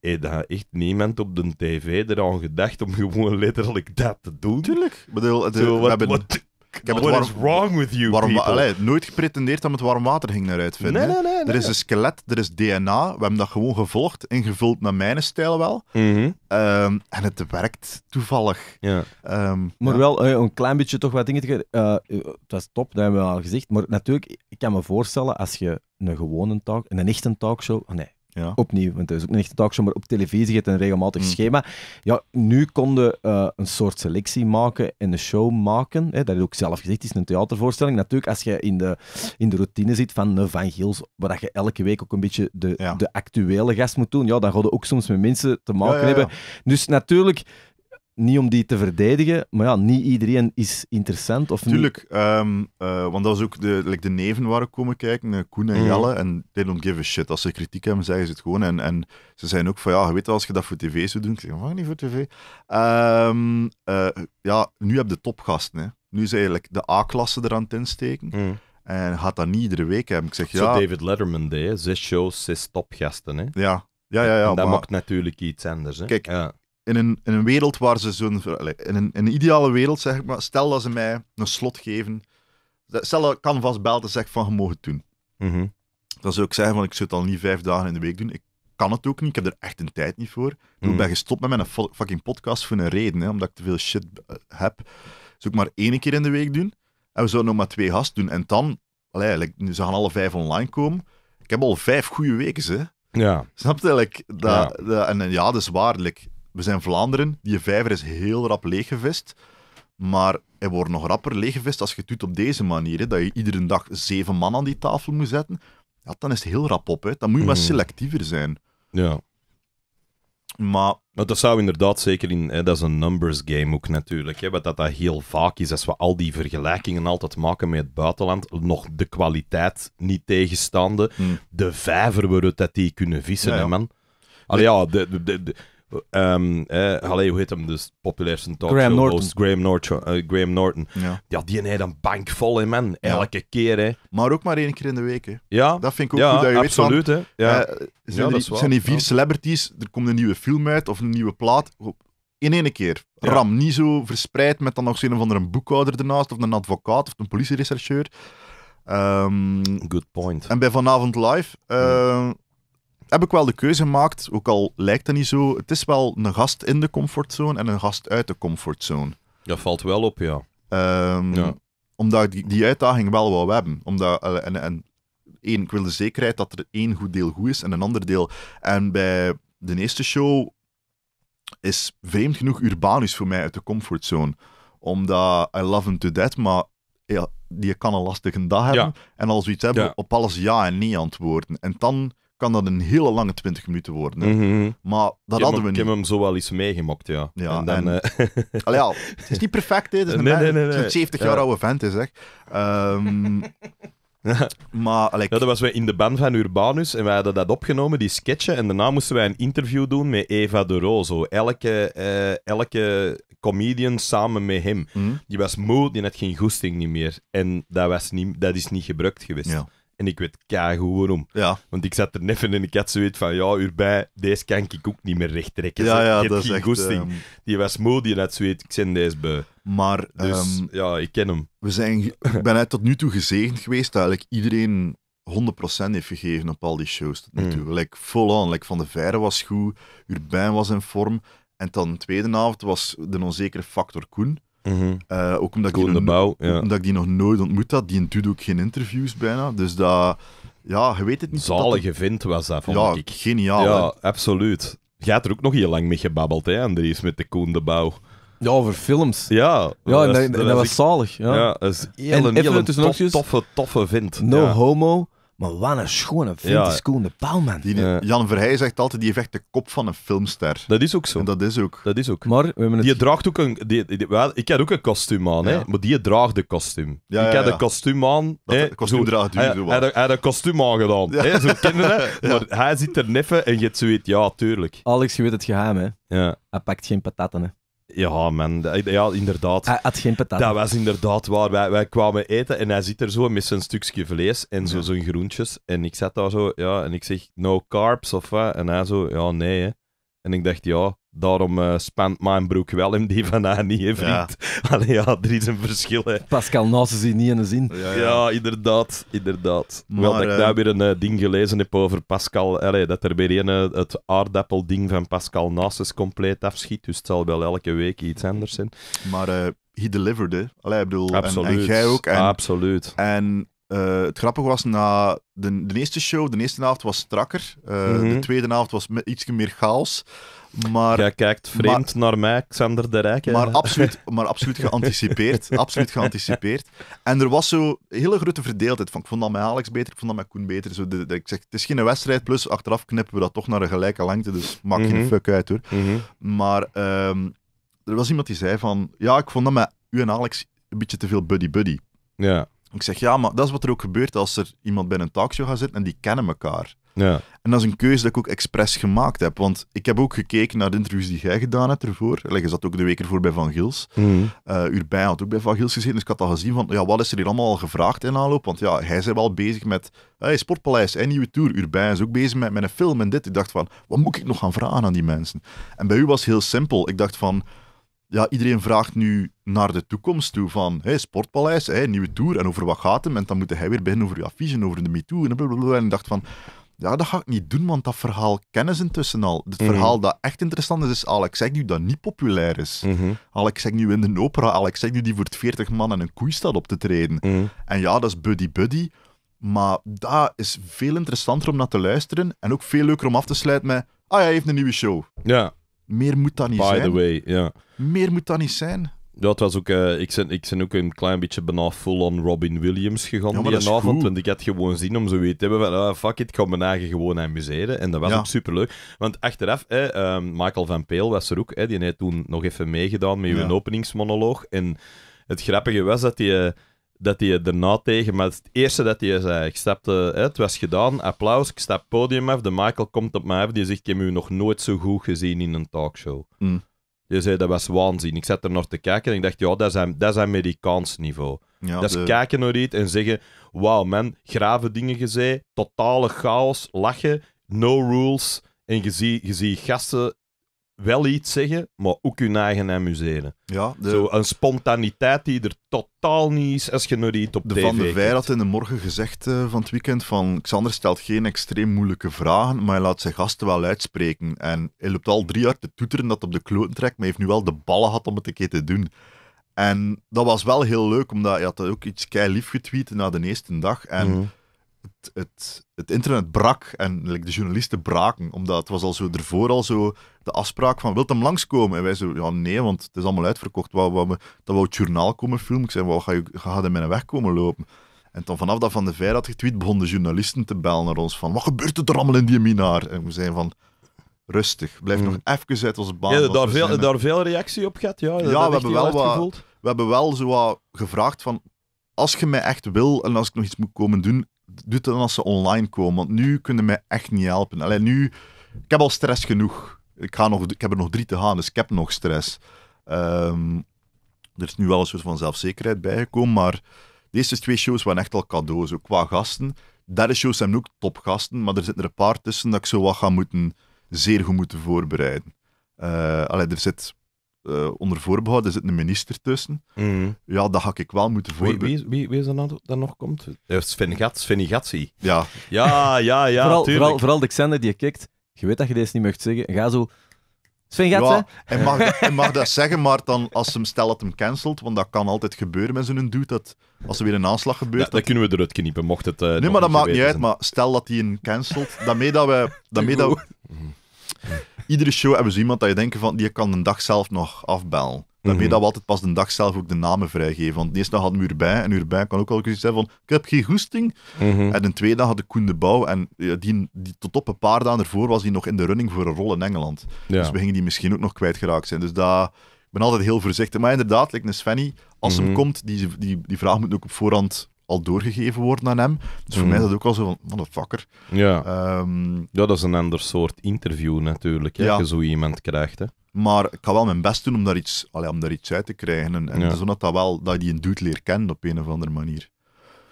Hey, daar echt niemand op de tv eraan gedacht om gewoon letterlijk dat
te doen. Tuurlijk. Bedoel, het, hebben what, ik heb het is wrong with you warm, nooit gepretendeerd dat het warm water ging naar uitvinden. Nee, nee, nee, er is een skelet, er is DNA. We hebben dat gewoon gevolgd,
ingevuld naar mijn stijl wel. Mhm. Ehm, en het werkt toevallig. Ja. Ehm, maar wel eh, een klein beetje toch wat dingen. geven. dat is top, dat hebben we al gezegd. Maar natuurlijk, ik kan me voorstellen als je een gewone talk, een echte talkshow. nee, ja. Opnieuw, want het is ook een talkshow, maar op televisie gaat een regelmatig mm. schema. Ja, nu konden uh, een soort selectie maken en een show maken. Hè, dat is ook zelf gezegd, het is een theatervoorstelling. Natuurlijk, als je in de, in de routine zit van Van Gils, waar je elke week ook een beetje de, de actuele gast moet doen, ja, dan ga ook soms met mensen te maken hebben. Dus natuurlijk niet om die te verdedigen, maar ja, niet iedereen is interessant. Of Tuurlijk, niet... um, eh, want dat is ook de, like de
neven waar ik komen kijken, eh, Koen en mhm. Jelle, en they don't give a shit. Als ze kritiek hebben, zeggen ze het gewoon. En, en ze zijn ook van, ja, weet wel, als je dat voor tv zou doen, ik zeg, van niet voor tv. Ehm, eh, ja, nu heb je de topgasten, hè. Nu is eigenlijk de A-klasse aan het insteken. Mm. En gaat dat niet iedere week hebben. Ik zeg, Zo David
Letterman deed, Zes shows, zes topgasten, hè. Ja,
ja, ja. ja, dat maakt natuurlijk iets anders, hè. Kijk, ja in een, in een wereld waar ze zo'n... In een, in een ideale wereld, zeg maar, stel dat ze mij een slot geven. Stel kan vast belt en zeg van, je mag het doen. Mhm. Dan zou ik zeggen van, ik zou het al niet vijf dagen in de week doen. Ik kan het ook niet, ik heb er echt een tijd niet voor. Ik ben mhm. gestopt met mijn fucking podcast voor een reden, hè, omdat ik te veel shit eh, heb. Zou ik maar één keer in de week doen. En we zouden nog maar twee gasten doen. En dan, allee, ze gaan alle vijf online komen. Ik heb al vijf goede weken, hè. Ja. Snap je? dat, ja. Dat, en ja, dat is waarlijk we zijn Vlaanderen, die vijver is heel rap leeggevist. Maar er wordt nog rapper leeggevist als je het doet op deze manier. Hè, dat je iedere dag zeven man aan die tafel moet zetten. Ja, dan is het heel rap op. Hè. Dan moet je mm maar selectiever zijn.
Ja. Maar... dat zou inderdaad zeker in... Hè, dat is een numbers game ook natuurlijk. Hè, wat dat, dat heel vaak is, als we al die vergelijkingen altijd maken met het buitenland, nog de kwaliteit niet tegenstaande, mm. de vijver waaruit dat die kunnen vissen, ja, ja. hè, man. ja, de, de, de, Um, eh, hoe heet hem dus? Populairste talkshow Graham Norton. Host, eh, Graham, Norton Graham Norton. Ja. die en hij dan bankvol in, man. Elke keer, hè. Maar
ook maar één keer in de week, hè. Ja. Dat vind ik ook goed, dat je absoluut, weet van... Hè. Ja, eh, zijn, die, vier celebrities, er komt een nieuwe film uit of een nieuwe plaat oh, in één keer. Ram, niet zo verspreid met dan nog een of een boekhouder ernaast, of een advocaat, of een politierechercheur. Um, Good point. En bij Vanavond Live uh, heb ik wel de keuze gemaakt, ook al lijkt dat niet zo. Het is wel een gast in de comfortzone en een gast uit de comfortzone. Dat valt wel op, ja. Ehm, omdat ik die, die, uitdaging wel wou hebben. Omdat, eh, en, en één, ik wil de zekerheid dat er één goed deel goed is en een ander deel. En bij de eerste show is vreemd genoeg Urbanus voor mij uit de comfortzone. Omdat I love him to death, maar ja, die kan een lastige dag hebben. En als we iets hebben, op alles ja en nee antwoorden. En dan kan dat een hele lange 20 minuten worden. Mhm. Maar dat ik hadden we niet. Ik heb
hem zo wel eens meegemokt, ja. ja, en dan, eh, *laughs* allee, het is
niet perfect, hè. Het is *laughs* een, 70 jaar oude vent, is zeg. Ehm,
*laughs* maar, dat was wij in de band van Urbanus en wij hadden dat opgenomen, die sketchen. En daarna moesten wij een interview doen met Eva de Rozo. Elke, eh, elke comedian samen met hem. Mhm. Die was moe, die had geen goesting niet meer. En dat, was niet, dat is niet gebruikt geweest. Ja. En ik weet keigoed waarom. Want ik zat er neffen en ik had zoiets van, ja, hierbij, deze kan ik ook niet meer recht trekken. Ja, ja, dat is echt, goesting. Ehm, die was moe, die had zoiets, ik zin deze
bij. Maar dus, ehm,
ja, ik ken hem.
We zijn, *laughs* ik ben tot nu toe gezegend geweest eigenlijk iedereen 100% heeft gegeven op al die shows tot nu hmm. van de Verre was goed, Urbain was in vorm. En dan de tweede avond was de onzekere factor Koen. Mm -hmm. uh, ook omdat ik, bouw, ja. omdat ik, die nog, nooit ontmoet had. Die doet ook geen interviews bijna. Dus dat, ja, je weet het niet. Zalige
vindt was dat, vond ja, ik.
geniaal. Ja,
absoluut. Jij hebt er ook nog heel lang mee gebabbeld, hè, Andries, met de Koen de Bouw. Ja, over films. Ja. Ja, dat, was zalig. Ja, ja dat is heel, een, heel toffe, toffe, toffe
No homo. Maar wat een schone vent de Pauw, man.
Die, Jan Verheij zegt altijd, die vecht de kop van een filmster. Dat is ook zo. En dat is ook. Dat is ook. Maar we Die draagt ook een... Die,
ik had ook een kostuum aan, hè, maar die draagt de kostuum. ik ja, had een kostuum aan. Dat hè, zo- draagt u, Hij, zo wat. hij, had- een kostuum aangedaan. Ja. Hè, zo kennen *laughs* Maar hij zit er neffen en je hebt zoiets, ja, tuurlijk.
Alex, je weet het geheim, hè. Ja. Hij pakt geen pataten, hè.
Ja, man. ja, inderdaad. Hij had geen Dat was inderdaad waar. Wij, wij kwamen eten en hij zit er zo met zijn stukje vlees en zo, zo'n groentjes. En ik zat daar zo, ja, en ik zeg, no carbs of wat? En hij zo, ja, nee, hè. En ik dacht, ja, Daarom uh, spant mijn broek wel hem die van haar niet, heeft, vriend.
Ja. *laughs* ja, er is een verschil, hè. Pascal Nassen is niet in de zin. Ja,
inderdaad, inderdaad. Maar, wel dat ik eh, daar weer een eh, ding gelezen heb over Pascal... Allee, dat er weer een, het aardappelding van Pascal Nassus compleet afschiet. Dus het zal wel elke week iets anders zijn. Maar
he delivered, hè. ik bedoel... En, jij ook. En,
Absoluut.
En het grappige was, na de, de, eerste show, de eerste avond was strakker. De mhm. tweede avond was iets meer chaos. Maar, Jij kijkt vreemd naar mij, Xander de Rijk. Maar absoluut, maar absoluut geanticipeerd. *laughs* absoluut geanticipeerd. En er was zo hele grote verdeeldheid. Van, ik vond dat met Alex beter, ik vond dat met Koen beter. Zo de, ik zeg, het is geen wedstrijd, plus achteraf knippen we dat toch naar een gelijke lengte. Dus maak geen mhm. fuck uit hoor. Mhm. Maar ehm, er was iemand die zei van, ja, ik vond dat met u en Alex een beetje te veel buddy-buddy. Ja. Ik zeg, ja, maar dat is wat er ook gebeurt als er iemand bij een talkshow gaat zitten en die kennen elkaar. Ja. En dat is een keuze die ik ook expres gemaakt heb. Want ik heb ook gekeken naar de interviews die jij gedaan hebt ervoor. Allee, je zat ook de week ervoor bij Van Gils. Mm. Uh, eh, Urbijn had ook bij Van Gils gezeten. Dus ik had al gezien van, ja, wat is er hier allemaal al gevraagd in aanloop? Want ja, hij is wel bezig met hey, Sportpaleis en Nieuwe Tour. Urbijn is ook bezig met, met een film en dit. Ik dacht van, wat moet ik nog gaan vragen aan die mensen? En bij u was het heel simpel. Ik dacht van, ja, iedereen vraagt nu naar de toekomst toe van hey, Sportpaleis, hey, Nieuwe Tour. En over wat gaat hem? En dan moet hij weer beginnen over je affiche over de MeToo. En, en ik dacht van ja, dat ga ik niet doen, want dat verhaal kennen ze intussen al. Het mhm. verhaal dat echt interessant is, is Alex zeg nu dat niet populair is. Mhm. Alex -hmm. Alex nu in de opera, Alex nu die voor het 40 man en een koe staat op te treden. Mhm. En ja, dat is buddy-buddy, maar dat is veel interessanter om naar te luisteren en ook veel leuker om af te sluiten met ah, hij heeft een nieuwe show. Ja. Meer moet dat niet zijn. By the way, ja. Meer moet dat niet zijn.
Ja, was ook, eh, ik, ben, ik ben ook een klein beetje bijna full on Robin Williams gegaan die avond. Want ik had gewoon zin om zoiets te hebben van ah, fuck it, ik ga mijn eigen gewoon amuseren. En dat was ook superleuk. Want achteraf, eh, Michael van Peel was er ook. Eh, die heeft toen nog even meegedaan met uw openingsmonoloog. En het grappige was dat hij dat daarna tegen, maar het eerste dat hij zei, ik stapte, het was gedaan, applaus, ik stap podium af, de Michael komt op mij af, die zegt, ik heb u nog nooit zo goed gezien in een talkshow. Mm je zei, dat was waanzin. Ik zat er nog te kijken en ik dacht, ja, dat is, dat is Amerikaans niveau. dat is kijken naar iets en zeggen, wauw man, grave dingen gezien, totale chaos, lachen, no rules. En je ziet, je ziet gasten wel iets zeggen, maar ook hun eigen amuseren. Ja, Zo een spontaniteit die er totaal niet is als je nog iets op de Van der Vij had
in de morgen gezegd eh, van het weekend van Xander stelt geen extreem moeilijke vragen, maar hij laat zijn gasten wel uitspreken. En hij loopt al drie jaar te toeteren dat op de kloten trekt, maar hij heeft nu wel de ballen gehad om het een keer te doen. En dat was wel heel leuk, omdat hij had ook iets kei lief getweet na de eerste dag. En... Mhm het, het, het, internet brak en de journalisten braken. Omdat het was al zo ervoor al zo de afspraak van, wilt hem langskomen? En wij zo, ja nee, want het is allemaal uitverkocht. Wat, wat, dat wou het journaal komen filmen. Ik zei, wat ga je, ga wegkomen een weg komen lopen? En dan vanaf dat Van de Veer had getweet, begonnen journalisten te bellen naar ons van, wat gebeurt er allemaal in die minaar? En we zijn van, rustig, blijf nog hmm. even uit onze baan. je daar, veel, daar veel reactie op gehad? Ja, we, hebben wel we hebben wel zo wat gevraagd van, als je mij echt wil en als ik nog iets moet komen doen, doet dan als ze online komen, want nu kunnen mij echt niet helpen. Alleen nu, ik heb al stress genoeg. Ik, ga nog, ik heb er nog drie te gaan, dus ik heb nog stress. Ehm, er is nu wel een soort van zelfzekerheid bijgekomen, maar deze twee shows waren echt al cadeaus, qua gasten. Derde shows zijn ook topgasten, maar er zitten er een paar tussen dat ik zo wat ga moeten, zeer goed moeten voorbereiden. Uh, allee, er zit eh, onder voorbehoud, er zit een minister tussen. Mhm. Ja, dat ga ik wel moeten voorbereiden.
Wie, wie, wie, is er dan nog komt?
Eh, Sven Gats, Sven
Gatsi. Ja.
Ja, ja, ja, vooral, tuurlijk. vooral, vooral
de Xander die je kijkt. Je weet dat je deze niet mag zeggen. Ga zo... Sven Gats, hè? En mag, mag
dat zeggen, maar dan als ze hem stel dat hem cancelt, want dat kan altijd gebeuren met zo'n dude, dat als er weer een aanslag gebeurt... Ja, dat, kunnen we eruit kniepen. mocht het... Eh, nee, maar dat maakt niet uit, maar stel dat hij hem cancelt, daarmee dat we... Daarmee dat iedere show hebben ze iemand dat je denken van, die kan een dag zelf nog afbellen. Dan ben je mhm. dat we altijd pas de dag zelf ook de namen vrijgeven. Want de eerste dag hadden we bij en bij kan ook al iets zijn van, ik heb geen goesting. Mhm. En de tweede dag had de Koen de Bouw. En die, die, tot op een paar dagen ervoor was hij nog in de running voor een rol in Engeland. Dus we gingen die misschien ook nog kwijtgeraakt zijn. Dus dat, ik ben altijd heel voorzichtig. Maar inderdaad, lijkt een Svenny, als mhm. hem komt, die, die, die vraag moet ook op voorhand al doorgegeven wordt aan hem. Dus voor hmm. mij is dat ook al zo van, motherfucker.
Ja. Ehm, ja, dat is een ander soort interview natuurlijk, hè, ja. je zo iemand krijgt. Hè.
Maar ik ga wel mijn best doen om daar iets, allee, om daar iets uit te krijgen. En, en ja. dat wel, dat die een dude leert kennen op een of andere manier.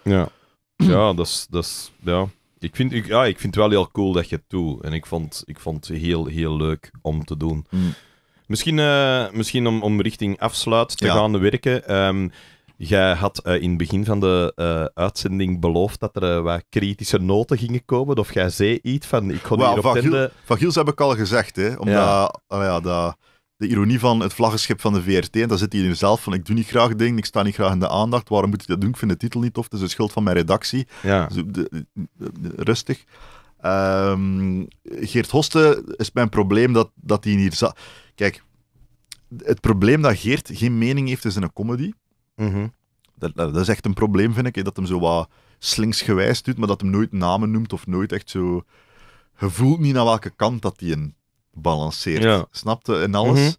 Ja, *clears throat* ja dat
is... Dat is ja. Ik vind, ik, ja, ik vind het wel heel cool dat je het doet. En ik vond, ik vond het heel, heel leuk om te doen. Hmm. Misschien, eh, misschien om, om richting afsluit te gaan werken. Um, Jij had eh, in het begin van de eh, uitzending beloofd dat er
eh, wat kritische noten gingen komen. Of jij zei iets van, ik kon well, vinden. van, Giels heb ik al gezegd, hè. Omdat, ja. Oh de ironie van het vlaggenschip van de VRT, en daar zit hij in zelf van, ik doe niet graag dingen, ik sta niet graag in de aandacht, waarom moet ik dat doen? Ik vind de titel niet tof, het is de schuld van mijn redactie. Ja. Dus, rustig. Ehm, Geert Hoste is mijn probleem dat, dat hij hier Kijk, het probleem dat Geert geen mening heeft is in een comedy. Mhm. dat, dat, is echt een probleem, vind ik, dat hem zo wat slingsgewijs doet, maar dat hem nooit namen noemt of nooit echt zo... Je voelt niet naar welke kant dat hij een balanceert. Ja. Snapte? in alles. Mhm.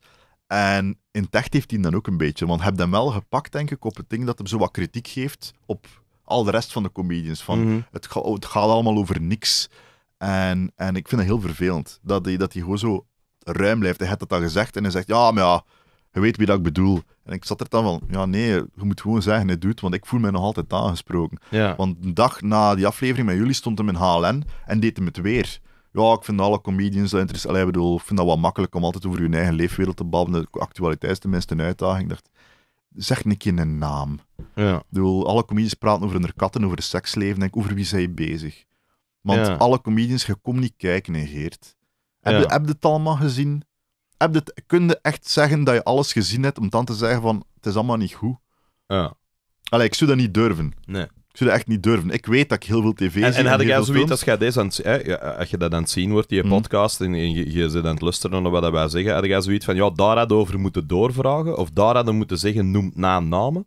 En in tech heeft hij dan ook een beetje, want heb hem wel gepakt, denk ik, op het ding dat hem zo wat kritiek geeft op al de rest van de comedians. Van, mhm. het, gaat allemaal over niks. En, en ik vind dat heel vervelend, dat hij dat die gewoon zo ruim blijft. Hij had dat al gezegd en hij zegt, ja, maar ja, je weet wie dat ik bedoel. En ik zat er dan van, ja nee, je moet gewoon zeggen, het doet, want ik voel me nog altijd aangesproken. Ja. Want een dag na die aflevering met jullie stond hem in HLN en deed hem het weer. Ja, ik vind alle comedians dat interessant. ik vind dat wat makkelijk om altijd over hun eigen leefwereld te babbelen. De actualiteit is tenminste een uitdaging. Ik dacht, zeg een keer een naam. Ja. Ik bedoel, alle comedians praten over hun katten, over het seksleven. Denk, over wie zij bezig? Want alle comedians, je komt niet kijken negeert. Heb, je, heb je het allemaal gezien? heb dit, kun echt zeggen dat je alles gezien hebt om dan te zeggen van het is allemaal niet goed? Ja. Allee, ik zou dat niet durven. Nee. Ik zou dat echt niet durven. Ik weet dat ik heel veel tv en, zie. En had ik al zoiets als,
jij deze als je dat aan het zien wordt, die mhm. podcast, en, je, zit aan het luisteren naar wat wij zeggen, had jij zoiets van, ja, daar hadden over moeten doorvragen, of daar hadden moeten zeggen, noem naam namen?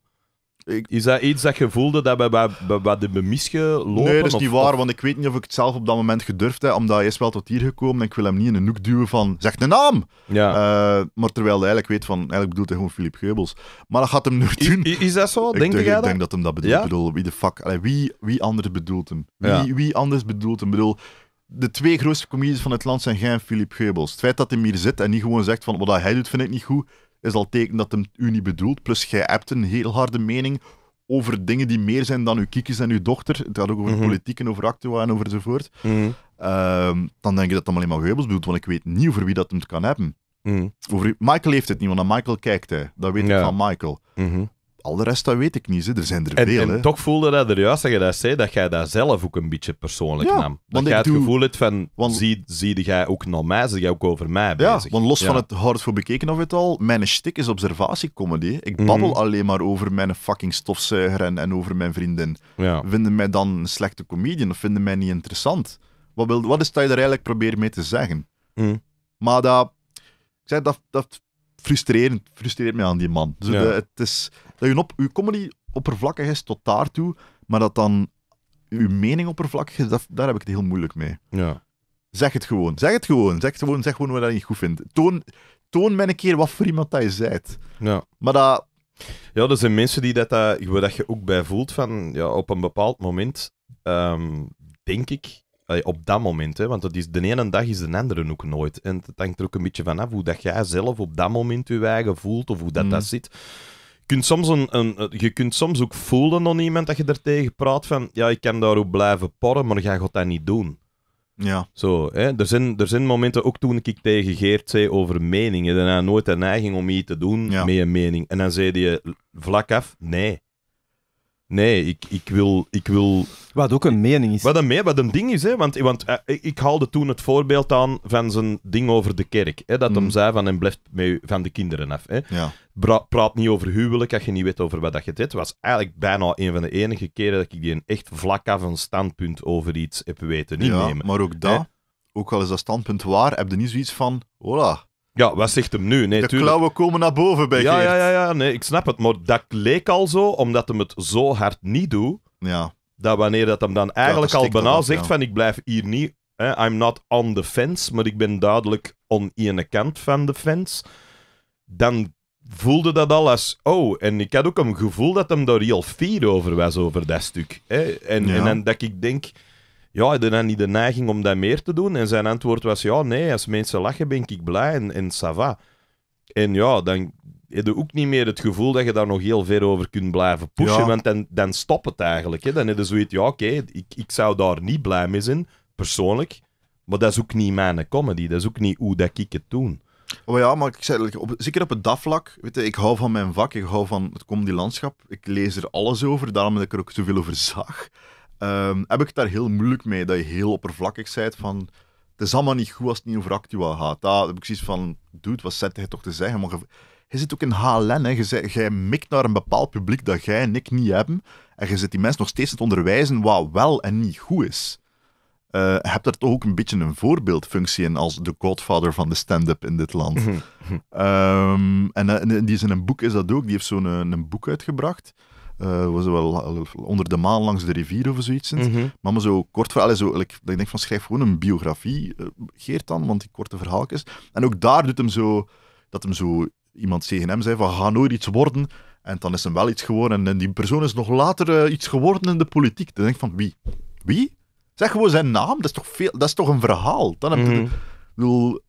Is dat iets dat je voelde dat we bij, bij, bij de Nee, dat is niet waar,
want ik weet niet of ik het zelf op dat moment gedurfd heb, omdat hij is wel tot hier gekomen en ik wil hem niet in een noek duwen van zeg de naam! Ja. Eh, maar terwijl hij eigenlijk weet van, eigenlijk bedoelt hij gewoon Filip Geubels. Maar dat gaat hem nu doen. Is, dat zo? Denk ik, denk, ik dat? denk dat hem dat bedoelt. bedoel, wie de fuck? Allee, wie, wie anders bedoelt hem? Wie, wie anders bedoelt hem? bedoel, de twee grootste comedies van het land zijn geen Philip Geubels. Het feit dat hij hier zit en niet gewoon zegt van wat hij doet vind ik niet goed, is al teken dat hem u niet bedoelt. Plus, jij hebt een heel harde mening over dingen die meer zijn dan uw kiekjes en uw dochter. Het gaat ook over mhm. politiek en over actua en over enzovoort. Mm ehm, dan denk ik dat dat alleen maar Goebbels bedoelt, want ik weet niet over wie dat hem kan hebben. Mm Over, Michael heeft het niet, want aan Michael kijkt hij. Dat weet ik van Michael. Mhm al de rest, dat weet ik niet. Hè. Er zijn er en, veel. En
toch voelde dat er juist, dat je dat zei, dat jij dat zelf ook een beetje persoonlijk ja, nam. Dat jij het doe... gevoel hebt van, want... zie, zie jij ook naar mij, zie jij ook
over mij bezig. Ja, want los van het hard voor bekeken of het al, mijn stik is observatiecomedy. Ik mhm. babbel alleen maar over mijn fucking stofzuiger en, en over mijn vriendin. Vinden mij dan een slechte comedian of vinden mij niet interessant? Wat, wil, wat is dat je er eigenlijk probeert mee te zeggen? Mm. Maar dat, ik zeg, dat, dat frustrerend, frustreert mij aan die man. Dus het is, dat je, op, je comedy oppervlakkig is tot daartoe, maar dat dan uw mening oppervlakkig is, daar heb ik het heel moeilijk mee. Ja. Zeg het gewoon, zeg het gewoon, zeg gewoon, zeg gewoon wat je niet goed vindt. Toon, toon mij een keer wat voor iemand dat je zijt. Ja. Maar dat...
Ja, er zijn mensen die dat, dat, dat je ook bij voelt van, ja, op een bepaald moment, ehm, denk ik, op dat moment, hè, want dat is, de ene dag is de andere ook nooit. En het hangt er ook een beetje vanaf hoe dat jij zelf op dat moment je eigen voelt of hoe dat, dat mm. zit. Je kunt, soms een, een, je kunt soms ook voelen aan iemand dat je er tegen praat van ja, ik kan daarop blijven porren, maar ga God dat niet doen. Ja. Zo, hè? Er, zijn, er zijn momenten, ook toen ik tegen Geert zei over meningen, dan had nooit de neiging om iets te doen met een mening. En dan zei hij vlak af, nee. Nee, ik, ik, wil, ik wil...
Wat ook een mening is. Wat
een, wat een ding is, hè. Want, want eh, ik haalde toen het voorbeeld aan van zijn ding over de kerk. Hè, dat mm. hem zei van, en blijft mee van de kinderen af. Hè. Ja. praat niet over huwelijk als je niet weet over wat dat je dit was eigenlijk bijna een van de enige keren dat ik die een echt vlak af een standpunt over iets heb weten innemen. Ja, maar ook dat, ook al is dat
standpunt waar, heb je niet zoiets
van, hola, ja, wat zegt hem nu? Nee, de klauwen
komen naar boven bij ja, Ja,
ja, ja, nee, ik snap het. Maar dat leek al zo, omdat hem het zo hard niet doet, ja. dat wanneer dat hem dan eigenlijk al bijna zegt van ik blijf hier niet, I'm not on the fence, maar ik ben duidelijk on ene kant van de fence, dan voelde dat al als, oh, en ik had ook een gevoel dat hem daar heel fier over was, over dat stuk. En, en, en dat ik denk ja, had dan niet de neiging om dat meer te doen? En zijn antwoord was, ja, nee, als mensen lachen ben ik blij en, en ça va. En ja, dan heb je ook niet meer het gevoel dat je daar nog heel ver over kunt blijven pushen, want dan, dan stopt het eigenlijk. Hè? Dan heb je zoiets, ja, oké, ik, ik zou daar niet blij mee zijn, persoonlijk, maar dat is ook niet mijn comedy, dat is ook niet hoe
dat ik het doe. Oh ja, maar ik zei, zeker op het dagvlak, weet je, ik hou van mijn vak, ik hou van het comedy landschap, ik lees er alles over, daarom dat ik er ook zoveel over zag. Ehm, heb ik daar heel moeilijk mee dat je heel oppervlakkig bent van het is allemaal niet goed als het niet over Actua gaat. Daar heb ik precies van, doet wat zet hij toch te zeggen? Maar je zit ook in HLN, hè. Je, jij mikt naar een bepaald publiek dat jij en ik niet hebben. En je zit die mensen nog steeds te onderwijzen wat wel en niet goed is. Eh, heb daar toch ook een beetje een voorbeeldfunctie in als de godfather van de stand-up in dit land. Mhm. Mhm. Ehm, eh, en, die is in een boek is dat ook. Die heeft zo'n eh, een boek uitgebracht. Eh, was wel onder de maan langs de rivier of zoiets. Mm Maar zo kort verhaal, zo, ik denk van schrijf gewoon een biografie, eh, Geert dan, want die korte verhaaltjes. En ook daar doet hem zo, dat hem zo iemand tegen hem zei van ga nooit iets worden. En dan is hem wel iets geworden. En die persoon is nog later eh, iets geworden in de politiek. Dan denk ik van wie? Wie? Zeg gewoon zijn naam, dat is toch, veel, dat is toch een verhaal? Dan heb je mhm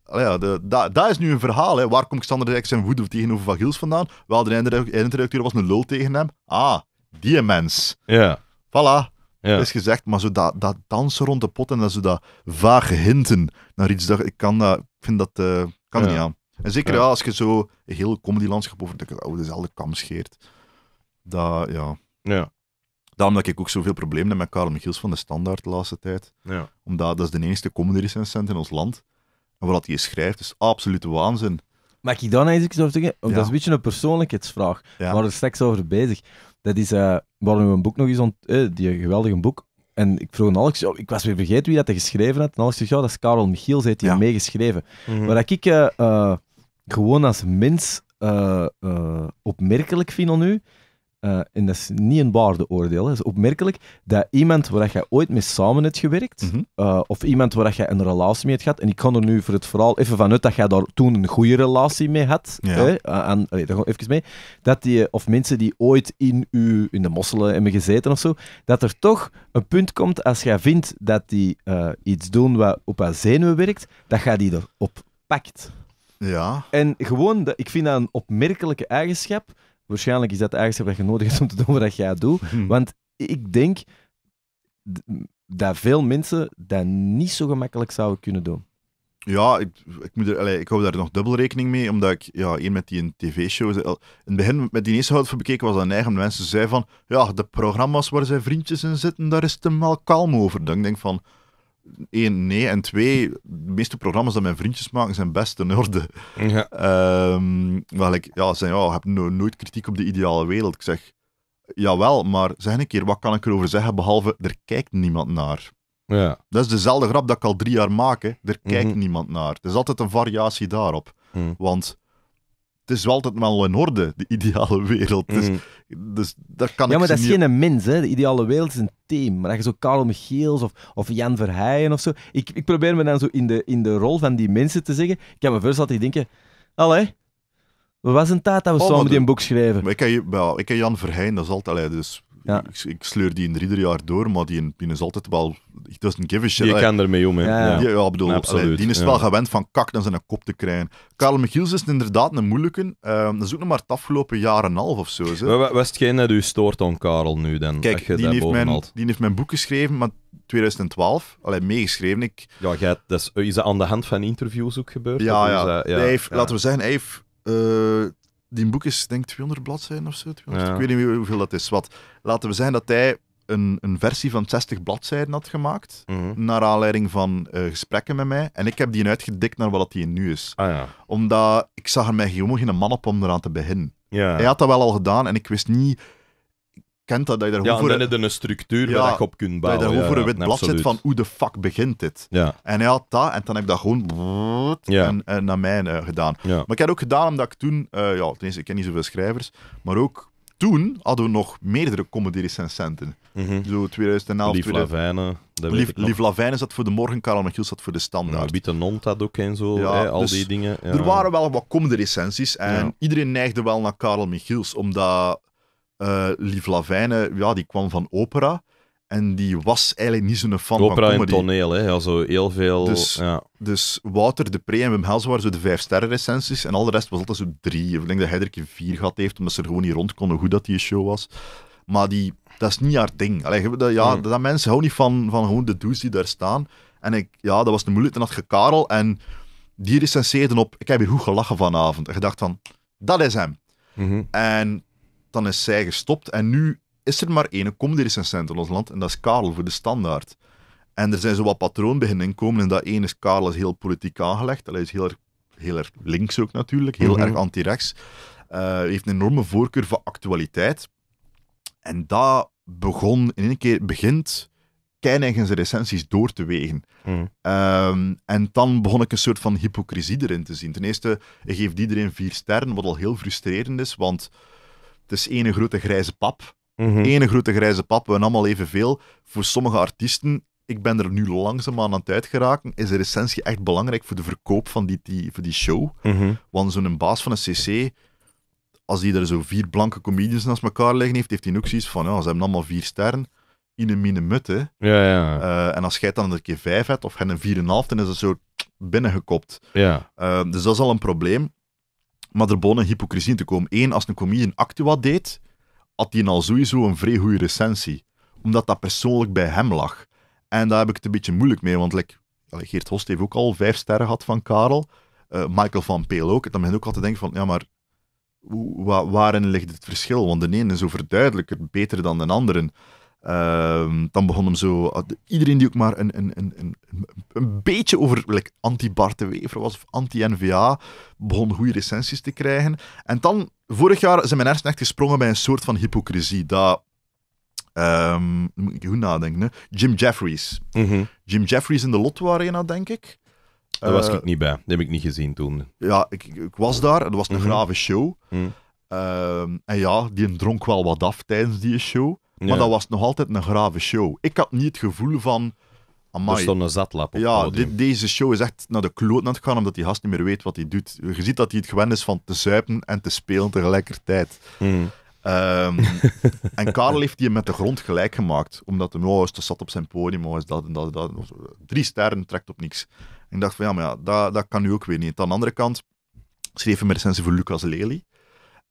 ja, dat da is nu een verhaal. Hè. Waar komt Xander zijn woede tegenover Van Gils vandaan? Wel, de eindredacteur was een lul tegen hem. Ah, die mens. Ja. Voilà. Ja. Is gezegd, maar zo dat, dat dansen rond de pot en dat, zo dat vage hinten naar iets, dat, ik kan dat, eh, ik vind dat, eh, kan niet aan. En zeker ja. als je zo een heel comedy-landschap over de oude dezelfde kam scheert. Dat, ja. ja. Daarom dat ik ook zoveel problemen heb met Karel Michiels van de Standaard de laatste tijd. Ja. Omdat dat is de enige comedy-recensent in ons land. En wat hij schrijft
is absolute waanzin. Mag ik dan eens iets over zeggen? Dat is een beetje een persoonlijkheidsvraag. Ja. Waar we straks over bezig. Dat is uh, eh, waarom we een boek nog eens ont... Eh, die geweldige boek. En ik vroeg aan Alex, oh, ik was weer vergeten wie dat geschreven had. En Alex zegt, ja, dat is Karel Michiels, heeft hier meegeschreven. Mm -hmm. ik eh, eh, gewoon als mens opmerkelijk vind aan u, eh, en dat is niet een waardeoordeel, het is opmerkelijk dat iemand waar jij ooit mee samen hebt gewerkt, mhm. eh, of iemand waar jij een relatie mee hebt gehad, en ik kan er nu voor het vooral even vanuit dat jij daar toen een goede relatie mee had, hè, eh, aan, allee, mee, dat die, of mensen die ooit in, u, in de mosselen hebben gezeten of zo, dat er toch een punt komt als jij vindt dat die iets doen wat op haar zenuwen werkt, dat jij die erop pakt. Ja. En gewoon, ik vind dat een opmerkelijke eigenschap waarschijnlijk is dat het eigenschap dat je nodig hebt om te doen wat jij doet. Mhm. Want ik denk dat veel mensen dat niet zo gemakkelijk zouden kunnen doen. Ja, ik, ik, moet
er, ik hou daar nog dubbel rekening mee, omdat ik, ja, één met die tv show eh, in het begin, met die eerste hout voor bekeken, was dat eigen eigen mensen zeiden van, ja, de programma's waar zijn vriendjes in zitten, daar is het hem wel kalm over. Dan denk ik van, eén nee. En twee, de meeste programma's dat mijn vriendjes maken zijn best in orde. Ja. Um, wel, ik ja, zei ja, heb nooit kritiek op de ideale wereld. Ik zeg, jawel, maar zeg een keer, wat kan ik erover zeggen, behalve, er kijkt niemand naar. Ja. Dat is dezelfde grap dat ik al drie jaar maak. Hè. Er kijkt mhm. niemand naar. Er is altijd een variatie daarop. Mhm. Want het is wel altijd wel in orde, de ideale wereld. Dus, mm. dus dat kan Ja, maar dat is niet...
geen mens, hè. De ideale wereld is een team. Maar dat je zo Karel Michiels of, of Jan Verheijen of zo... Ik, ik probeer me dan zo in de, in de rol van die mensen te zeggen. Ik heb me first altijd denken... Allee, wat was een tijd dat we oh, samen die een
boek schrijven. Maar ik, ken, ja, ik Jan Verheijen. dat is altijd... Dus ja. ik, ik, sleur die in ieder jaar door, maar die, is altijd wel... It een give a shit. Je kan ermee om, hè. Ja, ja. ja bedoel, Absoluut, die is wel gewend van kak dan zijn kop te krijgen. Karel Michiels is inderdaad een moeilijke. Ehm, dat is ook nog maar het afgelopen jaar en een half of zo. Zeg. Wat is hetgeen
dat u stoort aan Karel nu dan? Kijk, die heeft, mijn,
die heeft mijn boek geschreven, maar 2012, alleen meegeschreven. Ik... Ja, dat is, is dat aan de hand van interviews ook gebeurd? Ja, ja. ja, laten we zeggen, hij heeft eh, die boek is, denk ik, 200 bladzijden of zo. Ik weet niet hoeveel dat is. Wat, laten we zeggen dat hij een, een versie van 60 bladzijden had gemaakt. Mhm. Naar aanleiding van eh, gesprekken met mij. En ik heb die uitgedikt naar wat hij nu is. Ah, ja. Omdat ik zag er mij helemaal geen man op om eraan te beginnen. Ja. Hij had dat wel al gedaan en ik wist niet kent dat, dat je daar ja, voor...
dan een structuur waar je op kunt bouwen. daar ja, voor een wit blad zit van
hoe de fuck begint dit? Ja. En hij had dat, en dan heb ik dat gewoon en, en naar mij eh, gedaan. Maar ik heb ook gedaan omdat ik toen... Eh, ja, ten ik ken niet zoveel schrijvers, maar ook toen hadden we nog meerdere comedy-recensenten. Mhm. Zo 2011, Lief 2000...
Lavijne.
Lief, Lief zat voor de morgen, Karel Michiel zat voor de standaard. Ja, Nont had ook en zo, al dus die dingen. Ja. Er waren wel wat comedy-recensies en iedereen neigde wel naar Karel Michiels, omdat uh, Lief Lavijne, ja, die kwam van opera. En die was eigenlijk niet zo'n fan opera van comedy. Opera toneel, hè. Ja, zo heel veel... Dus, ja. dus Wouter, de Pre en Wim Hels waren zo de vijf sterren recensies. En al de rest was altijd zo drie. Ik denk dat hij er een vier gehad heeft, omdat ze er gewoon niet rond konden hoe dat die show was. Maar die, dat is niet haar ding. Allee, dat, ja, hmm. dat, mensen houden niet van, van gewoon de dudes die daar staan. En ik, ja, dat was de moeilijk. Dan had je Karel en die recenseerden op... Ik heb hier goed gelachen vanavond. En gedacht van, dat is hem. Mhm. En dan is zij gestopt. En nu is er maar één comedy-recensent in ons land, en dat is Karel voor de Standaard. En er zijn zo wat patroon beginnen inkomen. En dat één is Karel is heel politiek aangelegd. Hij is heel erg, heel erg links ook natuurlijk, heel mhm. erg anti-rechts. Eh, heeft een enorme voorkeur voor actualiteit. En dat begon in één keer, begint Keineigen zijn recensies door te wegen. Mhm. Ehm, en dan begon ik een soort van hypocrisie erin te zien. Ten eerste, ik geef iedereen vier sterren, wat al heel frustrerend is, want het is ene grote grijze pap. Mhm. Ene grote grijze pap, we hebben allemaal evenveel. Voor sommige artiesten, ik ben er nu langzaamaan aan het uitgeraken, is de recensie echt belangrijk voor de verkoop van die, die, voor die show. Mhm. Want zo'n baas van een cc, als die er zo vier blanke comedians naast elkaar liggen heeft, heeft hij ook zoiets van, ja, ze hebben allemaal vier sterren in een mine Ja, ja. Uh, en als jij dan een keer vijf hebt, of een vier en half, dan is dat zo binnengekopt. Ja. Eh, dus dat is al een probleem. Maar er begon een hypocrisie in te komen. Eén, als een comedian Actua deed, had hij al sowieso een vrij goede recensie. Omdat dat persoonlijk bij hem lag. En daar heb ik het een beetje moeilijk mee, want like, Geert Host heeft ook al vijf sterren gehad van Karel. Eh, Michael van Peel ook. En dan ben ik ook altijd denken van, ja maar, waarin ligt het verschil? Want de ene is overduidelijker beter dan de andere. Ehm, dan begon hem zo. Ah, iedereen die ook maar een, een, een, een beetje over like, anti-Bart de Wever was of anti-NVA, begon goede recensies te krijgen. En dan, vorig jaar, zijn mijn hersenen echt gesprongen bij een soort van hypocrisie. Dat. Ehm, moet ik goed nadenken. Hè? Jim Jeffries. Mm Jim Jeffries in de Lotto Arena, denk ik. Daar was eh, ik niet bij. Dat heb ik niet gezien toen. Ja, ik, ik was daar. Dat was een mm grave show. Mhm. Ehm, en ja, die dronk wel wat af tijdens die show. Maar dat was nog altijd een grave show. Ik had niet het gevoel van... er stond een zatlap op Ja, deze show is echt naar de kloot aan gaan, omdat die gast niet meer weet wat hij doet. Je ziet dat hij het gewend is van te zuipen en te spelen tegelijkertijd. Mm. *laughs* en Karel heeft die met de grond gelijk gemaakt. Omdat hij oh, te zat op zijn podium, oh, is dat en dat, dat. Oh, drie sterren trekt op niks. ik dacht van, ja, maar ja, dat, dat kan nu ook weer niet. Aan de andere kant schreef hij mijn recensie voor Lucas Lely.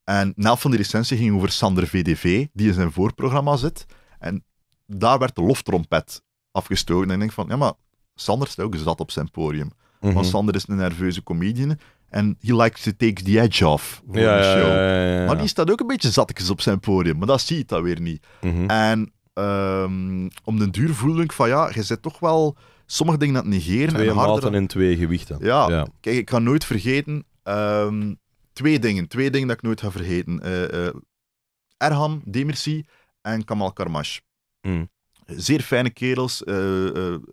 En Nelf van die recensie ging over Sander VDV, die in zijn voorprogramma zit. En daar werd de loftrompet afgestoken. En ik denk van, ja maar, Sander staat ook zat op zijn podium. Mhm. Want Sander is een nerveuze comedian. En he likes to take the edge off voor de show. maar die staat ook een beetje zattigjes op zijn podium. Maar dat zie je dan weer niet. Mhm. En ehm, om den duur voelde ik van, ja, je zit toch wel sommige dingen aan het negeren. Twee en harder... maten
in twee gewichten.
Ja, kijk, ik kan nooit vergeten... Ehm, twee dingen. Twee dingen dat ik nooit ga vergeten. Eh, eh, Erhan Demirci en Kamal Karmash. Mm. Zeer fijne kerels. Eh,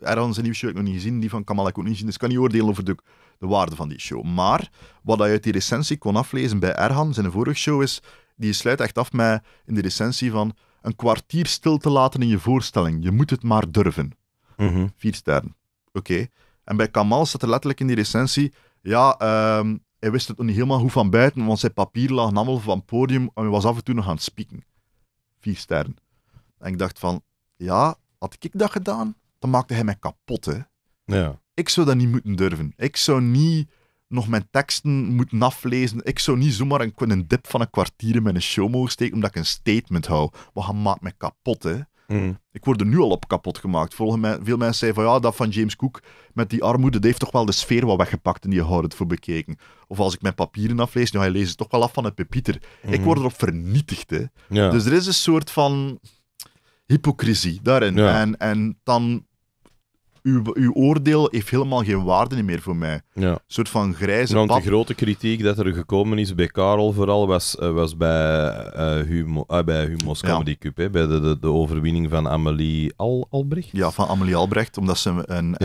Erhan zijn nieuwe show heb ik nog niet gezien. Die van Kamal heb ik ook niet gezien. Dus ik kan niet oordelen over de, de waarde van die show. Maar wat hij uit die recensie kon aflezen bij Erhan, zijn vorige show, is... Die sluit echt af met, in de recensie van... Een kwartier stil te laten in je voorstelling. Je moet het maar durven. Mm -hmm. Vier sterren. Oké. En bij Kamal staat er letterlijk in die recensie... Ja, um, hij wist het nog niet helemaal goed van buiten, want zijn papier lag namelijk van het podium en hij was af en toe nog aan het spieken. Vier sterren. En ik dacht van, ja, had ik dat gedaan, dan maakte hij mij kapot, hè. Ik zou dat niet moeten durven. Ik zou niet nog mijn teksten moeten aflezen. Ik zou niet zomaar een, een dip van een kwartier in mijn show mogen steken, omdat ik een statement hou. wat hij maakt mij kapot, hè. Mm. Ik word er nu al op kapot gemaakt. Volgens mij, veel mensen zeggen van ja, dat van James Cook met die armoede, die heeft toch wel de sfeer wat weggepakt en die houdt het voor bekeken. Of als ik mijn papieren aflees, nou, hij leest het toch wel af van het pepieter. Ik mm. word erop vernietigd. Hè. Dus er is een soort van
hypocrisie daarin. En,
en dan uw, uw oordeel heeft helemaal geen waarde meer voor mij. Ja. Een soort van grijze Want de
grote kritiek dat er gekomen is bij Karel vooral, was, eh, was bij, uh, Humo,
ah, bij Cup, hè, bij de, de, overwinning van Amelie Albrecht. Ja, van Amelie Albrecht, omdat ze een...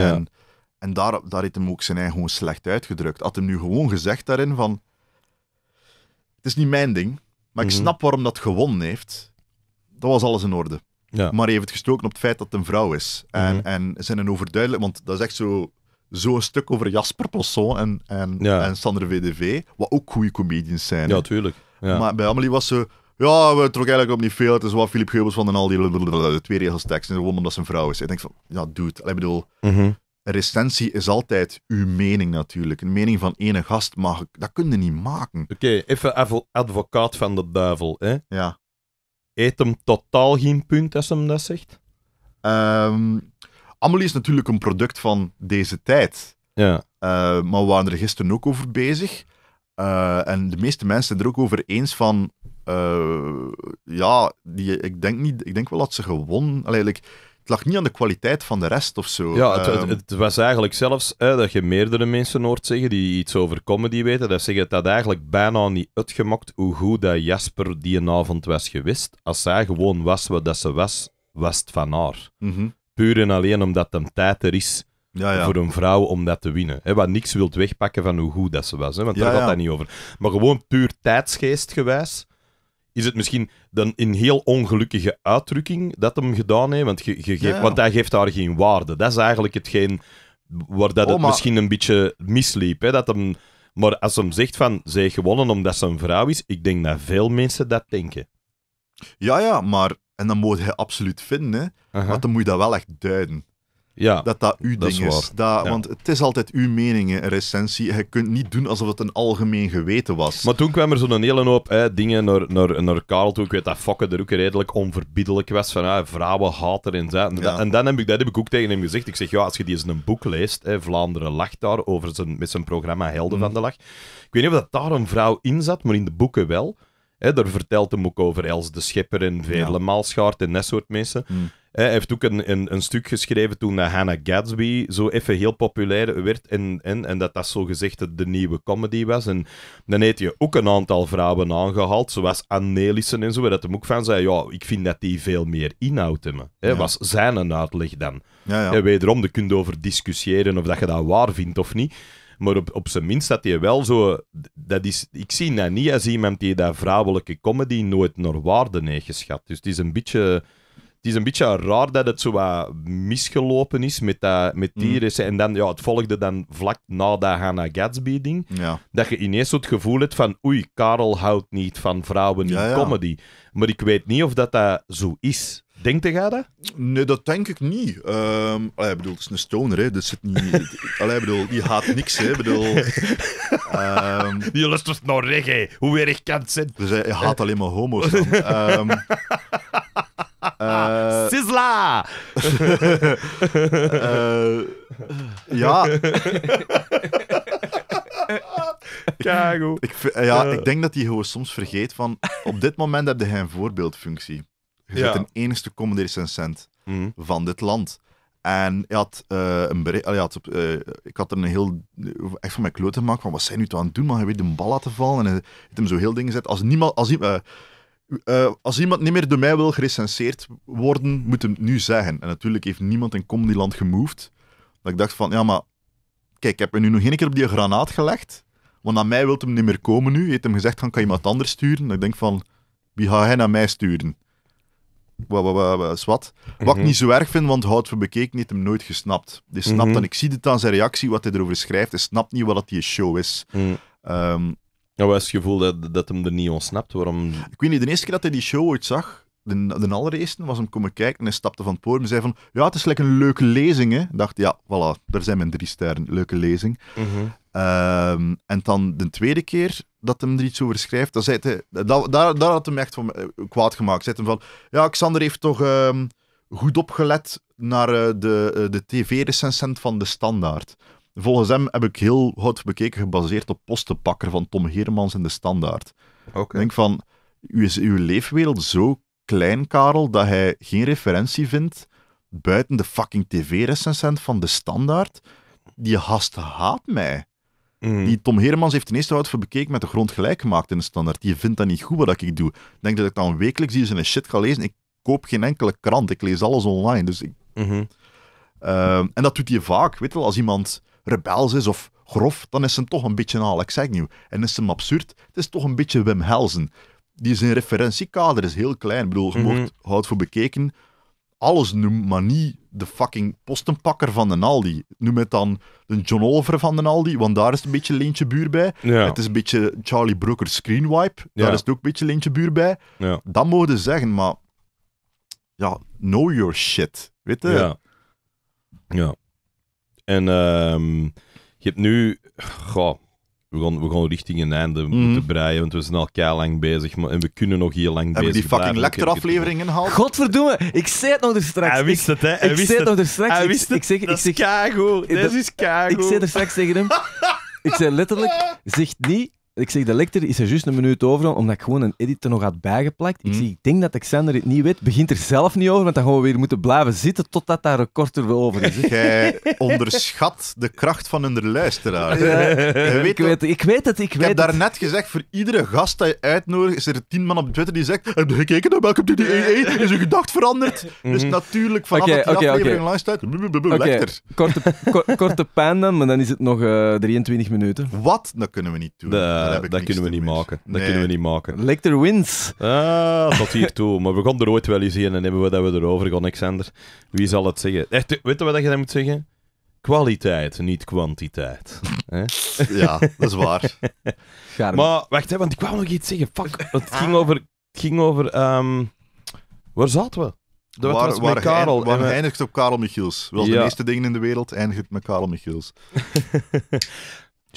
en daar, daar heeft hem ook zijn eigen gewoon slecht uitgedrukt. Had hem nu gewoon gezegd daarin van... Het is niet mijn ding, maar ik mhm. snap waarom dat gewonnen heeft. Dat was alles in orde. Ja. Maar hij heeft gestoken op het feit dat het een vrouw is. En, mm -hmm. zijn een overduidelijk, want dat is echt zo zo'n stuk over Jasper Plasson en, en, en Sander VDV, wat ook goede comedians zijn. Ja, tuurlijk. Ja. Maar bij Amelie was ze... Ja, we trokken eigenlijk op niet veel. Het is wat Philip Geubels van en al die twee regels tekst. En gewoon omdat ze een vrouw is. Ik denk van, ja, dude. Ik bedoel, mm -hmm. recensie is altijd uw mening natuurlijk. Een mening van ene gast, maar dat kun je niet maken.
Oké, even advocaat van de duivel. Hè? Ja
eet hem totaal geen punt als hem dat zegt? Um, Amelie is natuurlijk een product van deze tijd. Ja. Eh, maar we waren er gisteren ook over bezig. Eh, en de meeste mensen zijn er ook over eens van... Eh, ja, die, ik, denk niet, ik denk wel dat ze gewonnen... Allee, het lag niet aan de kwaliteit van de rest of zo. Ja, ehm, het,
was eigenlijk zelfs hè, dat je meerdere mensen hoort zeggen die iets over comedy weten. Dat zeggen dat eigenlijk bijna niet uitgemokt hoe goed dat Jasper die avond was geweest. Als zij gewoon was wat dat ze was, was het van haar. Mhm. Puur en alleen omdat het een tijd er is. Ja, ja. voor een vrouw om dat te winnen. Hè, wat niks wilt wegpakken van hoe goed dat ze was. want daar ja, gaat dat niet over. Maar gewoon puur tijdsgeest gewijs is het misschien dan een heel ongelukkige uitdrukking dat hem gedaan heeft. Want, want hij geeft daar geen waarde. Dat is eigenlijk hetgeen waar dat het oh, misschien een beetje misliep. Hè? Dat hem, maar als hem zegt van zij heeft gewonnen omdat ze een vrouw is, ik denk dat veel mensen dat denken.
Ja, ja, maar en dan moet je absoluut vinden, hè? want dan moet je dat wel echt duiden ja, dat dat uw ding is. Dat, Want het is altijd uw mening, een recensie. Je kunt niet doen alsof het een algemeen geweten was.
Maar toen kwam er zo'n hele hoop hè, dingen naar, naar, naar Karel toe. Ik weet dat Fokke er ook redelijk onverbiddelijk was van hè, vrouwenhater en zo. En, en dan heb ik, dat heb ik ook tegen hem gezegd. Ik zeg, ja, als je die eens een boek leest, hè, Vlaanderen lacht daar, over zijn, met zijn programma Helden van de mhm. Lach. Ik weet niet of dat daar een vrouw in zat, maar in de boeken wel. Hè, daar vertelt hem ook over Els de Schepper en Vele ja. Maalschaart en dat soort mensen. Mhm. Hij heeft ook een, een, een stuk geschreven toen Hannah Gadsby zo even heel populair werd. En, en, en dat dat zo gezegd de, nieuwe comedy was. En dan heeft je ook een aantal vrouwen aangehaald, zoals Annelissen en zo. Waar dat hem ook van zei: Ja, ik vind dat die veel meer inhoud hebben. Hè, Was zijn een uitleg dan. Ja, ja. En wederom, daar kun over discussiëren of dat je dat waar vindt of niet. Maar op, op zijn minst dat hij wel zo. Dat is, ik zie dat niet als iemand die dat vrouwelijke comedy nooit naar waarde heeft geschat. Dus het is een beetje het is een beetje raar dat het zo wat misgelopen is met, dat, eh, met die mm. En dan, ja, het volgde dan vlak na dat Hannah Gatsby-ding. Ja. Dat je ineens zo het gevoel hebt van, oei, Karel houdt niet van vrouwen in comedy. Maar
ik weet niet of dat, dat eh, zo is. Denkt jij dat? Nee, dat denk ik niet. Um, allee, bedoel, het is een stoner, hè. Dat zit niet... *laughs* allee, bedoel, die haat niks, hè. Bedoel... Um... Die lustert naar reggae. Hoe erg kan het zijn? Dus hij haat alleen maar homo's. *laughs* Ehm, uh, Sizzla! uh, *laughs* ja. *laughs* Kago. Ik, ja, ik denk dat hij gewoon soms vergeet van... Op dit moment heb je een voorbeeldfunctie. Je zit een enigste comedy recensent mm. van dit land. En je had, een bericht, ik had er een heel, echt van mijn kloot maken van, wat zijn nu aan het doen, maar hij weet de bal laten vallen. En hij heeft hem zo heel dingen gezet. Als niemand, als, uh, eh, als iemand niet meer door mij wil gerecenseerd worden, moet hem nu zeggen. En natuurlijk heeft niemand in Comedyland gemoved. Dat ik dacht van, ja, maar kijk, ik heb hem nu nog één keer op die granaat gelegd. Want aan mij wilt hem niet meer komen nu. Je hebt hem gezegd, van, kan je iemand anders sturen? En ik denk van, wie gaat hij naar mij sturen? Wat, wat, wat, wat. ik mhm. niet zo erg vind, want houdt voor bekeken heeft hem nooit gesnapt. Die snapt mm en ik zie het aan zijn reactie, wat hij erover schrijft. Hij snapt niet wat dat die show is. Mhm. Ehm, ja, was het gevoel dat, dat hem er niet ontsnapt. Waarom... Ik weet niet, de eerste keer dat hij die show ooit zag, de, de allereerste, was hem komen kijken en hij stapte van het podium en zei van, ja, het is lekker een leuke lezing, hè. dacht, ja, voilà, daar zijn mijn drie sterren, leuke lezing. Mhm. Ehm, en dan de tweede keer dat hem er iets over schrijft, dan zei hij, dat, daar, daar had hem echt van eh, kwaad gemaakt. Zei hem van, ja, Xander heeft toch ehm, goed opgelet naar eh, de, eh, de tv-recensent van De Standaard volgens hem heb ik heel goed bekeken, gebaseerd op Postenpakker van Tom Hermans in de Standaard. Okay. Ik denk van, is uw leefwereld zo klein, Karel, dat hij geen referentie vindt buiten de fucking tv-recensent van de Standaard. Die haast haat mij. Mm. Die Tom Hermans heeft ten eerste hout voor bekeken met de grond gelijk gemaakt in de standaard. Die vindt dat niet goed wat ik doe. denk dat ik dan wekelijks hier zijn shit ga lezen. Ik koop geen enkele krant. Ik lees alles online. Dus mhm. ehm, en dat doet hij vaak. Weet je wel, als iemand rebels is of grof, dan is hem toch een beetje Alex Agnew. En is hem absurd, het is toch een beetje Wim Helsen. Die zijn referentiekader is heel klein. Ik bedoel, je mhm. houdt voor bekeken alles noem, maar niet de fucking postenpakker van de Aldi. Noem het dan de John Oliver van de Aldi, want daar is het een beetje Leentje Buur bij. Het is een beetje Charlie Brooker Screenwipe, daar is het ook een beetje Leentje Buur bij. Ja. Dat mogen zeggen, maar ja, know your shit, weet je? Ja.
ja. En ehm, je hebt nu... Goh, we gaan, we gaan richting een einde mhm. moeten breien, want we zijn al keihard lang bezig maar, en we kunnen nog heel lang Hebben bezig Hebben die fucking
afleveringen ingehaald? Godverdomme, ik zei het nog er straks. Hij wist het, hè? Hij ik wist zei het nog straks. Hij wist het. Ik zeg, dat ik zeg, is keigoed. Dit is kago. Ik zei er straks tegen hem... ik zei letterlijk, *laughs* zeg niet ik zeg, de lector is er juist een minuut over, omdat ik gewoon een edit er nog had bijgeplakt. Ik, mhm. ik denk dat Xander het niet weet, begint er zelf niet over, want dan gaan we weer moeten blijven zitten totdat daar record er over is. *laughs* Jij onderschat de kracht van hun luisteraar. ik Weet ik, weet, ik weet het,
ik, ik heb daar net gezegd, voor iedere gast die je uitnodigt, is er tien man op Twitter die zegt, heb je gekeken naar welke die eet? Is uw gedacht veranderd? Mhm. Dus natuurlijk, vanaf okay, aflevering okay. lector
Korte, korte pijn dan, maar dan is het nog 23 eh, minuten. Wat? Dat kunnen we niet doen. Eh, dat, kunnen we niet maken. Dat kunnen we niet maken. Lecter wins. Ah, tot hier
toe. maar we gaan er ooit wel eens in en hebben we dat we erover gaan, Alexander. Wie zal het zeggen? Echt, weet je wat je dan moet zeggen? Kwaliteit, niet kwantiteit. *laughs* ja, dat is waar.
*laughs* maar
wacht, hè, want ik wou nog iets zeggen. Fuck, het ging ah. over... ging over ehm, waar zaten we?
Dat waar, was waar, Karel. Waar eindigt op Karel Michiels? Wel, de meeste dingen in de wereld eindigt met Karel Michiels. *laughs*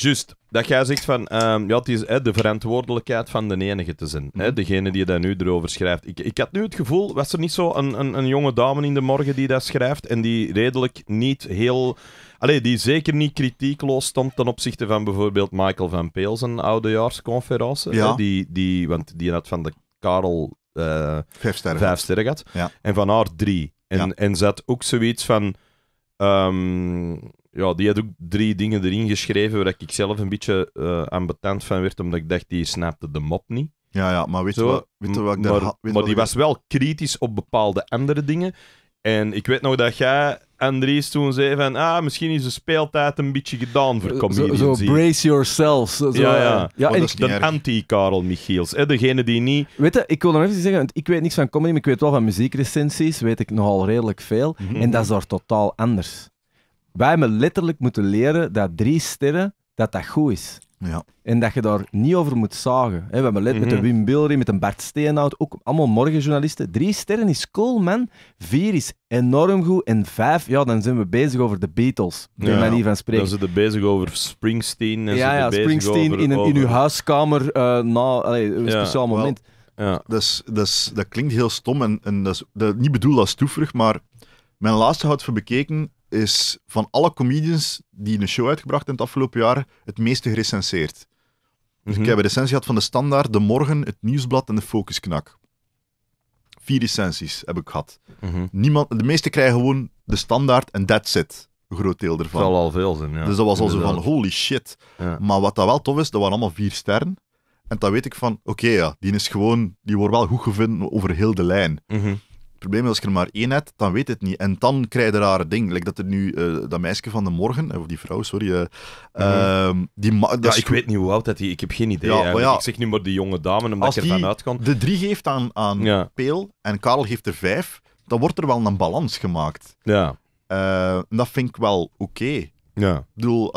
Juist, dat jij zegt van ehm, ja, het is hè, de verantwoordelijkheid van de enige te zijn. Hè, mhm. degene die dat nu erover schrijft. Ik, ik had nu het gevoel, was er niet zo een, een, een jonge dame in de morgen die dat schrijft en die redelijk niet heel. Allee, die zeker niet kritiekloos stond ten opzichte van bijvoorbeeld Michael van Peel een oudejaarsconferentie. Ja. die, die, want die had van de Karel eh, vijf sterren, vijf sterren Ja. En van haar drie. En, en zat ook zoiets van. Ehm, ja, die had ook drie dingen erin geschreven waar ik zelf een beetje uh, ambetant van werd, omdat ik dacht, die snapte de mop niet. Ja, ja, maar weet je wat, weet wat ik daar... Maar, die was wel kritisch op bepaalde andere dingen. En ik weet nog dat jij, Andries, toen zei van... Ah, misschien is de speeltijd een beetje gedaan voor eh, comedians. Zo, brace
yourselves.
ja, ja. ja oh, en de anti-Karel Michiels. Hè, degene die niet...
Weet je, ik wil nog even zeggen, ik weet niks van comedy, maar ik weet wel van muziekrecensies, weet ik nogal redelijk veel. Mhm. En dat is daar totaal anders wij hebben letterlijk moeten leren dat drie sterren, dat dat goed is. Ja. En dat je daar niet over moet zagen. we hebben let met de mhm. Wim Bilry, met een Bart Steenhout, ook allemaal morgenjournalisten. Drie sterren is cool, man. Vier is enorm goed. En vijf, ja, dan zijn we bezig over de Beatles. De ja, manier van spreken. Dan zijn
we bezig over Springsteen. En ja, ja Springsteen
in, in uw
huiskamer uh, na een speciaal moment. ja. dat, dat, klinkt heel stom en, en dat, niet bedoeld als toeverig, maar mijn laatste houdt voor bekeken is van alle comedians die een show uitgebracht in het afgelopen jaar het meeste gerecenseerd. Dus ik mhm. heb een recensie gehad van de Standaard, De Morgen, Het Nieuwsblad en De Focusknak. Vier recensies heb ik gehad. Mhm. Niemand, de meeste krijgen gewoon De Standaard en that's it. Een groot deel ervan. Dat zal al veel zijn, ja. Dus dat was al zo van, holy shit. Maar wat dat wel tof is, dat waren allemaal vier sterren. En dan weet ik van, oké ja, die is gewoon, die wordt wel goed gevonden over heel de lijn. Mhm probleem is, als je er maar één hebt, dan weet het niet. En dan krijg je rare ding. Like dat er nu, eh, dat meisje van de morgen, eh, of die vrouw, sorry. Eh, mhm. ehm, die ja, ik weet niet hoe oud dat is, ik heb geen idee. ik zeg nu maar die jonge dame, omdat je ervan uitkomt. De drie geeft aan, aan Peel en Karel geeft er vijf, dan wordt er wel een balans gemaakt. Ja. dat vind ik wel oké. Ja. Ik bedoel...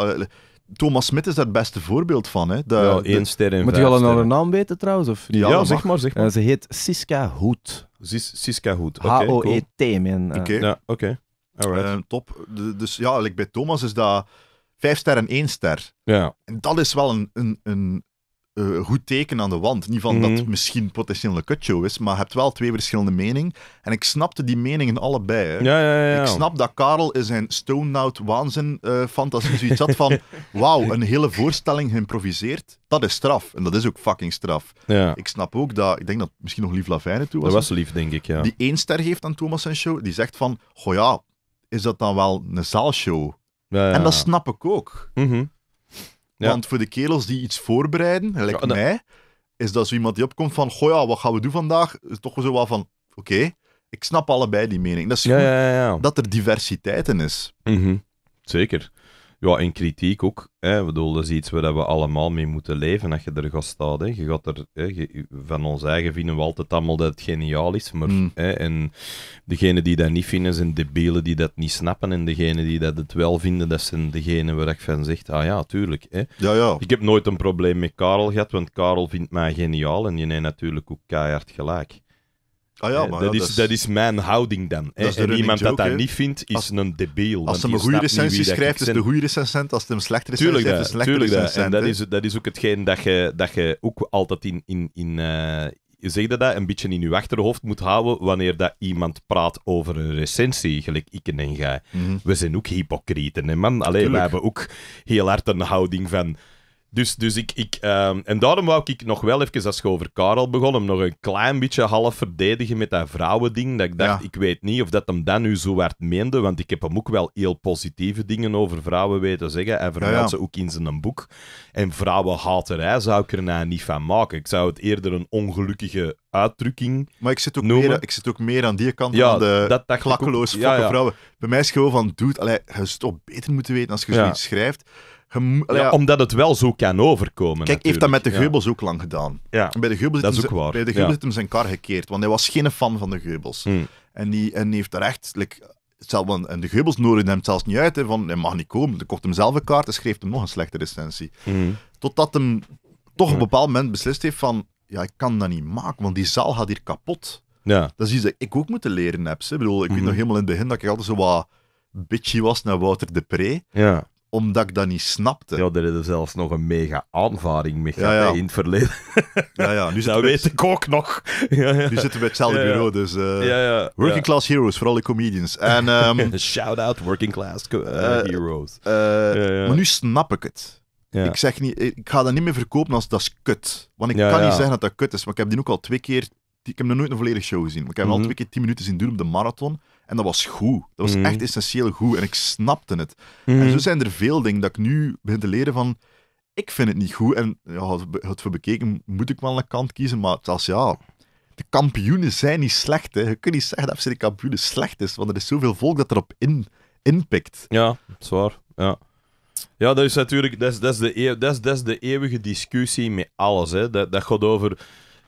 Thomas Smit is daar het beste voorbeeld van. Hè? De, ja, één ster in Moet je al een naam weten trouwens? Of? Ja, ja zeg maar. Zeg maar.
ze heet Siska
Hoed. Siska
Hoed. H-O-E-T, men. Eh, oké. Ja, oké. Uh, top. dus ja, like bij Thomas is dat vijf ster en één ster. Ja. En dat is wel een, een, een, eh, goed teken aan de wand. Niet van dat mhm. misschien potentieel een kutshow is, maar hebt wel twee verschillende meningen. En ik snapte die meningen allebei. Hè. Ja, ja, ja, ik snap dat Karel in zijn stone-out waanzin-fantasie eh, uh, zoiets had van *laughs* wauw, een hele voorstelling geïmproviseerd, dat is straf. En dat is ook fucking straf. Ik snap ook dat, ik denk dat misschien nog Lief Lavijne toe was. Dat was Lief, denk ik, ja. Die één ster geeft aan Thomas een show, die zegt van, goh ja, is dat dan wel een zaalshow? En dat snap ik ook. Mhm. Want voor de kerels die iets voorbereiden, gelijk mij, is dat zo iemand die opkomt van, goh ja, wat gaan we doen vandaag? Is toch zo wel van, oké, ik snap allebei die mening. Dat is goed, dat er diversiteit in is.
Mhm. Zeker. Ja, en kritiek ook. Hè. Ik bedoel, dat is iets waar we allemaal mee moeten leven als je er gast staan. Hè. Je gaat er, hè, van ons eigen vinden we altijd allemaal dat het geniaal is. Maar, mm. hè, en degenen die dat niet vinden, zijn debielen die dat niet snappen. En degenen die dat het wel vinden, dat zijn degenen waar ik van zeg, ah ja, tuurlijk. Hè. Ja, ja. Ik heb nooit een probleem met Karel gehad, want Karel vindt mij geniaal. En je neemt natuurlijk ook keihard gelijk.
Ah ja, eh, dat, is, dat
is mijn houding dan. en iemand dat dat niet vindt, is een debiel. Als ze een goede recensie schrijft, is de goede
recensent. Als ze een slechte recensie schrijft, is een slechte recensent. En dat is,
dat is ook hetgeen dat je, dat je ook altijd in, in, in, eh, zeg dat een beetje in je achterhoofd moet houden wanneer dat iemand praat over een recensie, gelijk ik en jij. Mhm. We zijn ook hypocrieten, hè, man. Alleen we hebben ook heel hard een houding van... Dus, dus ik... ik ehm, en daarom wou ik nog wel even, als je over Karel begon, hem nog een klein beetje half verdedigen met dat vrouwending. Dat ik dacht, ik weet niet of dat hem dan nu zo hard meende, want ik heb hem ook wel heel positieve dingen over vrouwen weten zeggen. Hij vermeldt ze ook in zijn boek. En vrouwenhaterij zou ik er nou niet van maken. Ik zou het eerder een ongelukkige uitdrukking Maar ik zit ook, meer, ik zit
ook meer aan die kant van de dat, vrouwen. Bij mij is het gewoon van, dude, allee, je zou het beter moeten weten als je zoiets schrijft omdat het wel zo kan overkomen. Kijk, heeft dat met de Geubels ook lang gedaan. Bij de Geubels, is ook Bij de hem zijn kar gekeerd, want hij was geen fan van de Geubels. Hmm. En, die, en heeft daar echt en de Geubels nodigden hem zelfs niet uit. Hè, van, hij mag niet komen. Dan kocht hem zelf een kaart en schreef hem nog een slechte recensie. Hmm. Totdat hem toch op hmm. een bepaald moment beslist heeft van... Ja, ik kan dat niet maken, want die zaal gaat hier kapot. Ja. Dat is iets dat ik ook moeten leren heb. Ik bedoel, ik weet nog helemaal in het begin dat ik altijd zo wat bitchy was naar Wouter de Pre. Ja omdat ik dat niet snapte. Ja, er is zelfs nog een mega aanvaring mee gehad ja. in het verleden. *laughs* Ja, ja. Nu dat weet ik ook nog. *laughs*
Ja, nu zitten we bij hetzelfde bureau, dus... Uh, working Class
Heroes, vooral de comedians. En, *laughs* ehm, Shout-out Working Class eh, eh, Heroes. maar nu snap ik het. Ik, zeg niet, ik ga dat niet meer verkopen als dat is kut. Want ik kan niet zeggen dat dat kut is, maar ik heb die ook al twee keer ik heb nog nooit een volledige show gezien. Maar ik heb al mhm. twee keer tien minuten zien doen op de marathon. En dat was goed. Dat was mhm. echt essentieel goed. En ik snapte het. En mhm. zo zijn er veel dingen dat ik nu begin te leren van... Ik vind het niet goed. En ja, het voor bekeken moet ik wel een kant kiezen. Maar zelfs ja... De kampioenen zijn niet slecht. Hè. Je kunt niet zeggen dat FC de kampioenen slecht is. Want er is zoveel volk dat erop in, inpikt. Ja, zwaar. Ja.
Ja, dat is natuurlijk dat is, dat is de, dat is, dat is de eeuwige discussie met alles. Hè. Dat, dat gaat over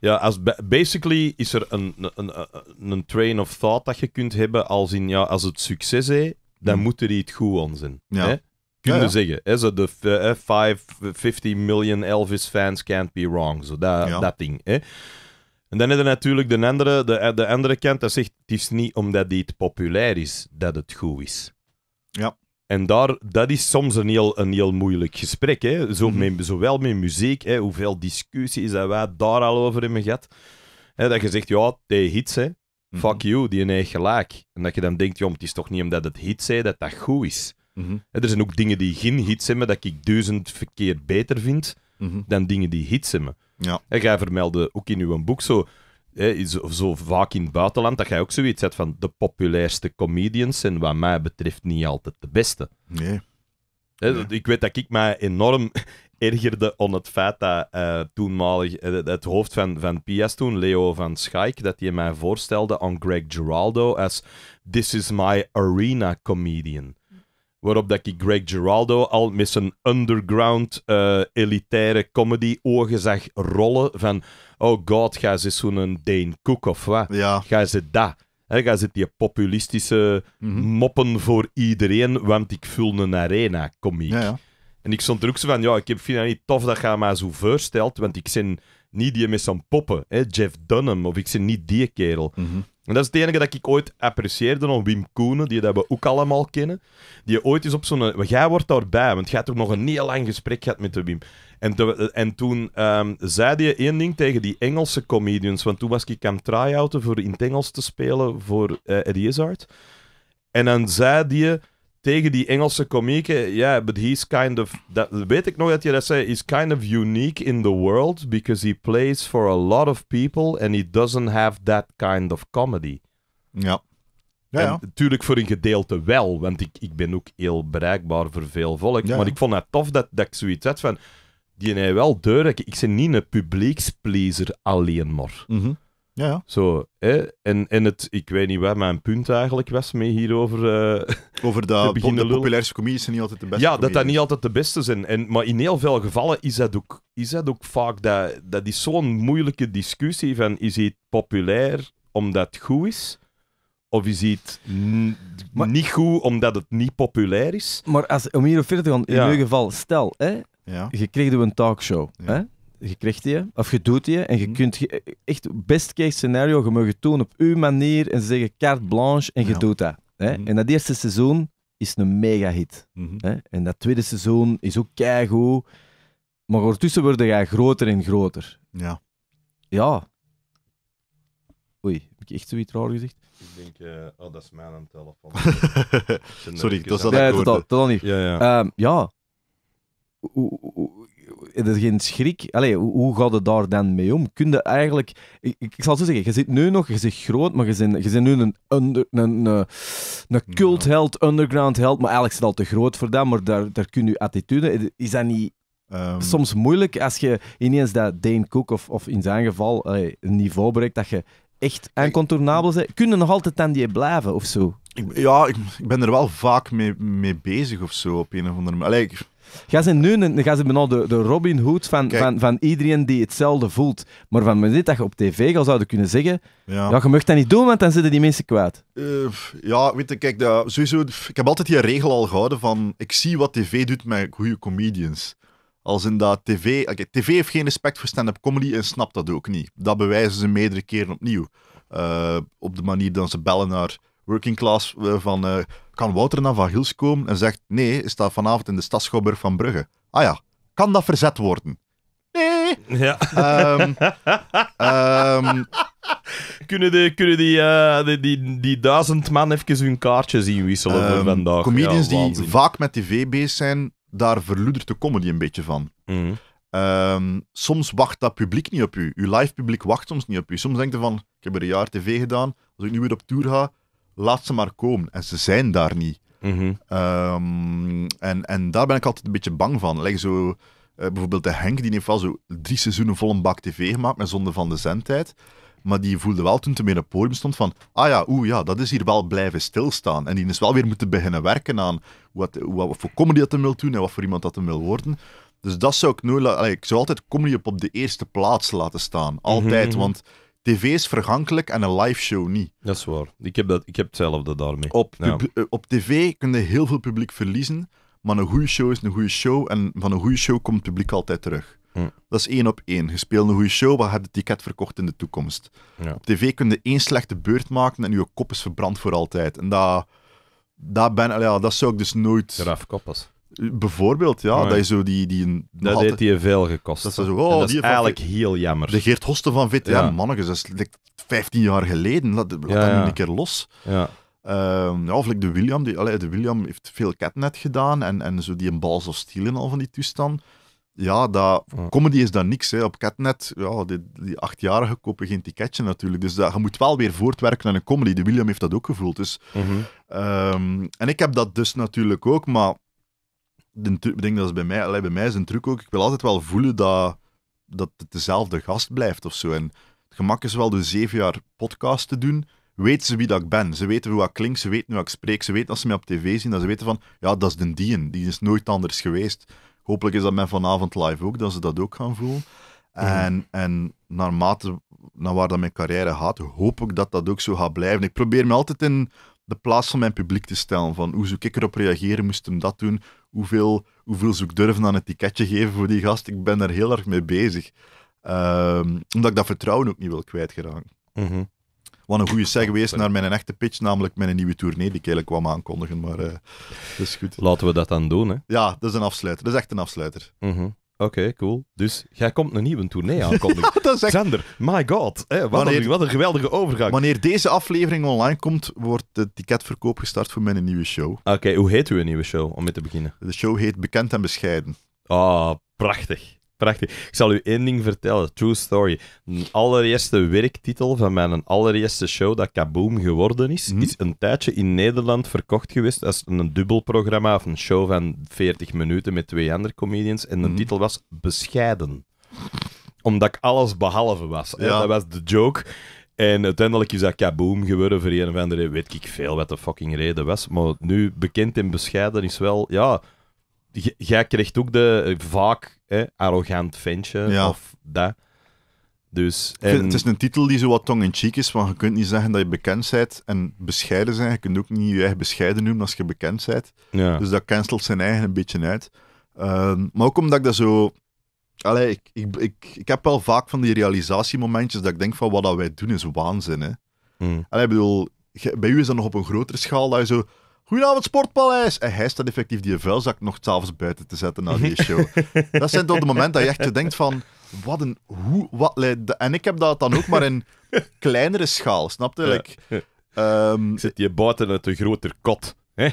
ja, als basically is er een, een, een, train of thought dat je kunt hebben als in, ja, als het succes is, dan hmm. moet er iets goed aan zijn. Hè? Kunnen zeggen. Hè? Zo de 550 eh, eh, million Elvis fans can't be wrong. Zo dat, dat ding. Hè? En dan is er natuurlijk de andere, de, eh, de andere kant dat zegt, het is niet omdat het populair is dat het goed is. Ja. En daar, dat is soms een heel, een heel moeilijk gesprek. Hè? Zo mhm. met, zowel met muziek, hè, hoeveel is dat waar daar al over hebben gehad. Hè, dat je zegt, ja, die hits, hè. Mhm. fuck you, die een eigen gelijk. En dat je dan denkt, joh, het is toch niet omdat het hits zijn dat dat goed is. Mhm. er zijn ook dingen die geen hits hebben dat ik duizend verkeer beter vind dan dingen die hits hebben. Ja. En jij vermelden ook in uw boek zo hè, zo, zo, vaak in het buitenland, dat jij ook zoiets hebt van de populairste comedians en wat mij betreft niet altijd de beste. Nee. Hè, Ik weet dat ik mij enorm *laughs* ergerde op het feit dat eh, toenmalig eh, het hoofd van, van Pias toen, Leo van Schaik, dat hij mij voorstelde aan Greg Giraldo als This is my arena comedian waarop dat ik Greg Giraldo al met zijn underground eh, elitaire comedy ogen zag rollen van oh god, ga ze zo'n Dane Cook of wat? Ga ze dat? He, ga ze die populistische mhm. moppen voor iedereen, want ik vul een arena komiek. Ja, En ik stond er ook zo van, ja, ik vind het niet tof dat je mij zo voorstelt, want ik zit niet die met zo'n poppen, Jeff Dunham, of ik zit niet die kerel. Mm en dat is het enige dat ik ooit apprecieerde van Wim Koenen, die dat we ook allemaal kennen. Die ooit is op zo'n... Jij wordt daarbij, want jij hebt toch nog een heel lang gesprek gehad met de Wim. En, en toen um, zei hij één ding tegen die Engelse comedians, want toen was ik aan try-outen voor in het Engels te spelen voor uh, Eddie En dan zei hij tegen die Engelse komieken. ja but he's kind of. Dat weet ik nog dat je dat zei. He's kind of unique in the world because he plays for a lot of people and he doesn't have that kind of comedy. Ja. Ja, ja. natuurlijk voor een gedeelte wel, want ik, ik ben ook heel bereikbaar voor veel volk. maar ik vond het tof dat, dat ik zoiets had van... Die hij wel deur. Ik, ik ben niet een publiekspleaser alleen maar. Mm ja, Zo, hè? En, en het, ik weet niet waar mijn punt eigenlijk was mee hierover. Uh, *laughs* over dat de, populaire populairste
comedies zijn niet altijd de beste. Ja, dat dat niet
altijd de beste zijn. En, maar in heel veel gevallen is dat ook, is dat ook vaak. Dat, dat is zo'n moeilijke discussie van is het populair omdat het goed is? Of is het niet goed omdat het niet populair
is? Maar als, om hier verder te gaan, in ja. ieder geval, stel, hè, je kreeg een talkshow. Hè? je krijgt die, of je doet je en je mhm. kunt echt best case scenario, je mag het doen op uw manier en zeggen carte blanche en je doet dat. Hè? Mhm. En dat eerste seizoen is een mega hit. Mhm. hè? En dat tweede seizoen is ook keigoed, maar ondertussen worden jij groter en groter. Ja. Ja. Oei, heb ik echt zoiets raar gezegd?
Ik denk, eh, oh, dat is mijn telefoon. *laughs* Sorry, dat is dat Nee,
totaal, totaal niet. Ja, ja. Ehm, ja heb is geen schrik. Allee, hoe, hoe gaat het daar dan mee om? Kun je eigenlijk... Ik, ik, zal zo zeggen, je zit nu nog, je zit groot, maar je bent, je zit nu een, eh, cult een, een, een underground held, maar eigenlijk is het al te groot voor dat, maar daar, daar kun je attitude... Is dat niet ehm. Soms moeilijk als je ineens dat Dane Cook of, of in zijn geval een niveau breekt, dat je echt incontournabel bent. Kunnen nog altijd aan die blijven of zo? Ik, ja, ik, ik, ben er wel vaak mee, mee bezig of zo op een of andere manier. Ga ze nu een, ga ze nou de, de Robin Hood van, van, van iedereen die hetzelfde voelt. Maar van dit dat je op tv al zouden kunnen zeggen. Ja. je mag dat niet doen, want dan zitten die mensen kwaad.
Eh, ja, weet je, kijk, sowieso, ik heb altijd die regel al gehouden van ik zie wat tv doet met goede comedians. Als in dat tv... Okay, tv heeft geen respect voor stand-up comedy en snapt dat ook niet. Dat bewijzen ze meerdere keren opnieuw. Eh, op de manier dat ze bellen naar working class uh, van kan Wouter naar Van Gils komen en zegt: Nee, is dat vanavond in de Stadschouwburg van Brugge. Ah ja, kan dat verzet worden?
Nee. Ja. Ehm, ehm, kunnen die, kunnen
eh, die, die, die, duizend man even hun kaartje zien wisselen voor ehm, vandaag? Comedians die vaak met tv bezig zijn, daar verloedert de comedy een beetje van. Mhm. soms wacht dat publiek niet op u. Uw live publiek wacht soms niet op u. Soms denkt je van, ik heb er een jaar tv gedaan, als ik nu weer op tour ga, laat ze maar komen. En ze zijn daar niet. Mhm. Ehm, en, en daar ben ik altijd een beetje bang van. Like zo, eh, bijvoorbeeld de Henk, die heeft wel zo drie seizoenen vol een bak tv gemaakt met Zonde van de Zendtijd. Maar die voelde wel toen hij op het podium stond van, ah ja, oeh ja, dat is hier wel blijven stilstaan. En die is wel weer moeten beginnen werken aan wat, wat, voor comedy dat hem wil doen en wat voor iemand dat hem wil worden. Dus dat zou ik nooit... Ik zou altijd comedy op, op de eerste plaats laten staan. Altijd, mhm. want tv is vergankelijk en een live show niet. Dat is waar. Ik heb, dat, ik heb hetzelfde daarmee. Op, eh, op tv kun je heel veel publiek verliezen, maar een goede show is een goede show en van een goede show komt het publiek altijd terug. Hm. Dat is één op één. Je speelt een goede show, dan heb het ticket verkocht in de toekomst? Ja. Op tv kun je één slechte beurt maken en je kop is verbrand voor altijd. En dat, dat, ben, ja, dat zou ik dus nooit... Eraf koppels. Bijvoorbeeld, ja. Dat is zo die... die dat heeft je veel gekost. Dat is, oh, dat is eigenlijk heel jammer. De Geert Hosten van VTM, ja. dat is like, 15 jaar geleden. Laat, laat dat nu een keer los. Ja. Ehm, ja, of like de William. Die, allee, de William heeft veel catnet gedaan en, en zo die een bal of Steel en al van die toestand. Ja, dat, comedy is dan niks. Hè. Op catnet, ja, die, die achtjarigen kopen geen ticketje natuurlijk. Dus dat, je moet wel weer voortwerken aan een comedy. De William heeft dat ook gevoeld. Dus, mhm. ehm, en ik heb dat dus natuurlijk ook, maar ik denk dat is bij mij, allee, bij mij is een truc ook, ik wil altijd wel voelen dat, dat het dezelfde gast blijft of zo. En het gemak is wel door zeven jaar podcast te doen, weten ze wie dat ik ben. Ze weten hoe ik klink, ze weten hoe ik spreek, ze weten als ze mij op tv zien, dat ze weten van, ja, dat is de dien, die is nooit anders geweest. Hopelijk is dat met vanavond live ook, dat ze dat ook gaan voelen. En, en naarmate naar waar dat mijn carrière gaat, hoop ik dat dat ook zo gaat blijven. Ik probeer me altijd in de plaats van mijn publiek te stellen. Van hoe zou ik erop reageren? Moest hem dat doen? hoeveel, hoeveel durven aan het ticketje geven voor die gast. Ik ben daar heel erg mee bezig. Ehm, omdat ik dat vertrouwen ook niet wil kwijtgeraken. Mm Wat een goede segue is naar mijn echte pitch, namelijk mijn nieuwe tournee die ik eigenlijk kwam aankondigen. Maar eh, dat is goed. Laten we dat dan doen, hè? Ja, dat is een afsluiter. Dat is echt een afsluiter. Mhm. Oké, cool. Dus jij komt een nieuwe tournee aankondigen. *laughs* ja,
echt... my god. hè? wat, wanneer, een, wat, een, geweldige overgang. Wanneer
deze aflevering online komt, wordt de ticketverkoop gestart voor mijn nieuwe show. Oké, hoe heet uw nieuwe
show, om mee te beginnen? De show heet Bekend en Bescheiden. Ah, oh, prachtig. Prachtig. Ik zal u één ding vertellen. True story. Mijn allereerste werktitel van mijn allereerste show dat Kaboom geworden is, mhm. is een tijdje in Nederland verkocht geweest als een dubbelprogramma of een show van 40 minuten met twee andere comedians. En de mhm. titel was Bescheiden. Omdat ik alles behalve was. Ja. Dat was de joke. En uiteindelijk is dat kaboom geworden voor een of andere, weet ik veel wat de fucking reden was. Maar nu bekend en bescheiden is wel, ja, jij krijgt ook de eh, vaak hè, arrogant ventje ja. of dat.
Dus, en... Het is een titel die zo wat tong in cheek is, want je kunt niet zeggen dat je bekend bent en bescheiden zijn. Je kunt ook niet je eigen bescheiden noemen als je bekend bent. Ja. Dus dat cancelt zijn eigen een beetje uit. Ehm, maar ook omdat ik dat zo... Allee, ik, ik, ik, ik heb wel vaak van die realisatiemomentjes dat ik denk van wat dat wij doen is waanzin. Hè? Mm. Allee, bedoel, bij u is dat nog op een grotere schaal dat je zo Goedenavond, Sportpaleis. En eh, hij staat effectief die vuilzak nog avonds buiten te zetten na die *laughs* show. dat zijn toch de moment dat je echt denkt van... Wat een... Hoe, wat, en ik heb dat dan ook maar in kleinere schaal, snap je?
Ehm, zit je buiten uit een groter kot. Hè?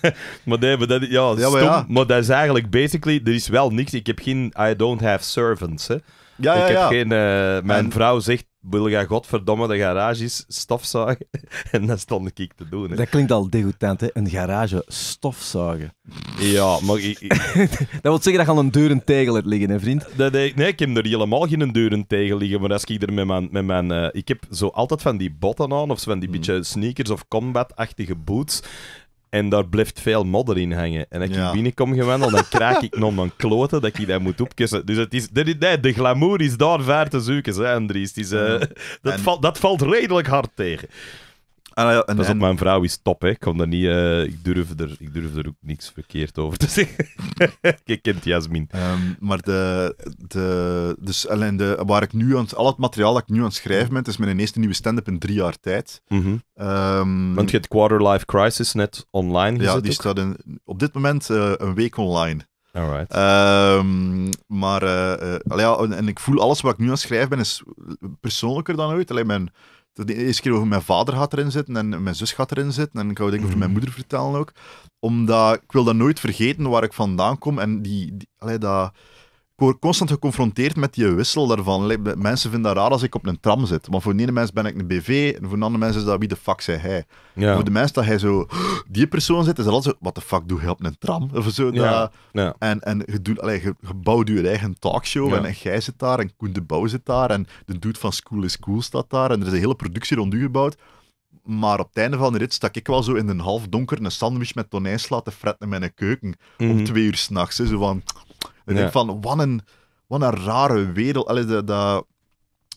*laughs* maar dat, ja, stom, maar dat is eigenlijk basically... Er is wel niks. Ik heb geen... I don't have servants, hè. Ja, ja, ik heb geen... Eh, mijn vrouw zegt, wil jij godverdomme de garages
stofzuigen? *laughs* en dat stond ik te doen. Hè. Dat klinkt al degoutant, hè? Een garage stofzuigen. Ja, maar... Ik, *laughs* dat wil zeggen dat je al een deuren tegel hebt liggen, hè, vriend? nee, ik
heb er helemaal geen deuren tegel liggen, maar als ik er met mijn... Met mijn eh, ik heb zo altijd van die botten aan, of zo van die mm. beetje sneakers of combat-achtige boots. En daar blijft veel modder in hangen. En als ik binnenkom gewandeld, dan kraak ik nog een kloten dat ik dat moet opkussen. Dus het is, de, de, glamour is daar ver te zoeken, hè, Andries. is, eh, *laughs* dat, valt dat valt redelijk hard tegen. Ah, dat is en, op, mijn vrouw is top, hè. Ik, kan dat niet, eh, ik, durf er, ik durf er ook niks
verkeerd over te *laughs* zeggen. Kijk, kent Jasmin. Ehm, maar de, de, dus, alleen de, waar ik nu aan, al het materiaal dat ik nu aan het schrijven ben, is mijn eerste nieuwe stand-up in drie jaar tijd. Mhm. Ehm, Want je hebt Quarter Life Crisis net online gezet Ja, die staat in, op dit moment eh, een week online. Alright. Ehm, maar, uh, en, en, ik voel alles wat ik nu aan het schrijven ben, is persoonlijker dan ooit. Alleen mijn de eerste keer over mijn vader gaat erin zitten en mijn zus gaat erin zitten. En ik ga denk ik over mijn mhm. moeder vertellen ook. Omdat ik wil dat nooit vergeten waar ik vandaan kom. En die, die dat, constant geconfronteerd met die wissel daarvan. Mensen vinden dat raar als ik op een tram zit. Want voor de ene mens ben ik een BV, en voor een andere mens is dat wie de fuck zij hij. Voor de mens dat hij zo, die persoon zit, is dat altijd zo, wat de fuck doe je op een tram? Of zo. Dat, En, en je, doet, je, bouwt je eigen talkshow en, gij jij zit daar en Koen de Bouw zit daar en de dude van School is Cool staat daar en er is een hele productie rond u gebouwd. Maar op het einde van de rit stak ik wel zo in een half donker een sandwich met tonijn te fretten in mijn keuken. Om mhm. twee uur s'nachts. Zo van, ik denk van, wat een, wat een rare wereld. Allee, dat, dat,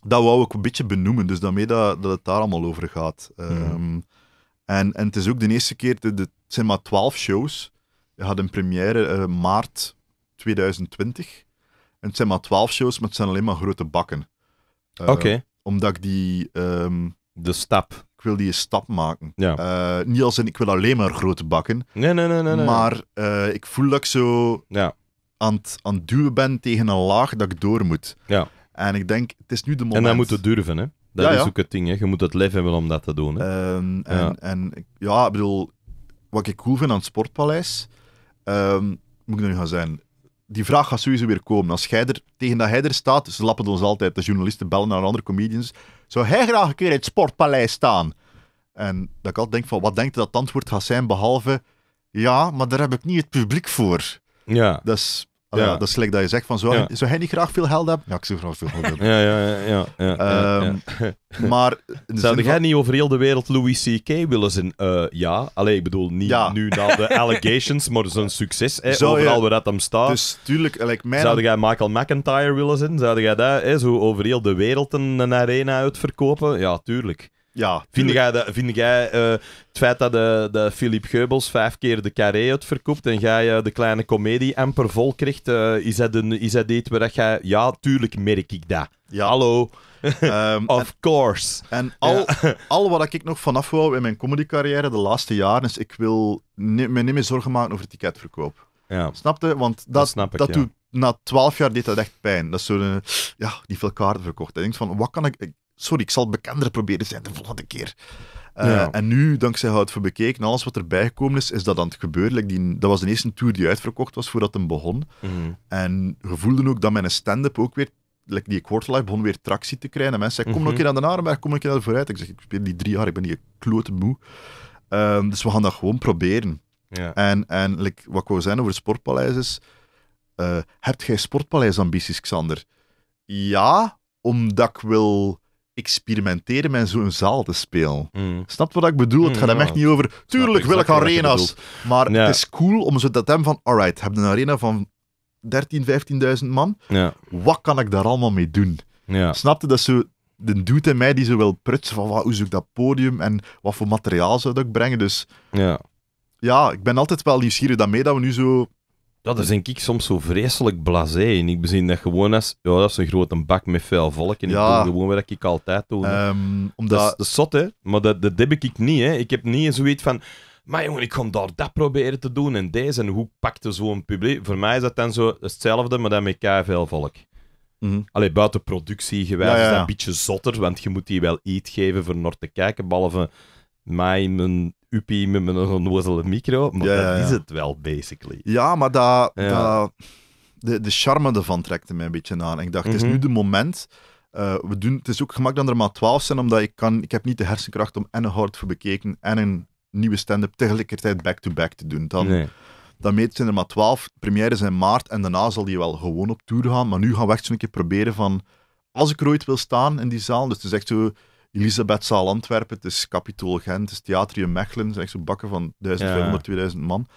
wou ik een beetje benoemen, dus daarmee dat, dat het daar allemaal over gaat. Ehm, en, en het is ook de eerste keer, het zijn maar twaalf shows. Je had een première eh, maart 2020. En het zijn maar twaalf shows, maar het zijn alleen maar grote bakken. Eh, Oké. Omdat ik die... Ehm, de stap. Ik wil die een stap maken. Ja. Eh, niet als in, ik wil alleen maar grote bakken. Nee, nee, nee. nee, nee. Maar ik voel dat ik zo... Ja aan het, aan duwen ben tegen een laag dat ik door moet. Ja. En ik denk, het is nu de moment. En dan moet het durven, hè? Dat is ook het ding, hè? Je moet het lef hebben om dat te doen. Hè? Ehm, en, ja. en ja, ik bedoel, wat ik cool vind aan het Sportpaleis, ehm, moet ik nu gaan zijn. Die vraag gaat sowieso weer komen. Als jij er, tegen dat hij er staat, ze lappen ons altijd, de journalisten bellen naar andere comedians. Zou hij graag een keer in het Sportpaleis staan? En dat ik altijd denk van, wat denkt dat het antwoord gaat zijn, behalve, ja, maar daar heb ik niet het publiek voor. Ja. Dat is, uh, dat is gelijk dat je zegt van, zou, ja. zou hij niet graag veel geld hebben? Ja, ik zou graag veel geld hebben. ja, ja, ja. ja, ehm, *laughs* maar... Zou jij niet over heel
de wereld Louis C.K. willen zijn? Eh, ja. alleen ik bedoel, niet nu na de *laughs* allegations, maar zo'n succes, hè, overal waar dat hem staat. Dus
tuurlijk... Like mijn... Zou
jij Michael McIntyre willen zijn? Zou jij dat hè, zo over heel de wereld een arena uitverkopen? Ja, tuurlijk. Ja, vind jij, vind jij eh, het feit dat de, eh, de Philip Geubels vijf keer de carré uitverkoopt en jij eh, de kleine comedie amper vol krijgt, is, dat een, is dat iets waar jij... Ja, tuurlijk
merk ik dat. Ja. Hallo. *laughs* Ehm, of course. En al, *laughs* al wat ik nog vanaf wou in mijn comedycarrière de laatste jaren, is ik wil me niet meer zorgen maken over ticketverkoop. Ja. Snapte? Want dat, dat, snap ik, na twaalf jaar deed dat echt pijn. Dat is zo'n, ja, die veel kaarten verkocht. ik denk van, wat kan ik, sorry, ik zal bekender proberen zijn de volgende keer. Eh, en nu, dankzij Hout voor Bekeken, alles wat erbij gekomen is, is dat aan het gebeuren. die, dat was de eerste tour die uitverkocht was voordat hem begon. Mm. En gevoelden ook dat mijn stand-up ook weer, like die Life, begon weer tractie te krijgen. En mensen zeggen: kom nog mhm. een keer aan de maar kom nog een keer naar de vooruit. Ik zeg, ik speel die drie jaar, ik ben die klote moe. Ehm, dus we gaan dat gewoon proberen. En, en wat ik wou zeggen over Sportpaleis is, uh, heb jij Sportpaleisambities, Xander? Ja, omdat ik wil experimenteren met zo'n zaal te spelen. Mm. Snap wat ik bedoel? Het gaat mm, hem echt niet over, tuurlijk wil ik arena's, maar het is cool om zo dat hem van, alright, heb een arena van 13, 15.000 man, ja. wat kan ik daar allemaal mee doen? Ja. Snapte dat zo de dude in mij die zo wil prutsen van, wat, hoe zoek ik dat podium en wat voor materiaal zou ik brengen? Dus ja. ja, ik ben altijd wel nieuwsgierig daarmee dat we nu zo ja, is
denk ik soms zo vreselijk blasé en Ik bezin dat gewoon als... Ja, dat is een grote bak met veel volk. En ja. ik doe gewoon wat ik altijd ehm, doe. omdat... Dat is, zot, hè. Maar dat, dat heb ik niet, hè. Ik heb niet zoiets van... Maar jongen, ik ga daar dat proberen te doen en deze. En hoe pakte zo'n publiek... Voor mij is dat dan zo hetzelfde, maar dan met veel volk. Mm Allee, buiten productie gewijs is dat een beetje zotter, want je moet die wel iets geven voor naar te kijken, behalve
mij mijn uppie met een onnozele micro, maar dat is het wel, basically. Ja, maar dat, dat... de, de charme ervan trekte mij een beetje aan ik dacht, het is mhm. nu de moment... Eh, we doen, het is ook gemakkelijk dat er maar twaalf zijn, omdat ik, kan, ik heb niet de hersenkracht om en een hard voor bekeken en een nieuwe stand-up tegelijkertijd back-to-back te doen. Dan, dan meet zijn er maar twaalf. Première zijn in maart en daarna zal die wel gewoon op tour gaan. Maar nu gaan we echt zo'n keer proberen van, als ik er ooit wil staan in die zaal, dus het is echt zo Elisabethzaal Antwerpen, het is Capitool Gent, het is Theatrium Mechelen, zijn echt zo'n bakken van 1500, 2000 man.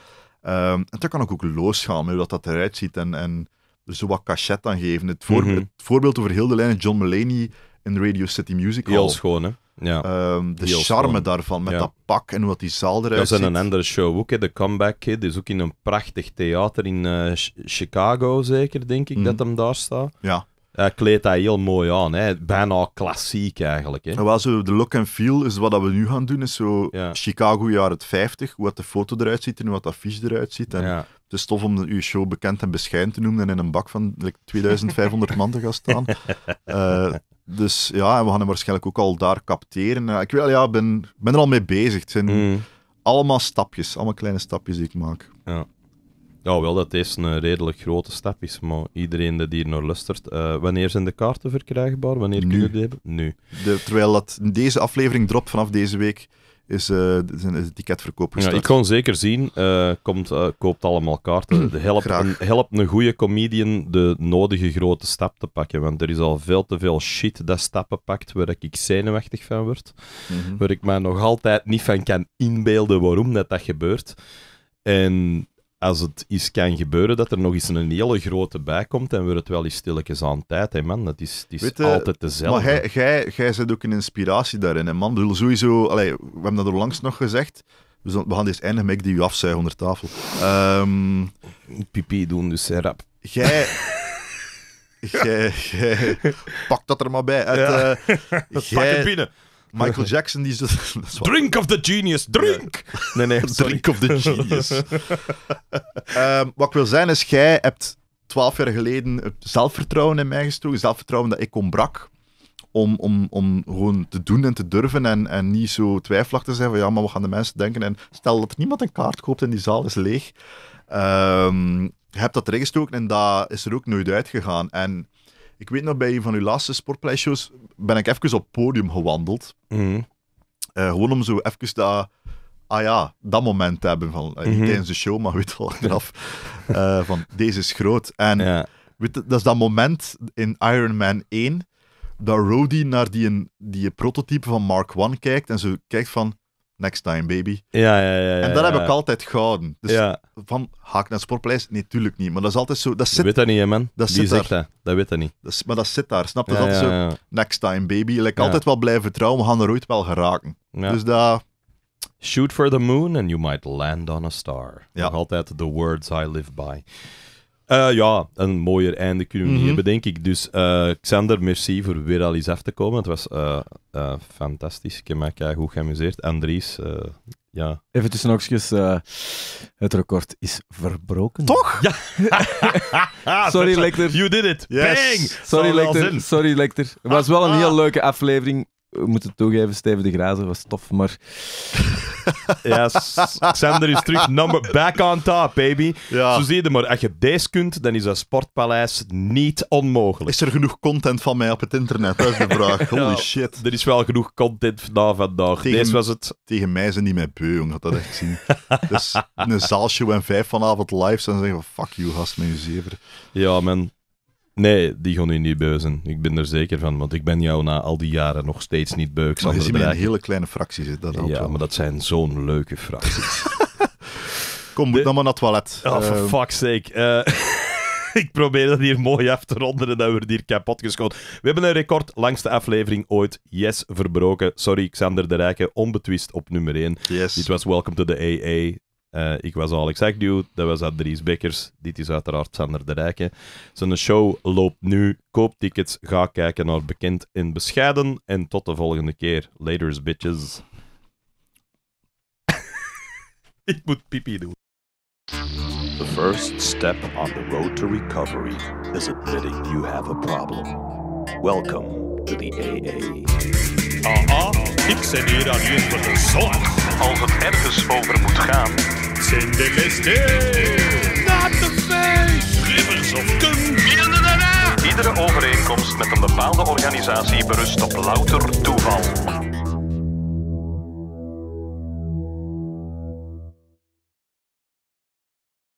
Ehm, en daar kan ook, ook losgaan, hoe dat, dat eruit ziet en, en er zo wat cachet aan geven. Het, mhm. het voorbeeld over heel de lijn, John Mulaney in Radio City Music Hall. Heel schoon, hè? Ja. Ehm, de charme daarvan, met dat pak en wat die zaal eruit ziet. Dat is een
andere show ook, de Comeback Kid is ook in een prachtig theater in eh, Chicago, zeker, denk ik, dat mhm. hem daar staat. Ja. Eh, hij
kleedt dat heel mooi aan. Hè. Bijna klassiek eigenlijk. Hè. Wel, zo de look and feel is wat dat we nu gaan doen. Is zo Chicago jaren 50. Hoe de foto eruit ziet en hoe dat affiche eruit ziet. En ja. Het is tof om uw show bekend en bescheiden te noemen en in een bak van 2500 man te gaan staan. *laughs* Eh, dus ja, we gaan hem waarschijnlijk ook al daar capteren. Eh, ik wel, ja, ben, ben er al mee bezig. Het zijn mm. allemaal stapjes, allemaal kleine stapjes die ik maak. Ja.
Ja, wel dat deze een redelijk grote stap is, maar iedereen die hier naar lustert, eh, wanneer zijn de kaarten verkrijgbaar? Wanneer nu. kunnen die hebben? Nu.
terwijl dat, deze aflevering dropt vanaf deze week, is, uh, is ticketverkoop gestart. Ja, ik
kan zeker zien, eh, komt, koopt allemaal kaarten. *clears throat* Helpt een, help een goede comedian de nodige grote stap te pakken, want er is al veel te veel shit dat stappen pakt waar ik zenuwachtig van word. Mhm. Waar ik me nog altijd niet van kan inbeelden waarom dat, dat gebeurt. En als het eens kan gebeuren dat er nog eens een hele grote bij komt, en wordt het wel eens stilletjes aan tijd, hè, man. Dat is, is altijd dezelfde.
Maar jij zet ook een inspiratie daarin, hè, man. sowieso, we hebben dat er langs nog gezegd. We, gaan deze eindigen met die u afzuigen onder tafel. Um, Pipi doen, dus hè, rap. Jij... *laughs* jij, Pak dat er maar bij. Uit, ja. uh, *laughs* pak het binnen. Michael Jackson, die is... Dus, *laughs* Drink
of the genius, drink! Nee, nee, *laughs* Drink of the genius. *laughs*
Ehm, wat ik wil zeggen is, jij hebt twaalf jaar geleden zelfvertrouwen in mij gestoken Zelfvertrouwen dat ik ontbrak. Om, om, om gewoon te doen en te durven en, en niet zo twijfelachtig te zijn van ja, maar wat gaan de mensen denken? En stel dat niemand een kaart koopt en die zaal is leeg. Ehm, je hebt dat erin gestoken en dat is er ook nooit uitgegaan. En ik weet nog, bij een van uw laatste Sportpleishows ben ik even op podium gewandeld. Mhm. Eh, gewoon om zo even dat, ah ja, dat moment te hebben van, eh, niet mm tijdens de show, maar weet wel, *laughs* eraf, eh, van deze is groot. En weet, dat is dat moment in Iron Man 1, dat Rhodey naar die, die prototype van Mark 1 kijkt en zo kijkt van, next time baby. Ja, ja, ja. ja en dat heb ik altijd gehouden. Dus van, haak naar sportpleis? Nee, tuurlijk niet. Maar dat is altijd zo... Dat, zit, weet dat niet, man. Dat zit daar. dat. Dat weet dat niet. Dat is, maar dat zit daar, snap je? dat zo, next time baby. Ik like, altijd wel blijven trouwen, we gaan er ooit wel geraken. Dus
dat... Shoot for the moon and you might land on a star. altijd the words I live by. Eh, ja, een mooier einde kunnen we niet mhm. hebben, denk ik. Dus eh, Xander, merci voor weer al eens af te komen. Het was eh, fantastisch. Ik heb me goed
geamuseerd. Andries, ja. Even tussen het record is verbroken. Toch? Ja.
*laughs* sorry, *laughs* Lecter.
You did it. Yes. Bang! Sorry, Lecter. Sorry, Lecter. Het was wel een ah. heel leuke aflevering we moeten toegeven, Steven de Grazer was tof, maar... *laughs* ja,
Sander is terug. Number
back on top, baby.
Ja. Zo zie je maar. Als je deze kunt, dan is dat Sportpaleis niet onmogelijk. Is er genoeg
content van mij op het internet? Dat is de vraag. *laughs* Holy shit. Er is wel genoeg content vandaag vandaag. Tegen, deze was het... Tegen mij zijn niet mijn beu, jongen. Dat echt zien. *laughs* dus een zaalshow en vijf vanavond live. Ze zeggen fuck you, gast, met je zever.
Ja, man. Nee, die gaan in niet beuzen. Ik ben er zeker van, want ik ben jou na al die jaren nog steeds niet beuk. maar je ziet een hele kleine fractie zit Ja, maar dat zijn zo'n leuke fracties. *laughs* Kom, moet dan maar naar het toilet. Oh, for ehm. fuck's sake. Eh, *laughs* ik probeer dat hier mooi af te ronden en we wordt hier kapot geschoten. We hebben een record langste aflevering ooit. Yes, verbroken. Sorry, Xander de rijken onbetwist op nummer 1. Yes. Dit was Welcome to the AA. Uh, ik was Alex Agnew, dat was Adries Bekkers, dit is uiteraard Sander de Rijken. Zijn show loopt nu, koop tickets, ga kijken naar Bekend en Bescheiden en tot de volgende keer. Laters, bitches. *laughs* ik moet pipi doen. The first step on the road to recovery is admitting you have a problem. Welcome to the AA. Aha, ik zit hier aan hier voor de zorg. Als het ergens over moet gaan, zijn de beste. Not the face! Rivers of Iedere overeenkomst
met een bepaalde organisatie berust op louter toeval.